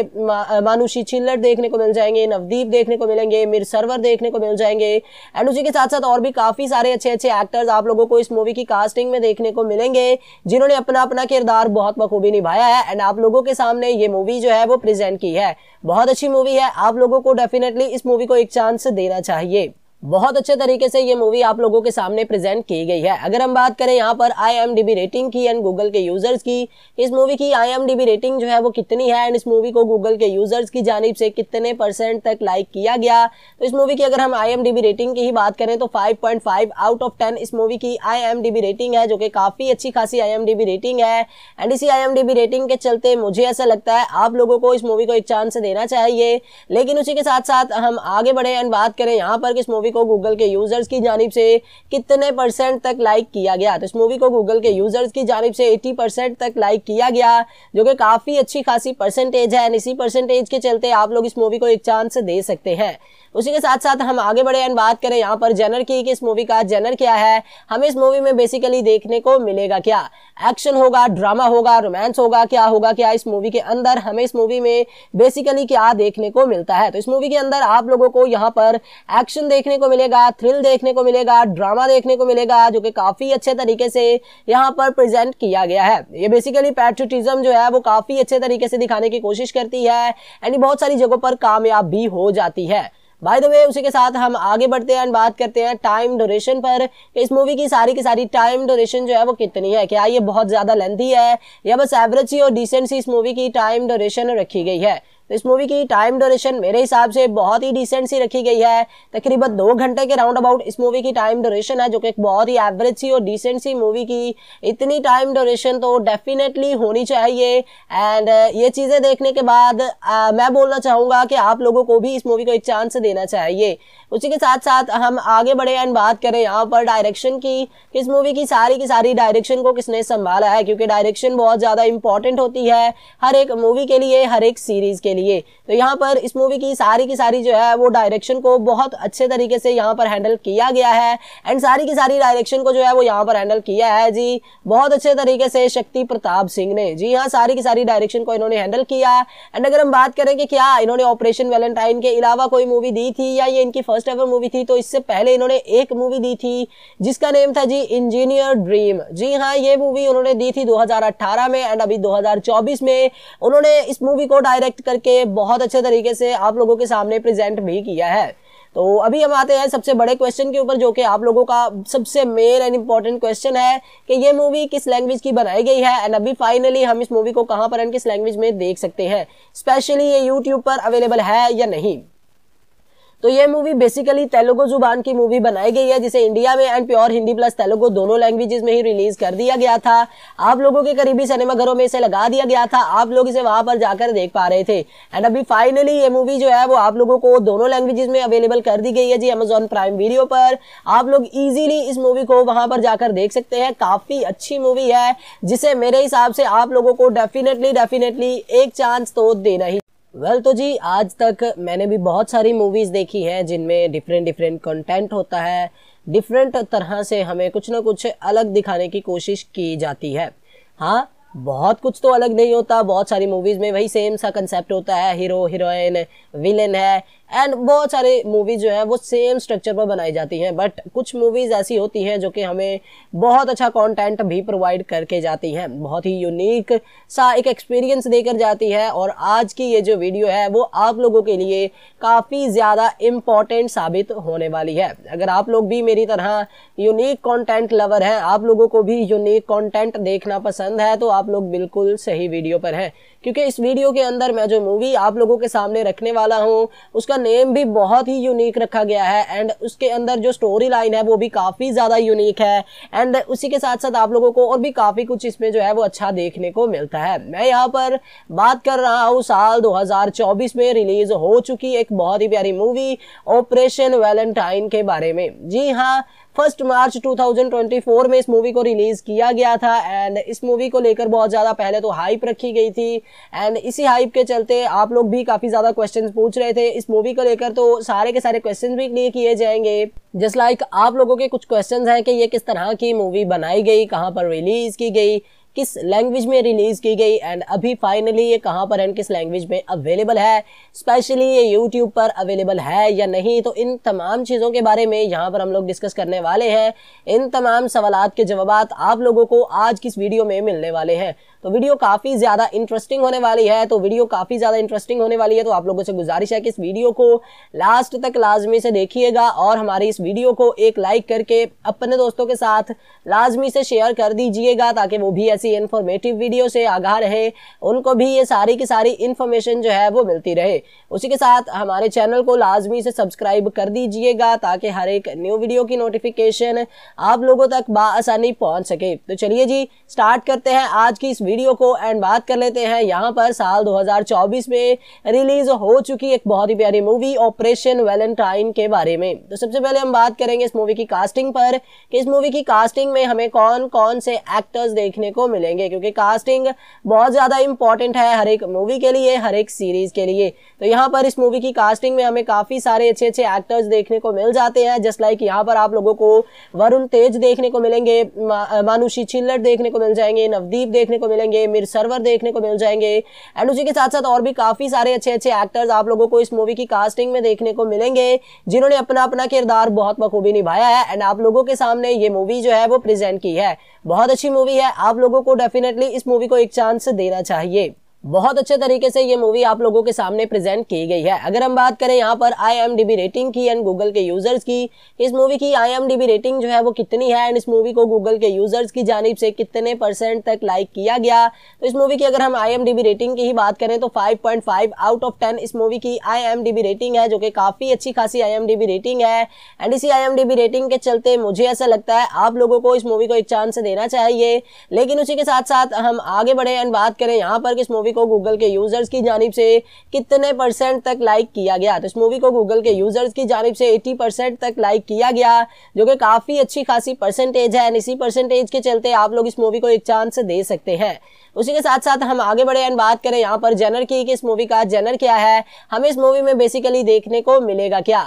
मानुषी छिल्लर देखने को मिल जाएंगे नवदीप देखने को मिलेंगे मिलेंगे मेरे सर्वर देखने को मिल जाएंगे एंड उसी के साथ साथ और भी काफ़ी सारे अच्छे अच्छे एक्टर्स आप लोगों को इस मूवी की कास्टिंग में देखने को मिलेंगे जिन्होंने अपना अपना किरदार बहुत बखूबी निभाया है एंड आप लोगों के सामने ये मूवी जो है वो प्रेजेंट की है बहुत अच्छी मूवी है आप लोगों को डेफिनेटली इस मूवी को एक चांस देना चाहिए बहुत अच्छे तरीके से ये मूवी आप लोगों के सामने प्रेजेंट की गई है अगर हम बात करें यहाँ पर आई रेटिंग की एंड गूगल के यूजर्स की इस मूवी की आई रेटिंग जो है वो कितनी है एंड इस मूवी को गूगल के यूजर्स की जानब से कितने परसेंट तक लाइक किया गया तो इस मूवी की अगर हम आई रेटिंग की ही बात करें तो फाइव आउट ऑफ टेन इस मूवी की आई रेटिंग है जो कि काफ़ी अच्छी खासी आई रेटिंग है एंड इसी आई रेटिंग के चलते मुझे ऐसा लगता है आप लोगों को इस मूवी को एक चांस देना चाहिए लेकिन उसी के साथ साथ हम आगे बढ़े एंड बात करें यहाँ पर किस मूवी मूवी को गूगल के यूजर्स की जानब से कितने परसेंट तक लाइक किया गया तो इस मूवी को गूगल के यूजर्स की जानब से 80 परसेंट तक लाइक किया गया जो कि काफ़ी अच्छी खासी परसेंटेज है इसी परसेंटेज के चलते आप लोग इस मूवी को एक चांस दे सकते हैं उसी के साथ साथ हम आगे बढ़े एंड बात करें यहाँ पर जनर की कि इस मूवी का जनर क्या है हमें इस मूवी में बेसिकली देखने को मिलेगा क्या एक्शन होगा ड्रामा होगा रोमांस होगा क्या होगा क्या इस मूवी के अंदर हमें इस मूवी में बेसिकली क्या देखने को मिलता है तो इस मूवी के अंदर आप लोगों को यहाँ पर एक्शन देखने को मिलेगा थ्रिल देखने को मिलेगा ड्रामा देखने को मिलेगा जो कि काफी अच्छे तरीके से यहाँ पर प्रेजेंट किया गया है ये बेसिकली पैट्रिटिज्म जो है वो काफी अच्छे तरीके से दिखाने की कोशिश करती है एंड बहुत सारी जगहों पर कामयाब भी हो जाती है बाय द वे उसी के साथ हम आगे बढ़ते हैं बात करते हैं टाइम ड्यूरेशन पर कि इस मूवी की सारी की सारी टाइम ड्यूरेशन जो है वो कितनी है क्या ये बहुत ज़्यादा लेंथी है या बस एवरेज ही और डिसेंट सी इस मूवी की टाइम ड्यूरेशन रखी गई है तो इस मूवी की टाइम डोरेशन मेरे हिसाब से बहुत ही डिसेंट सी रखी गई है तकरीबन दो घंटे के राउंड अबाउट इस मूवी की टाइम डोरेशन है जो कि एक बहुत ही एवरेज सी और डिसेंट सी मूवी की इतनी टाइम डोरेशन तो डेफिनेटली होनी चाहिए एंड uh, ये चीज़ें देखने के बाद आ, uh, मैं बोलना चाहूँगा कि आप लोगों को भी इस मूवी को एक चांस देना चाहिए उसी के साथ साथ हम आगे बढ़े एंड बात करें यहाँ पर डायरेक्शन की किस मूवी की सारी की सारी डायरेक्शन को किसने संभाला है क्योंकि डायरेक्शन बहुत ज़्यादा इंपॉर्टेंट होती है हर एक मूवी के लिए हर एक सीरीज़ के लिए तो यहाँ पर इस मूवी की सारी की सारी जो है वो डायरेक्शन को बहुत अच्छे तरीके से यहाँ पर हैंडल किया गया है एंड सारी की सारी डायरेक्शन को जो है वो यहाँ पर हैंडल किया है जी बहुत अच्छे तरीके से शक्ति प्रताप सिंह ने जी हाँ सारी की सारी डायरेक्शन को इन्होंने हैंडल किया एंड अगर हम बात करें कि क्या इन्होंने ऑपरेशन वैलेंटाइन के अलावा कोई मूवी दी थी या ये इनकी फर्स्ट फर्स्ट एवर मूवी थी तो इससे पहले इन्होंने एक मूवी दी थी जिसका नेम था जी इंजीनियर ड्रीम जी हाँ ये मूवी उन्होंने दी थी 2018 में एंड अभी 2024 में उन्होंने इस मूवी को डायरेक्ट करके बहुत अच्छे तरीके से आप लोगों के सामने प्रेजेंट भी किया है तो अभी हम आते हैं सबसे बड़े क्वेश्चन के ऊपर जो कि आप लोगों का सबसे मेन एंड इम्पॉर्टेंट क्वेश्चन है कि ये मूवी किस लैंग्वेज की बनाई गई है एंड अभी फाइनली हम इस मूवी को कहां पर एंड किस लैंग्वेज में देख सकते हैं स्पेशली ये यूट्यूब पर अवेलेबल है या नहीं तो ये मूवी बेसिकली तेलुगु जुबान की मूवी बनाई गई है जिसे इंडिया में and pure Hindi plus Telugu दोनों लैंग्वेजेस में ही रिलीज कर दिया गया था आप लोगों के करीबी सिनेमाघरों में इसे लगा दिया गया था आप लोग इसे वहां पर जाकर देख पा रहे थे एंड अभी फाइनली ये मूवी जो है वो आप लोगों को दोनों लैंग्वेजेस में अवेलेबल कर दी गई है जी अमेजोन प्राइम वीडियो पर आप लोग ईजिली इस मूवी को वहां पर जाकर देख सकते हैं काफी अच्छी मूवी है जिसे मेरे हिसाब से आप लोगों को डेफिनेटली डेफिनेटली एक चांस तो देना ही वेल well, तो जी आज तक मैंने भी बहुत सारी मूवीज़ देखी हैं जिनमें डिफरेंट डिफरेंट कंटेंट होता है डिफरेंट तरह से हमें कुछ ना कुछ अलग दिखाने की कोशिश की जाती है हाँ बहुत कुछ तो अलग नहीं होता बहुत सारी मूवीज़ में वही सेम सा कंसेप्ट होता है हीरो हीरोइन विलेन है एंड बहुत सारे मूवीज़ जो है वो सेम स्ट्रक्चर पर बनाई जाती हैं बट कुछ मूवीज़ ऐसी होती हैं जो कि हमें बहुत अच्छा कंटेंट भी प्रोवाइड करके जाती हैं बहुत ही यूनिक सा एक एक्सपीरियंस देकर जाती है और आज की ये जो वीडियो है वो आप लोगों के लिए काफ़ी ज़्यादा इम्पॉर्टेंट साबित होने वाली है अगर आप लोग भी मेरी तरह यूनिक कॉन्टेंट लवर हैं आप लोगों को भी यूनिक कॉन्टेंट देखना पसंद है तो आप लोग बिल्कुल सही वीडियो पर हैं क्योंकि इस वीडियो के अंदर मैं जो मूवी आप लोगों के सामने रखने वाला हूँ उसका नेम भी बहुत ही यूनिक रखा गया है एंड उसके अंदर जो स्टोरी लाइन है वो भी काफ़ी ज़्यादा यूनिक है एंड उसी के साथ साथ आप लोगों को और भी काफ़ी कुछ इसमें जो है वो अच्छा देखने को मिलता है मैं यहाँ पर बात कर रहा हूँ साल दो में रिलीज हो चुकी एक बहुत ही प्यारी मूवी ऑपरेशन वैलेंटाइन के बारे में जी हाँ फर्स्ट मार्च 2024 में इस मूवी को रिलीज किया गया था एंड इस मूवी को लेकर बहुत ज़्यादा पहले तो हाइप रखी गई थी एंड इसी हाइप के चलते आप लोग भी काफ़ी ज़्यादा क्वेश्चन पूछ रहे थे इस मूवी को लेकर तो सारे के सारे क्वेश्चन भी क्लियर किए जाएंगे जस्ट लाइक like आप लोगों के कुछ क्वेश्चन हैं कि ये किस तरह की मूवी बनाई गई कहाँ पर रिलीज की गई किस लैंग्वेज में रिलीज़ की गई एंड अभी फाइनली ये कहाँ पर एंड किस लैंग्वेज में अवेलेबल है स्पेशली ये यूट्यूब पर अवेलेबल है या नहीं तो इन तमाम चीज़ों के बारे में यहाँ पर हम लोग डिस्कस करने वाले हैं इन तमाम सवाल के जवाब आप लोगों को आज किस वीडियो में मिलने वाले हैं तो वीडियो काफ़ी ज़्यादा इंटरेस्टिंग होने वाली है तो वीडियो काफ़ी ज़्यादा इंटरेस्टिंग होने वाली है तो आप लोगों से गुजारिश है कि इस वीडियो को लास्ट तक लाजमी से देखिएगा और हमारी इस वीडियो को एक लाइक करके अपने दोस्तों के साथ लाजमी से शेयर कर दीजिएगा ताकि वो भी ऐसे ऐसी इन्फॉर्मेटिव वीडियो से आगाह रहे उनको भी ये सारी की सारी इन्फॉर्मेशन जो है वो मिलती रहे उसी के साथ हमारे चैनल को लाजमी से सब्सक्राइब कर दीजिएगा ताकि हर एक न्यू वीडियो की नोटिफिकेशन आप लोगों तक बसानी पहुँच सके तो चलिए जी स्टार्ट करते हैं आज की इस वीडियो को एंड बात कर लेते हैं यहाँ पर साल दो में रिलीज हो चुकी एक बहुत ही प्यारी मूवी ऑपरेशन वैलेंटाइन के बारे में तो सबसे पहले हम बात करेंगे इस मूवी की कास्टिंग पर कि इस मूवी की कास्टिंग में हमें कौन कौन से एक्टर्स देखने को मिलेंगे क्योंकि कास्टिंग बहुत ज़्यादा इंपॉर्टेंट है हर एक मूवी के लिए हर एक सीरीज के लिए तो यहाँ पर इस मूवी की कास्टिंग में हमें काफ़ी सारे अच्छे अच्छे एक्टर्स देखने को मिल जाते हैं जस्ट लाइक यहाँ पर आप लोगों को वरुण तेज देखने को मिलेंगे मानुषी छिल्लर देखने को मिल जाएंगे नवदीप देखने को मिलेंगे मिर सरवर देखने को मिल जाएंगे एंड उसी के साथ साथ और भी काफ़ी सारे अच्छे अच्छे एक्टर्स आप लोगों को इस मूवी की कास्टिंग में देखने को मिलेंगे जिन्होंने अपना अपना किरदार बहुत बखूबी निभाया है एंड आप लोगों के सामने ये मूवी जो है वो प्रेजेंट की है बहुत अच्छी मूवी है आप लोगों लोगों को डेफिनेटली इस मूवी को एक चांस देना चाहिए बहुत अच्छे तरीके से ये मूवी आप लोगों के सामने प्रेजेंट की गई है अगर हम बात करें यहाँ पर आई रेटिंग की एंड गूगल के यूजर्स की इस मूवी की आई रेटिंग जो है वो कितनी है एंड इस मूवी को गूगल के यूजर्स की जानब से कितने परसेंट तक लाइक किया गया तो इस मूवी की अगर हम आई रेटिंग की ही बात करें तो फाइव आउट ऑफ टेन इस मूवी की आई रेटिंग है जो कि काफ़ी अच्छी खासी आई रेटिंग है एंड इसी आई रेटिंग के चलते मुझे ऐसा लगता है आप लोगों को इस मूवी को एक चांस देना चाहिए लेकिन उसी के साथ साथ हम आगे बढ़े एंड बात करें यहाँ पर किस मूवी मूवी को गूगल के यूजर्स की जानब से कितने परसेंट तक लाइक किया गया तो इस मूवी को गूगल के यूजर्स की जानब से 80 परसेंट तक लाइक किया गया जो कि काफ़ी अच्छी खासी परसेंटेज है इसी परसेंटेज के चलते आप लोग इस मूवी को एक चांस दे सकते हैं उसी के साथ साथ हम आगे बढ़े एंड बात करें यहाँ पर जेनर की कि इस मूवी का जेनर क्या है हमें इस मूवी में बेसिकली देखने को मिलेगा क्या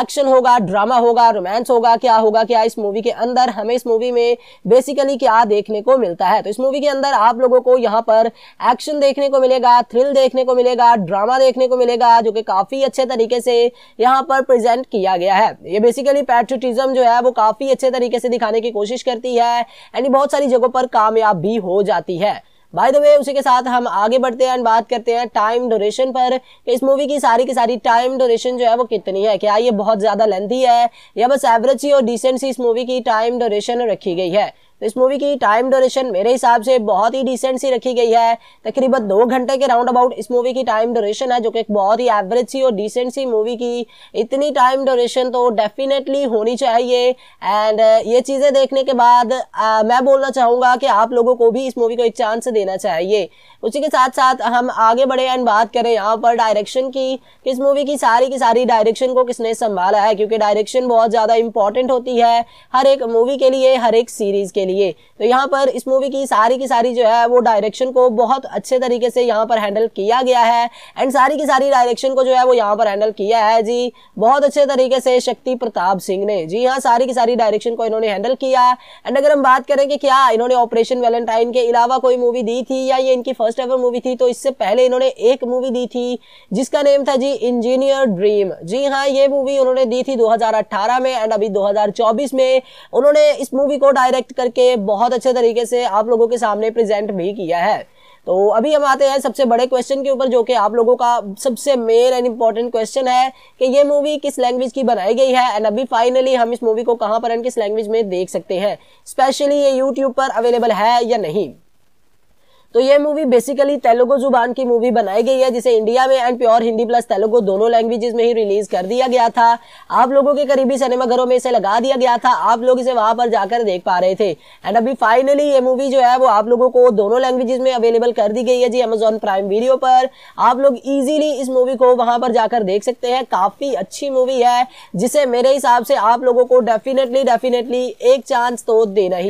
एक्शन होगा ड्रामा होगा रोमांस होगा क्या होगा क्या इस मूवी के अंदर हमें इस मूवी में बेसिकली क्या देखने को मिलता है तो इस मूवी के अंदर आप लोगों को यहाँ पर एक्शन देखने को मिलेगा थ्रिल देखने को मिलेगा ड्रामा देखने को मिलेगा जो कि काफ़ी अच्छे तरीके से यहाँ पर प्रेजेंट किया गया है ये बेसिकली पैट्रियटिज्म जो है वो काफ़ी अच्छे तरीके से दिखाने की कोशिश करती है एंड बहुत सारी जगहों पर कामयाब भी हो जाती है बाय द वे उसी के साथ हम आगे बढ़ते हैं बात करते हैं टाइम ड्यूरेशन पर कि इस मूवी की सारी की सारी टाइम ड्यूरेशन जो है वो कितनी है क्या ये बहुत ज़्यादा लेंथी है या बस एवरेज सी और डिसेंट सी इस मूवी की टाइम ड्यूरेशन रखी गई है तो इस मूवी की टाइम ड्यूरेशन मेरे हिसाब से बहुत ही डिसेंट सी रखी गई है तकरीबन दो घंटे के राउंड अबाउट इस मूवी की टाइम ड्यूरेशन है जो कि बहुत ही एवरेज सी और डिसेंट सी मूवी की इतनी टाइम ड्यूरेशन तो डेफिनेटली होनी चाहिए एंड uh, ये चीज़ें देखने के बाद आ, uh, मैं बोलना चाहूँगा कि आप लोगों को भी इस मूवी को एक चांस देना चाहिए उसी के साथ साथ हम आगे बढ़े एंड बात करें यहाँ पर डायरेक्शन की इस मूवी की सारी की सारी डायरेक्शन को किसने संभाला है क्योंकि डायरेक्शन बहुत ज़्यादा इंपॉर्टेंट होती है हर एक मूवी के लिए हर एक सीरीज़ के लिए लिए तो यहाँ पर इस मूवी की सारी की सारी जो है वो डायरेक्शन को बहुत अच्छे तरीके से यहाँ पर हैंडल किया गया है एंड सारी की सारी डायरेक्शन को जो है वो यहाँ पर हैंडल किया है जी बहुत अच्छे तरीके से शक्ति प्रताप सिंह ने जी हाँ सारी की सारी डायरेक्शन को इन्होंने हैंडल किया एंड अगर हम बात करें कि क्या इन्होंने ऑपरेशन वैलेंटाइन के अलावा कोई मूवी दी थी या ये इनकी फर्स्ट एवर मूवी थी तो इससे पहले इन्होंने एक मूवी दी थी जिसका नेम था जी इंजीनियर ड्रीम जी हाँ ये मूवी उन्होंने दी थी 2018 में एंड अभी 2024 में उन्होंने इस मूवी को डायरेक्ट करके करके बहुत अच्छे तरीके से आप लोगों के सामने प्रेजेंट भी किया है तो अभी हम आते हैं सबसे बड़े क्वेश्चन के ऊपर जो कि आप लोगों का सबसे मेन एंड इम्पॉर्टेंट क्वेश्चन है कि ये मूवी किस लैंग्वेज की बनाई गई है एंड अभी फाइनली हम इस मूवी को कहाँ पर एंड किस लैंग्वेज में देख सकते हैं स्पेशली ये यूट्यूब पर अवेलेबल है या नहीं तो ये मूवी बेसिकली तेलुगु जुबान की मूवी बनाई गई है जिसे इंडिया में and pure Hindi plus Telugu दोनों लैंग्वेजेस में ही रिलीज कर दिया गया था आप लोगों के करीबी सिनेमाघरों में इसे लगा दिया गया था आप लोग इसे वहां पर जाकर देख पा रहे थे एंड अभी फाइनली ये मूवी जो है वो आप लोगों को दोनों लैंग्वेजेस में अवेलेबल कर दी गई है जी अमेजोन प्राइम वीडियो पर आप लोग इजीली इस मूवी को वहां पर जाकर देख सकते हैं काफी अच्छी मूवी है जिसे मेरे हिसाब से आप लोगों को डेफिनेटली डेफिनेटली एक चांस तो देना ही